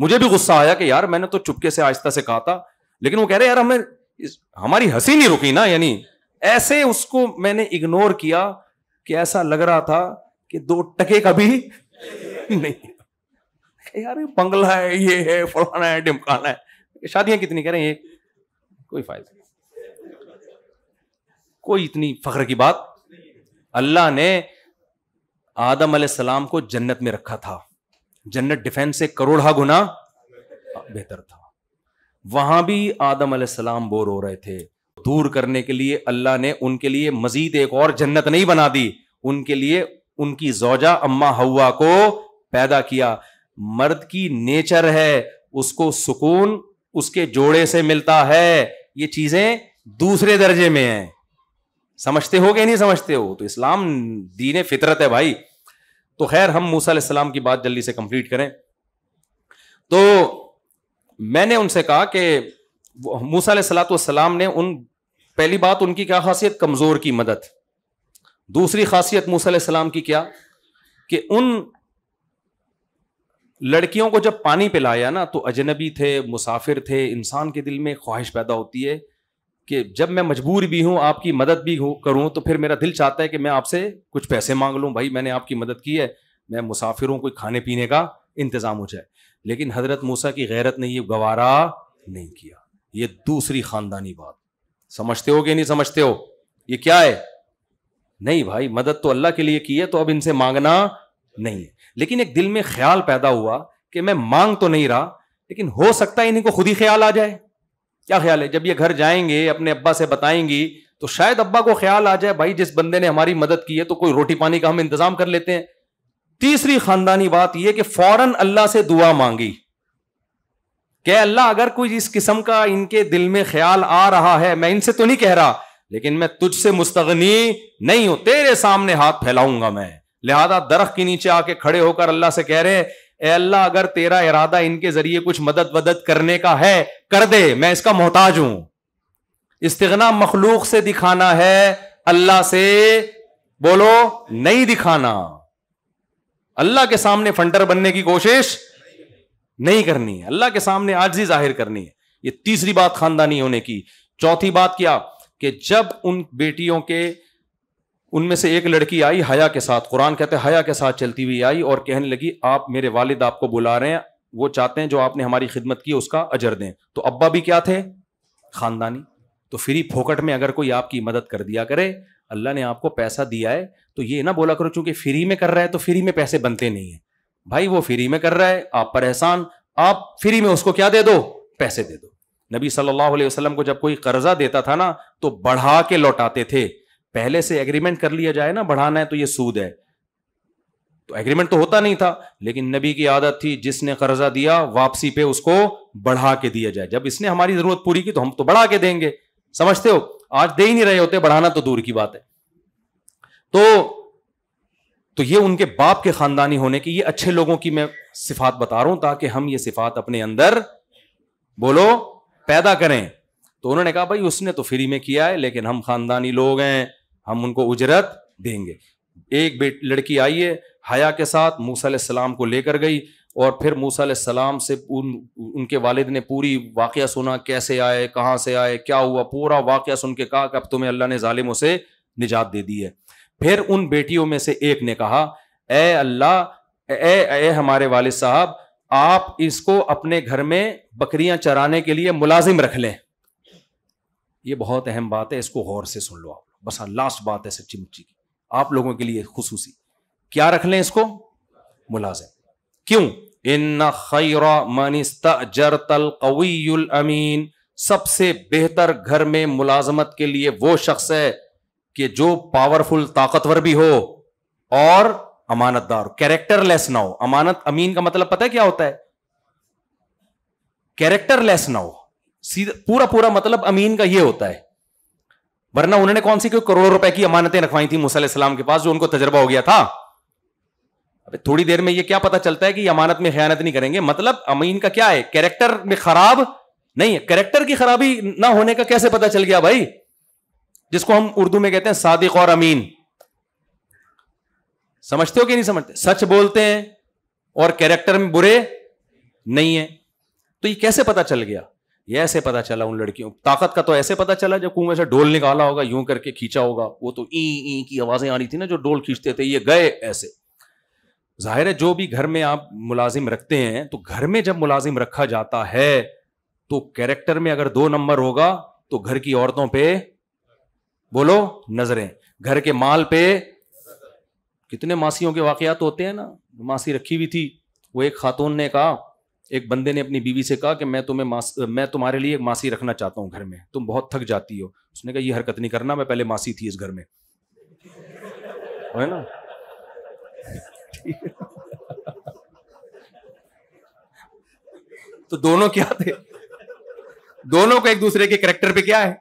मुझे भी गुस्सा आया कि यार मैंने तो चुपके से आहिस्ता से कहा था लेकिन वो कह रहे यार हमें हमारी हंसी नहीं रुकी ना यानी ऐसे उसको मैंने इग्नोर किया कि ऐसा लग रहा था कि दो टके कभी नहीं यार बंगला है ये है फलाना है डिमकाना है शादियां कितनी कह रहे हैं कोई फायदा कोई इतनी फख्र की बात अल्लाह ने आदम सलाम को जन्नत में रखा था जन्नत डिफेंस से करोड़ा गुना बेहतर था वहां भी आदम सलाम बोर हो रहे थे दूर करने के लिए अल्लाह ने उनके लिए मजीद एक और जन्नत नहीं बना दी उनके लिए उनकी जौजा अम्मा हवा को पैदा किया मर्द की नेचर है उसको सुकून उसके जोड़े से मिलता है ये चीजें दूसरे दर्जे में हैं समझते हो कि नहीं समझते हो तो इस्लाम दीन फितरत है भाई तो खैर हम मूसा इस्लाम की बात जल्दी से कंप्लीट करें तो मैंने उनसे कहा कि मूसा सलाम ने उन पहली बात उनकी क्या खासियत कमज़ोर की मदद दूसरी खासियत मूसा सलाम की क्या कि उन लड़कियों को जब पानी पिलाया ना तो अजनबी थे मुसाफिर थे इंसान के दिल में ख्वाहिश पैदा होती है कि जब मैं मजबूर भी हूँ आपकी मदद भी करूँ तो फिर मेरा दिल चाहता है कि मैं आपसे कुछ पैसे मांग लूँ भाई मैंने आपकी मदद की है मैं मुसाफिर हूँ कोई खाने पीने का इंतज़ाम हो जाए लेकिन हजरत मूसा की गैरत ने यह गवारा नहीं किया ये दूसरी खानदानी बात समझते हो कि नहीं समझते हो ये क्या है नहीं भाई मदद तो अल्लाह के लिए की है तो अब इनसे मांगना नहीं है लेकिन एक दिल में ख्याल पैदा हुआ कि मैं मांग तो नहीं रहा लेकिन हो सकता है इन्हीं को खुद ही ख्याल आ जाए क्या ख्याल है जब ये घर जाएंगे अपने अब्बा से बताएंगी तो शायद अब्बा को ख्याल आ जाए भाई जिस बंदे ने हमारी मदद की है तो कोई रोटी पानी का हम इंतजाम कर लेते हैं तीसरी खानदानी बात यह कि फौरन अल्लाह से दुआ मांगी कि अल्लाह अगर कोई इस किस्म का इनके दिल में ख्याल आ रहा है मैं इनसे तो नहीं कह रहा लेकिन मैं तुझसे मुस्तगनी नहीं हूं तेरे सामने हाथ फैलाऊंगा मैं लिहाजा दरख्त के नीचे आके खड़े होकर अल्लाह से कह रहे हैं अल्लाह अगर तेरा इरादा इनके जरिए कुछ मदद वदद करने का है कर दे मैं इसका मोहताज हूं इस्तना मखलूक से दिखाना है अल्लाह से बोलो नहीं दिखाना अल्लाह के सामने फंटर बनने की कोशिश नहीं करनी है अल्लाह के सामने आजी जाहिर करनी है ये तीसरी बात खानदानी होने की चौथी बात क्या कि जब उन बेटियों के उनमें से एक लड़की आई हया के साथ कुरान कहते हैं हया के साथ चलती हुई आई और कहने लगी आप मेरे वालिद आपको बुला रहे हैं वो चाहते हैं जो आपने हमारी खिदमत की उसका अजर दें तो अब्बा भी क्या थे खानदानी तो फ्री फोकट में अगर कोई आपकी मदद कर दिया करे अल्लाह ने आपको पैसा दिया है तो ये ना बोला करो चूंकि फ्री में कर रहा है तो फ्री में पैसे बनते नहीं है भाई वो फ्री में कर रहा है आप पर एहसान आप फ्री में उसको क्या दे दो पैसे दे दो नबी सल्लल्लाहु अलैहि वसल्लम को जब कोई कर्जा देता था ना तो बढ़ा के लौटाते थे पहले से एग्रीमेंट कर लिया जाए ना बढ़ाना है तो ये सूद है तो एग्रीमेंट तो होता नहीं था लेकिन नबी की आदत थी जिसने कर्जा दिया वापसी पे उसको बढ़ा के दिया जाए जब इसने हमारी जरूरत पूरी की तो हम तो बढ़ा के देंगे समझते हो आज दे ही नहीं रहे होते बढ़ाना तो दूर की बात है तो तो ये उनके बाप के खानदानी होने की ये अच्छे लोगों की मैं सिफात बता रहा हूं ताकि हम ये सिफात अपने अंदर बोलो पैदा करें तो उन्होंने कहा भाई उसने तो फ्री में किया है लेकिन हम खानदानी लोग हैं हम उनको उजरत देंगे एक बेट लड़की आई है हया के साथ मूसा सलाम को लेकर गई और फिर मूसा सलाम से उन उनके वालिद ने पूरी वाक़ सुना कैसे आए कहाँ से आए क्या हुआ पूरा वाक़ सुन के कहा कि अब तुम्हें अल्लाह ने ालिमों से निजात दे दी है फिर उन बेटियों में से एक ने कहा ए अल्लाह ए ए हमारे वालिद साहब आप इसको अपने घर में बकरियां चराने के लिए मुलाजिम रख लें ये बहुत अहम बात है इसको गौर से सुन लो आप बस लास्ट हाँ, बात है सच्ची मुच्ची की आप लोगों के लिए खसूसी क्या रख लें इसको मुलाजिम क्यों इन खैरा मनिस्ता जरतल कवील अमीन सबसे बेहतर घर में मुलाजमत के लिए वो शख्स है कि जो पावरफुल ताकतवर भी हो और अमानतदार लेस ना हो अमानत अमीन का मतलब पता है क्या होता है कैरेक्टर लेस ना हो सीधा पूरा पूरा मतलब अमीन का ये होता है वरना उन्होंने कौन सी क्यों करोड़ों रुपए की अमानतें रखवाई थी मुसलम के पास जो उनको तजर्बा हो गया था अबे थोड़ी देर में ये क्या पता चलता है कि अमानत में खयानत नहीं करेंगे मतलब अमीन का क्या है कैरेक्टर में खराब नहीं है कैरेक्टर की खराबी ना होने का कैसे पता चल गया भाई जिसको हम उर्दू में कहते हैं सादिक और अमीन समझते हो कि नहीं समझते सच बोलते हैं और कैरेक्टर में बुरे नहीं है तो ये कैसे पता चल गया ये ऐसे पता चला उन लड़कियों ताकत का तो ऐसे पता चला जब कुछ से डोल निकाला होगा यूं करके खींचा होगा वो तो ई ई की आवाजें आ रही थी ना जो डोल खींचते थे ये गए ऐसे जाहिर है जो भी घर में आप मुलाजिम रखते हैं तो घर में जब मुलाजिम रखा जाता है तो कैरेक्टर में अगर दो नंबर होगा तो घर की औरतों पर बोलो नजरें घर के माल पे कितने मासियों के वाकयात होते हैं ना मासी रखी हुई थी वो एक खातून ने कहा एक बंदे ने अपनी बीवी से कहा कि मैं तुम्हें मैं तुम्हारे लिए एक मासी रखना चाहता हूं घर में तुम बहुत थक जाती हो उसने कहा ये हरकत नहीं करना मैं पहले मासी थी इस घर में है ना तो दोनों क्या थे दोनों को एक दूसरे के करेक्टर पे क्या है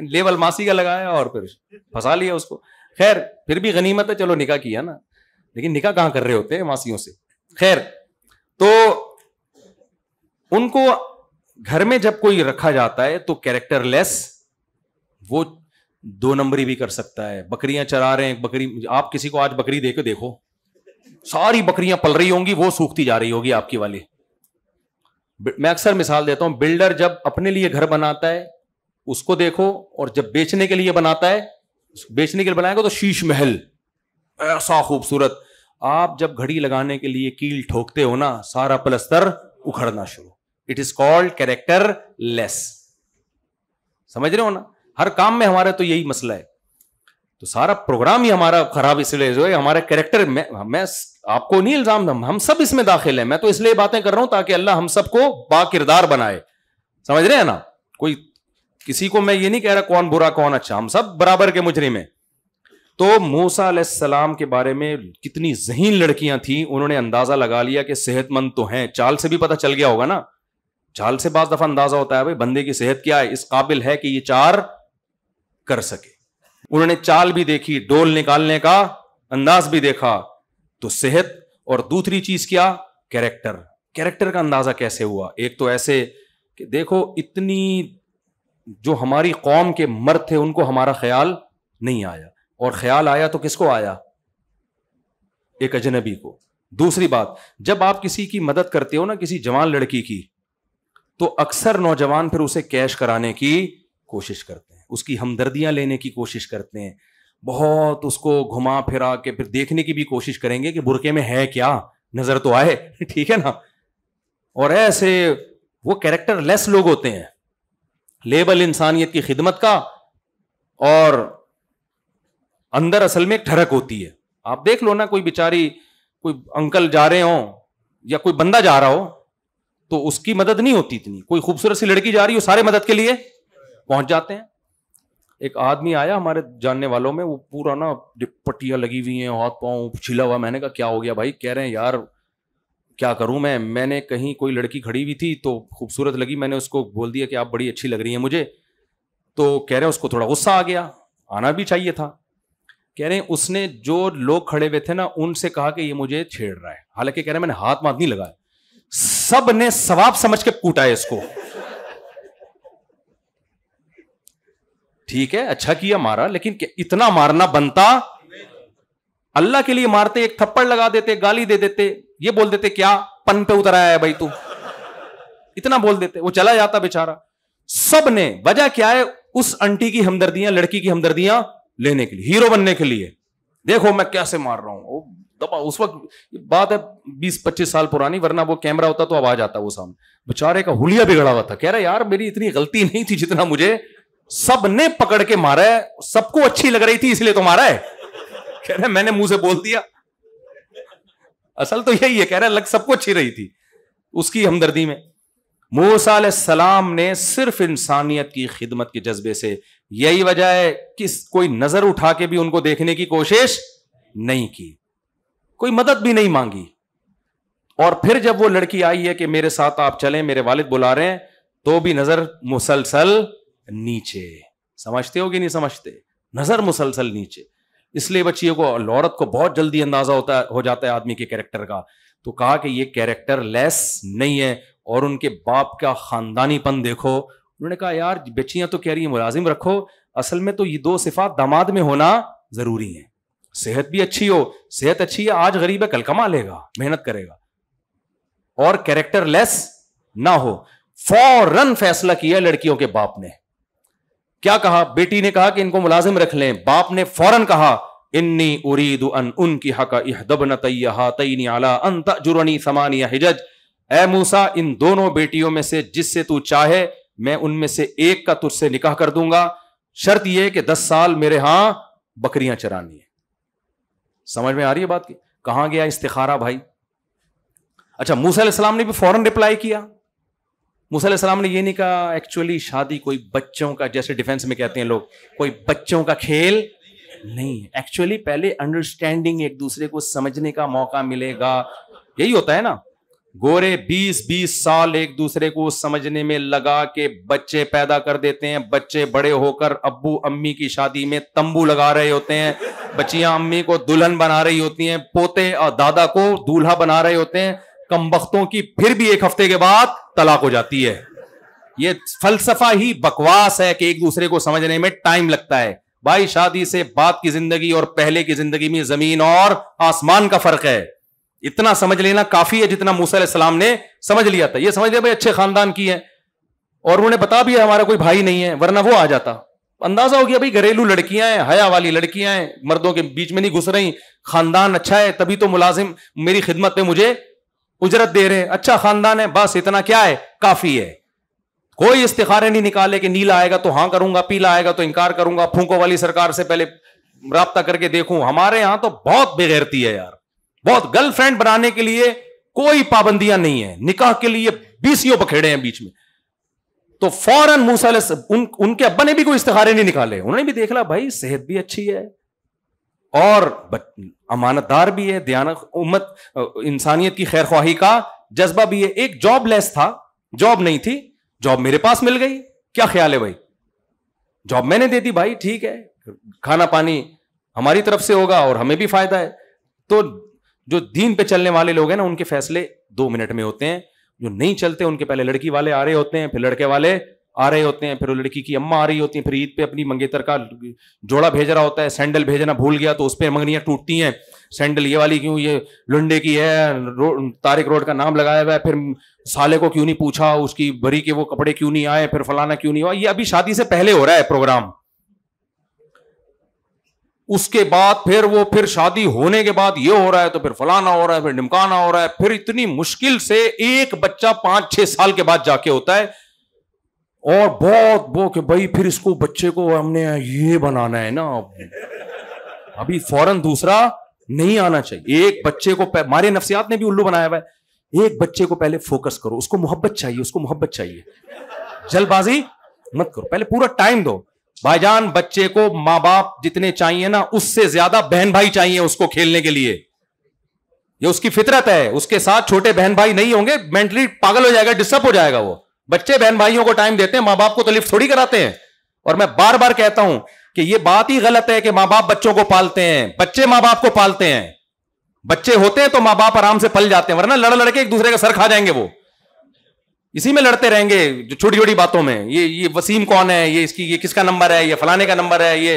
लेवल मासी का लगाया और फिर फंसा लिया उसको खैर फिर भी गनीमत है चलो निकाह किया ना लेकिन निकाह कहां कर रहे होते हैं मासियों से खैर तो उनको घर में जब कोई रखा जाता है तो कैरेक्टरलेस वो दो नंबरी भी कर सकता है बकरियां चरा रहे हैं बकरी आप किसी को आज बकरी दे देखो सारी बकरियां पल रही होंगी वो सूखती जा रही होगी आपकी वाली मैं अक्सर मिसाल देता हूं बिल्डर जब अपने लिए घर बनाता है उसको देखो और जब बेचने के लिए बनाता है बेचने के लिए बनाएगा तो शीश महल ऐसा खूबसूरत आप जब घड़ी लगाने के लिए कील ठोकते हो ना सारा प्लस्तर उखड़ना शुरू it is called characterless समझ रहे हो ना हर काम में हमारा तो यही मसला है तो सारा प्रोग्राम ही हमारा खराब इसलिए जो है हमारा कैरेक्टर मैं, आपको नहीं इल्जाम दम हम सब इसमें दाखिल है मैं तो इसलिए बातें कर रहा हूं ताकि अल्लाह हम सबको बाकिरदार बनाए समझ रहे हैं ना कोई किसी को मैं ये नहीं कह रहा कौन बुरा कौन अच्छा हम सब बराबर के मुजरिम में तो मूसा सलाम के बारे में कितनी जहीन लड़कियां थी उन्होंने अंदाजा लगा लिया कि सेहतमंद तो हैं चाल से भी पता चल गया होगा ना चाल से बाज दफा अंदाजा होता है भाई बंदे की सेहत क्या है इस काबिल है कि ये चार कर सके उन्होंने चाल भी देखी डोल निकालने का अंदाज भी देखा तो सेहत और दूसरी चीज क्या कैरेक्टर कैरेक्टर का अंदाजा कैसे हुआ एक तो ऐसे कि देखो इतनी जो हमारी कौम के मर्द थे उनको हमारा ख्याल नहीं आया और ख्याल आया तो किसको आया एक अजनबी को दूसरी बात जब आप किसी की मदद करते हो ना किसी जवान लड़की की तो अक्सर नौजवान फिर उसे कैश कराने की कोशिश करते हैं उसकी हमदर्दियां लेने की कोशिश करते हैं बहुत उसको घुमा फिरा के फिर देखने की भी कोशिश करेंगे कि बुरके में है क्या नजर तो आए ठीक है ना और ऐसे वो कैरेक्टर लेस लोग होते हैं लेबल इंसानियत की खिदमत का और अंदर असल में एक ठरक होती है आप देख लो ना कोई बेचारी कोई अंकल जा रहे हो या कोई बंदा जा रहा हो तो उसकी मदद नहीं होती इतनी कोई खूबसूरत सी लड़की जा रही हो सारे मदद के लिए पहुंच जाते हैं एक आदमी आया हमारे जानने वालों में वो पूरा ना पट्टियां लगी हुई हैं हाथ पाओ छिला हुआ मैंने कहा क्या हो गया भाई कह रहे हैं यार क्या करूं मैं मैंने कहीं कोई लड़की खड़ी हुई थी तो खूबसूरत लगी मैंने उसको बोल दिया कि आप बड़ी अच्छी लग रही है मुझे तो कह रहे हैं उसको थोड़ा गुस्सा आ गया आना भी चाहिए था कह रहे हैं उसने जो लोग खड़े हुए थे ना उनसे कहा कि ये मुझे छेड़ रहा है हालांकि कह रहे हैं मैंने हाथ माथ नहीं लगाया सब ने सवाब समझ के कूटा है इसको ठीक है अच्छा किया मारा लेकिन इतना मारना बनता अल्लाह के लिए मारते एक थप्पड़ लगा देते गाली दे देते ये बोल देते क्या पन पे उतर आया है भाई तू इतना बोल देते वो चला जाता बेचारा सब ने वजह क्या है उस आंटी की हमदर्दियां लड़की की हमदर्दियां लेने के लिए हीरो बनने के लिए देखो मैं कैसे मार रहा हूं दबा उस वक्त बात है बीस पच्चीस साल पुरानी वरना वो कैमरा होता तो आवाज आता वो सामने बेचारे का हुलिया बिगड़ा हुआ था कह रहा यार मेरी इतनी गलती नहीं थी जितना मुझे सबने पकड़ के मारा है सबको अच्छी लग रही थी इसलिए तो मारा है कह रहे मैंने मुंह से बोल दिया असल तो यही है कह रहे लग सबको अच्छी रही थी उसकी हमदर्दी में मूसा सलाम ने सिर्फ इंसानियत की खिदमत के जज्बे से यही वजह है कि कोई नजर उठा के भी उनको देखने की कोशिश नहीं की कोई मदद भी नहीं मांगी और फिर जब वो लड़की आई है कि मेरे साथ आप चले मेरे वालिद बुला रहे हैं तो भी नजर मुसलसल नीचे समझते हो कि नहीं समझते नजर मुसलसल नीचे इसलिए बच्चियों को लौरत को बहुत जल्दी अंदाजा होता हो जाता है आदमी के कैरेक्टर का तो कहा कि ये कैरेक्टर लेस नहीं है और उनके बाप का खानदानीपन देखो उन्होंने कहा यार बच्चियां तो कह रही है मुलाजिम रखो असल में तो ये दो सिफात दामाद में होना जरूरी है सेहत भी अच्छी हो सेहत अच्छी है आज गरीब है कल कमा लेगा मेहनत करेगा और कैरेक्टर लेस ना हो फौरन फैसला किया लड़कियों के बाप ने क्या कहा बेटी ने कहा कि इनको मुलाजिम रख लें बाप ने फौरन कहा इन्नी उरीद अन उनकी हक इहदबन तयनी आला अन जुरनी समानिया हिजज ए मूसा इन दोनों बेटियों में से जिससे तू चाहे मैं उनमें से एक का तुझसे निकाह कर दूंगा शर्त यह कि दस साल मेरे यहां बकरियां चरानी है समझ में आ रही है बात की कहां गया इस्तारा भाई अच्छा मूसा ने भी फौरन रिप्लाई किया मूसा ने ये नहीं कहा एक्चुअली शादी कोई बच्चों का जैसे डिफेंस में कहते हैं लोग कोई बच्चों का खेल नहीं है एक्चुअली पहले अंडरस्टैंडिंग एक दूसरे को समझने का मौका मिलेगा यही होता है ना गोरे 20-20 साल एक दूसरे को समझने में लगा के बच्चे पैदा कर देते हैं बच्चे बड़े होकर अब्बू अम्मी की शादी में तंबू लगा रहे होते हैं बच्चियां अम्मी को दुल्हन बना रही होती हैं पोते और दादा को दूल्हा बना रहे होते हैं वक्तों की फिर भी एक हफ्ते के बाद तलाक हो जाती है ये फलसफा ही बकवास है कि एक दूसरे को समझने में टाइम लगता है भाई शादी से बाप की जिंदगी और पहले की जिंदगी में जमीन और आसमान का फर्क है इतना समझ लेना काफी है जितना मूसा सलाम ने समझ लिया था ये समझ लिया भाई अच्छे खानदान की है और उन्होंने बता भी है हमारा कोई भाई नहीं है वरना वो आ जाता अंदाजा हो गया भाई घरेलू लड़कियां हैं हया वाली लड़कियां हैं मर्दों के बीच में नहीं घुस रही खानदान अच्छा है तभी तो मुलाजिम मेरी खिदमत में मुझे उजरत दे रहे हैं अच्छा खानदान है बस इतना क्या है काफी है कोई इस्तेखारे नहीं निकाले कि नीला आएगा तो हां करूंगा पीला आएगा तो इनकार करूंगा फूको वाली सरकार से पहले रब्ता करके देखूं हमारे यहां तो बहुत बेगैरती है यार बहुत गर्लफ्रेंड बनाने के लिए कोई पाबंदियां नहीं है निकाह के लिए बीसियों पखेड़े हैं बीच में तो फौरन मूसा उन, उनके अब्बा ने भी कोई इस्तारे नहीं निकाले उन्होंने भी देख ला भाई सेहत भी अच्छी है और अमानतदार भी है दयानत उम्मत इंसानियत की खैर ख्वाही का जज्बा भी है एक जॉब लेस था जॉब नहीं थी जॉब मेरे पास मिल गई क्या ख्याल है भाई जॉब मैंने दे दी भाई ठीक है खाना पानी हमारी तरफ से होगा और हमें भी फायदा है तो जो दीन पे चलने वाले लोग हैं ना उनके फैसले दो मिनट में होते हैं जो नहीं चलते उनके पहले लड़की वाले आ रहे होते हैं फिर लड़के वाले आ रहे होते हैं फिर वो लड़की की अम्मा आ रही होती है फिर ईद पे अपनी मंगेतर का जोड़ा भेज रहा होता है सैंडल भेजना भूल गया तो उस पर मंगनियाँ टूटती हैं सैंडल ये वाली क्यों ये लुंडे की है रो, तारिक रोड का नाम लगाया हुआ है फिर साले को क्यों नहीं पूछा उसकी भरी के वो कपड़े क्यों नहीं आए फिर फलाना क्यों नहीं हुआ ये अभी शादी से पहले हो रहा है प्रोग्राम उसके बाद फिर वो फिर शादी होने के बाद ये हो रहा है तो फिर फलाना हो रहा है फिर निमकाना हो रहा है फिर इतनी मुश्किल से एक बच्चा पांच छह साल के बाद जाके होता है और बहुत बो के भाई फिर इसको बच्चे को हमने ये बनाना है ना अभी फौरन दूसरा नहीं आना चाहिए एक बच्चे को हमारे नफसियात ने भी उल्लू बनाया हुआ है एक बच्चे को पहले फोकस करो उसको मोहब्बत चाहिए उसको मोहब्बत चाहिए जल्दबाजी मत करो पहले पूरा टाइम दो भाईजान बच्चे को माँ बाप जितने चाहिए ना उससे ज्यादा बहन भाई चाहिए उसको खेलने के लिए ये उसकी फितरत है उसके साथ छोटे बहन भाई नहीं होंगे मेंटली पागल हो जाएगा डिस्टर्ब हो जाएगा वो बच्चे बहन भाइयों को टाइम देते हैं मां बाप को तो लिफ्ट थोड़ी कराते हैं और मैं बार बार कहता हूं कि यह बात ही गलत है कि मां बाप बच्चों को पालते हैं बच्चे माँ बाप को पालते हैं बच्चे होते हैं तो मां बाप आराम से पल जाते हैं वरना लड़ लड़के एक दूसरे का सर खा जाएंगे वो इसी में लड़ते रहेंगे जो छोटी छोटी बातों में ये ये वसीम कौन है ये इसकी ये किसका नंबर है ये फलाने का नंबर है ये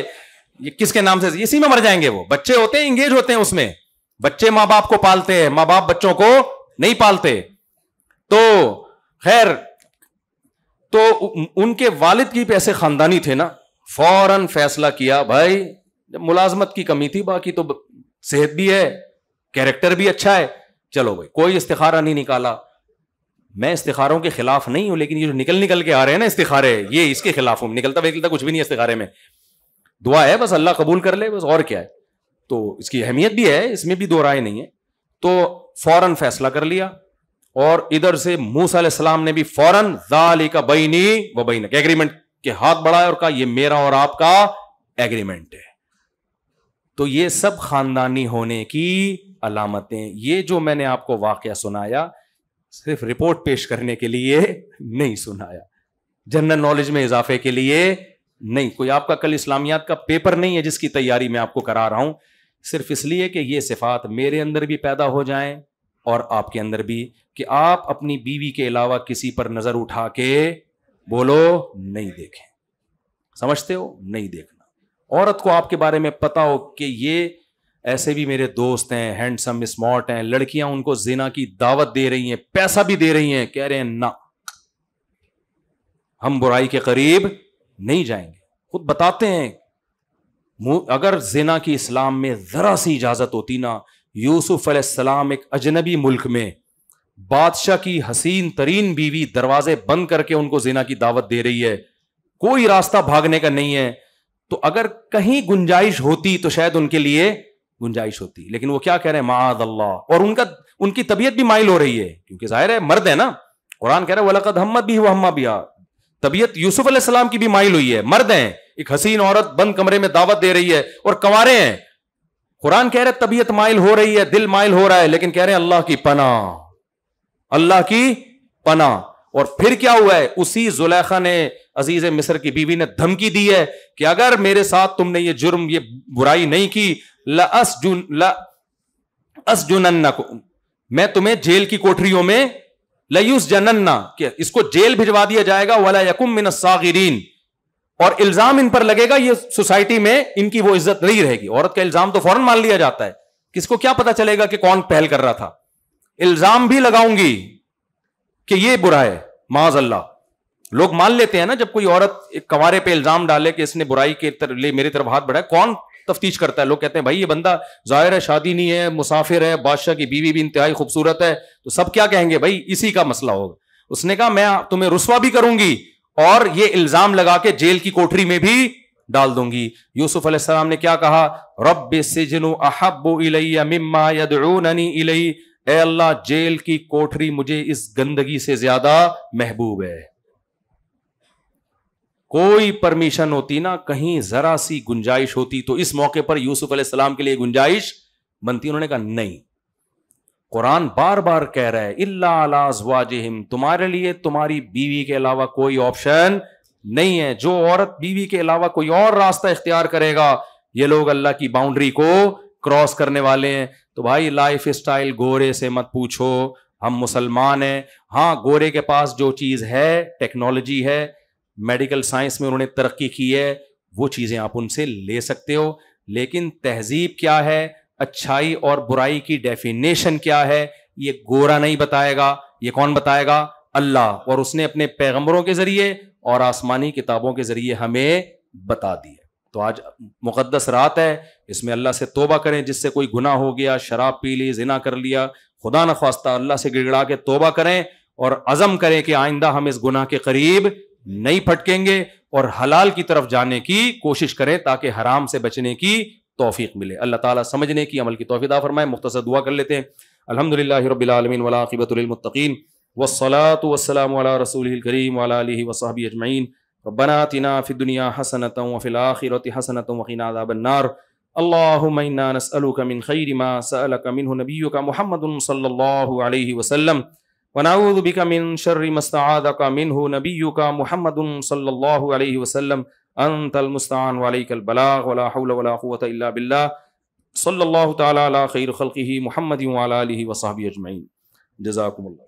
ये किसके नाम से इसी में मर जाएंगे वो बच्चे होते हैं इंगेज होते हैं उसमें बच्चे माँ बाप को पालते हैं माँ बाप बच्चों को नहीं पालते तो खैर तो उनके वालिद की पैसे खानदानी थे ना फौरन फैसला किया भाई जब मुलाजमत की कमी थी बाकी तो सेहत भी है कैरेक्टर भी अच्छा है चलो भाई कोई इस्तेखारा नहीं निकाला मैं इस्तारों के खिलाफ नहीं हूं लेकिन ये जो निकल निकल के आ रहे हैं ना इस्तारे ये इसके खिलाफ हूं निकलता निकलता कुछ भी नहीं इस्तारे में दुआ है बस अल्लाह कबूल कर ले बस और क्या है तो इसकी अहमियत भी है इसमें भी दो राय नहीं है तो फौरन फैसला कर लिया और इधर से मूसा सलाम ने भी फौरन जाली का बैनी व बैनक एग्रीमेंट के हाथ बढ़ाया और कहा यह मेरा और आपका एग्रीमेंट है तो ये सब खानदानी होने की अलामतें ये जो मैंने आपको वाक्य सुनाया सिर्फ रिपोर्ट पेश करने के लिए नहीं सुनाया जनरल नॉलेज में इजाफे के लिए नहीं कोई आपका कल इस्लामियात का पेपर नहीं है जिसकी तैयारी मैं आपको करा रहा हूं सिर्फ इसलिए कि ये सिफात मेरे अंदर भी पैदा हो जाएं और आपके अंदर भी कि आप अपनी बीवी के अलावा किसी पर नजर उठा के बोलो नहीं देखें समझते हो नहीं देखना औरत को आपके बारे में पता हो कि ये ऐसे भी मेरे दोस्त हैं हैंडसम स्मार्ट हैं लड़कियां उनको जिना की दावत दे रही हैं पैसा भी दे रही हैं कह रहे हैं ना हम बुराई के करीब नहीं जाएंगे खुद बताते हैं अगर जिना की इस्लाम में जरा सी इजाजत होती ना यूसुफ अलैहिस्सलाम एक अजनबी मुल्क में बादशाह की हसीन तरीन बीवी दरवाजे बंद करके उनको जिना की दावत दे रही है कोई रास्ता भागने का नहीं है तो अगर कहीं गुंजाइश होती तो शायद उनके लिए गुंजाइश होती लेकिन वो क्या कह रहे हैं माद अल्लाह और उनका उनकी तबीयत भी माइल हो रही है क्योंकि जाहिर है मर्द है ना कुरान कह रहे हैं वलकद हम्मत भी हम्मा भी तबीयत यूसुफ अलैहिस्सलाम की भी माइल हुई है मर्द हैं एक हसीन औरत बंद कमरे में दावत दे रही है और कंवारे हैं कुरान कह रहे तबीयत माइल हो रही है दिल माइल हो रहा है लेकिन कह रहे हैं अल्लाह की पना अल्लाह की पना और फिर क्या हुआ है उसी जुलेखा ने अजीज मिस्र की बीवी ने धमकी दी है कि अगर मेरे साथ तुमने ये जुर्म ये बुराई नहीं की लस जुन लस को मैं तुम्हें जेल की कोठरियों में लयूस जनन्ना इसको जेल भिजवा दिया जाएगा वाला यकुम मिन सागिरीन और इल्जाम इन पर लगेगा ये सोसाइटी में इनकी वो इज्जत नहीं रहेगी औरत का इल्जाम तो फौरन मान लिया जाता है किसको क्या पता चलेगा कि कौन पहल कर रहा था इल्जाम भी लगाऊंगी कि ये बुरा है माज अल्लाह लोग मान लेते हैं ना जब कोई औरत एक कंवारे पे इल्जाम डाले कि इसने बुराई के लिए मेरी तरफ हाथ बढ़ाए कौन तफ्तीश करता है लोग कहते हैं भाई ये बंदा जाहिर है शादी नहीं है मुसाफिर है बादशाह की बीवी भी इंतहाई खूबसूरत है तो सब क्या कहेंगे भाई इसी का मसला होगा उसने कहा मैं तुम्हें रुसवा भी करूंगी और ये इल्जाम लगा के जेल की कोठरी में भी डाल दूंगी यूसुफ अलैहिस्सलाम ने क्या कहा रब से जनू अहबो इलैया मिम्मा यदनी इलई ए अल्लाह जेल की कोठरी मुझे इस गंदगी से ज्यादा महबूब है कोई परमिशन होती ना कहीं जरा सी गुंजाइश होती तो इस मौके पर यूसुफ अलैहिस्सलाम के लिए गुंजाइश बनती उन्होंने कहा नहीं कुरान बार बार कह रहा है इलाजवाजहिम तुम्हारे लिए तुम्हारी बीवी के अलावा कोई ऑप्शन नहीं है जो औरत बीवी के अलावा कोई और रास्ता इख्तियार करेगा ये लोग अल्लाह की बाउंड्री को क्रॉस करने वाले हैं तो भाई लाइफ स्टाइल गोरे से मत पूछो हम मुसलमान हैं हाँ गोरे के पास जो चीज़ है टेक्नोलॉजी है मेडिकल साइंस में उन्होंने तरक्की की है वो चीज़ें आप उनसे ले सकते हो लेकिन तहजीब क्या है अच्छाई और बुराई की डेफिनेशन क्या है ये गोरा नहीं बताएगा ये कौन बताएगा अल्लाह और उसने अपने पैगंबरों के जरिए और आसमानी किताबों के जरिए हमें बता दिया तो आज मुकद्दस रात है इसमें अल्लाह से तोबा करें जिससे कोई गुना हो गया शराब पी ली जिना कर लिया खुदा न खास्ता अल्लाह से गिड़गड़ा के तोबा करें और अज़म करें कि आइंदा हम इस गुनाह के करीब नहीं फटकेंगे और हलाल की तरफ जाने की कोशिश करें ताकि हराम से बचने की तोफ़ी मिले अल्लाह ताला समझने की अमल की तोफ़ीदा फरमाए मुख्तर दुआ कर लेते हैं अलहमदिल्ला रबालमीन वलाक़िबतमतकीन वसलात वसलम रसूल करीम वाली वसाबी अजमैन रबनातिना फ़िदुनिया हसनत वफ़िल आखिरत हसनत वक़ीनादाबन्नार अल्लाहुम इन्ना नसअलुक मिन खैरि मा सअलक मिन्हु नबियुक मुहम्मदुन सल्लल्लाहु अलैहि वसल्लम व नऊज़ु बिक मिन शर्रि मा मिन्हु नबियुक मुहम्मदुन सल्लल्लाहु अलैहि वसल्लम अनतल मुस्तान वालकल बला बिल्ला सल्ला तला खैर खल महमद वाली वसाबी अजमैन जजाकमल्ला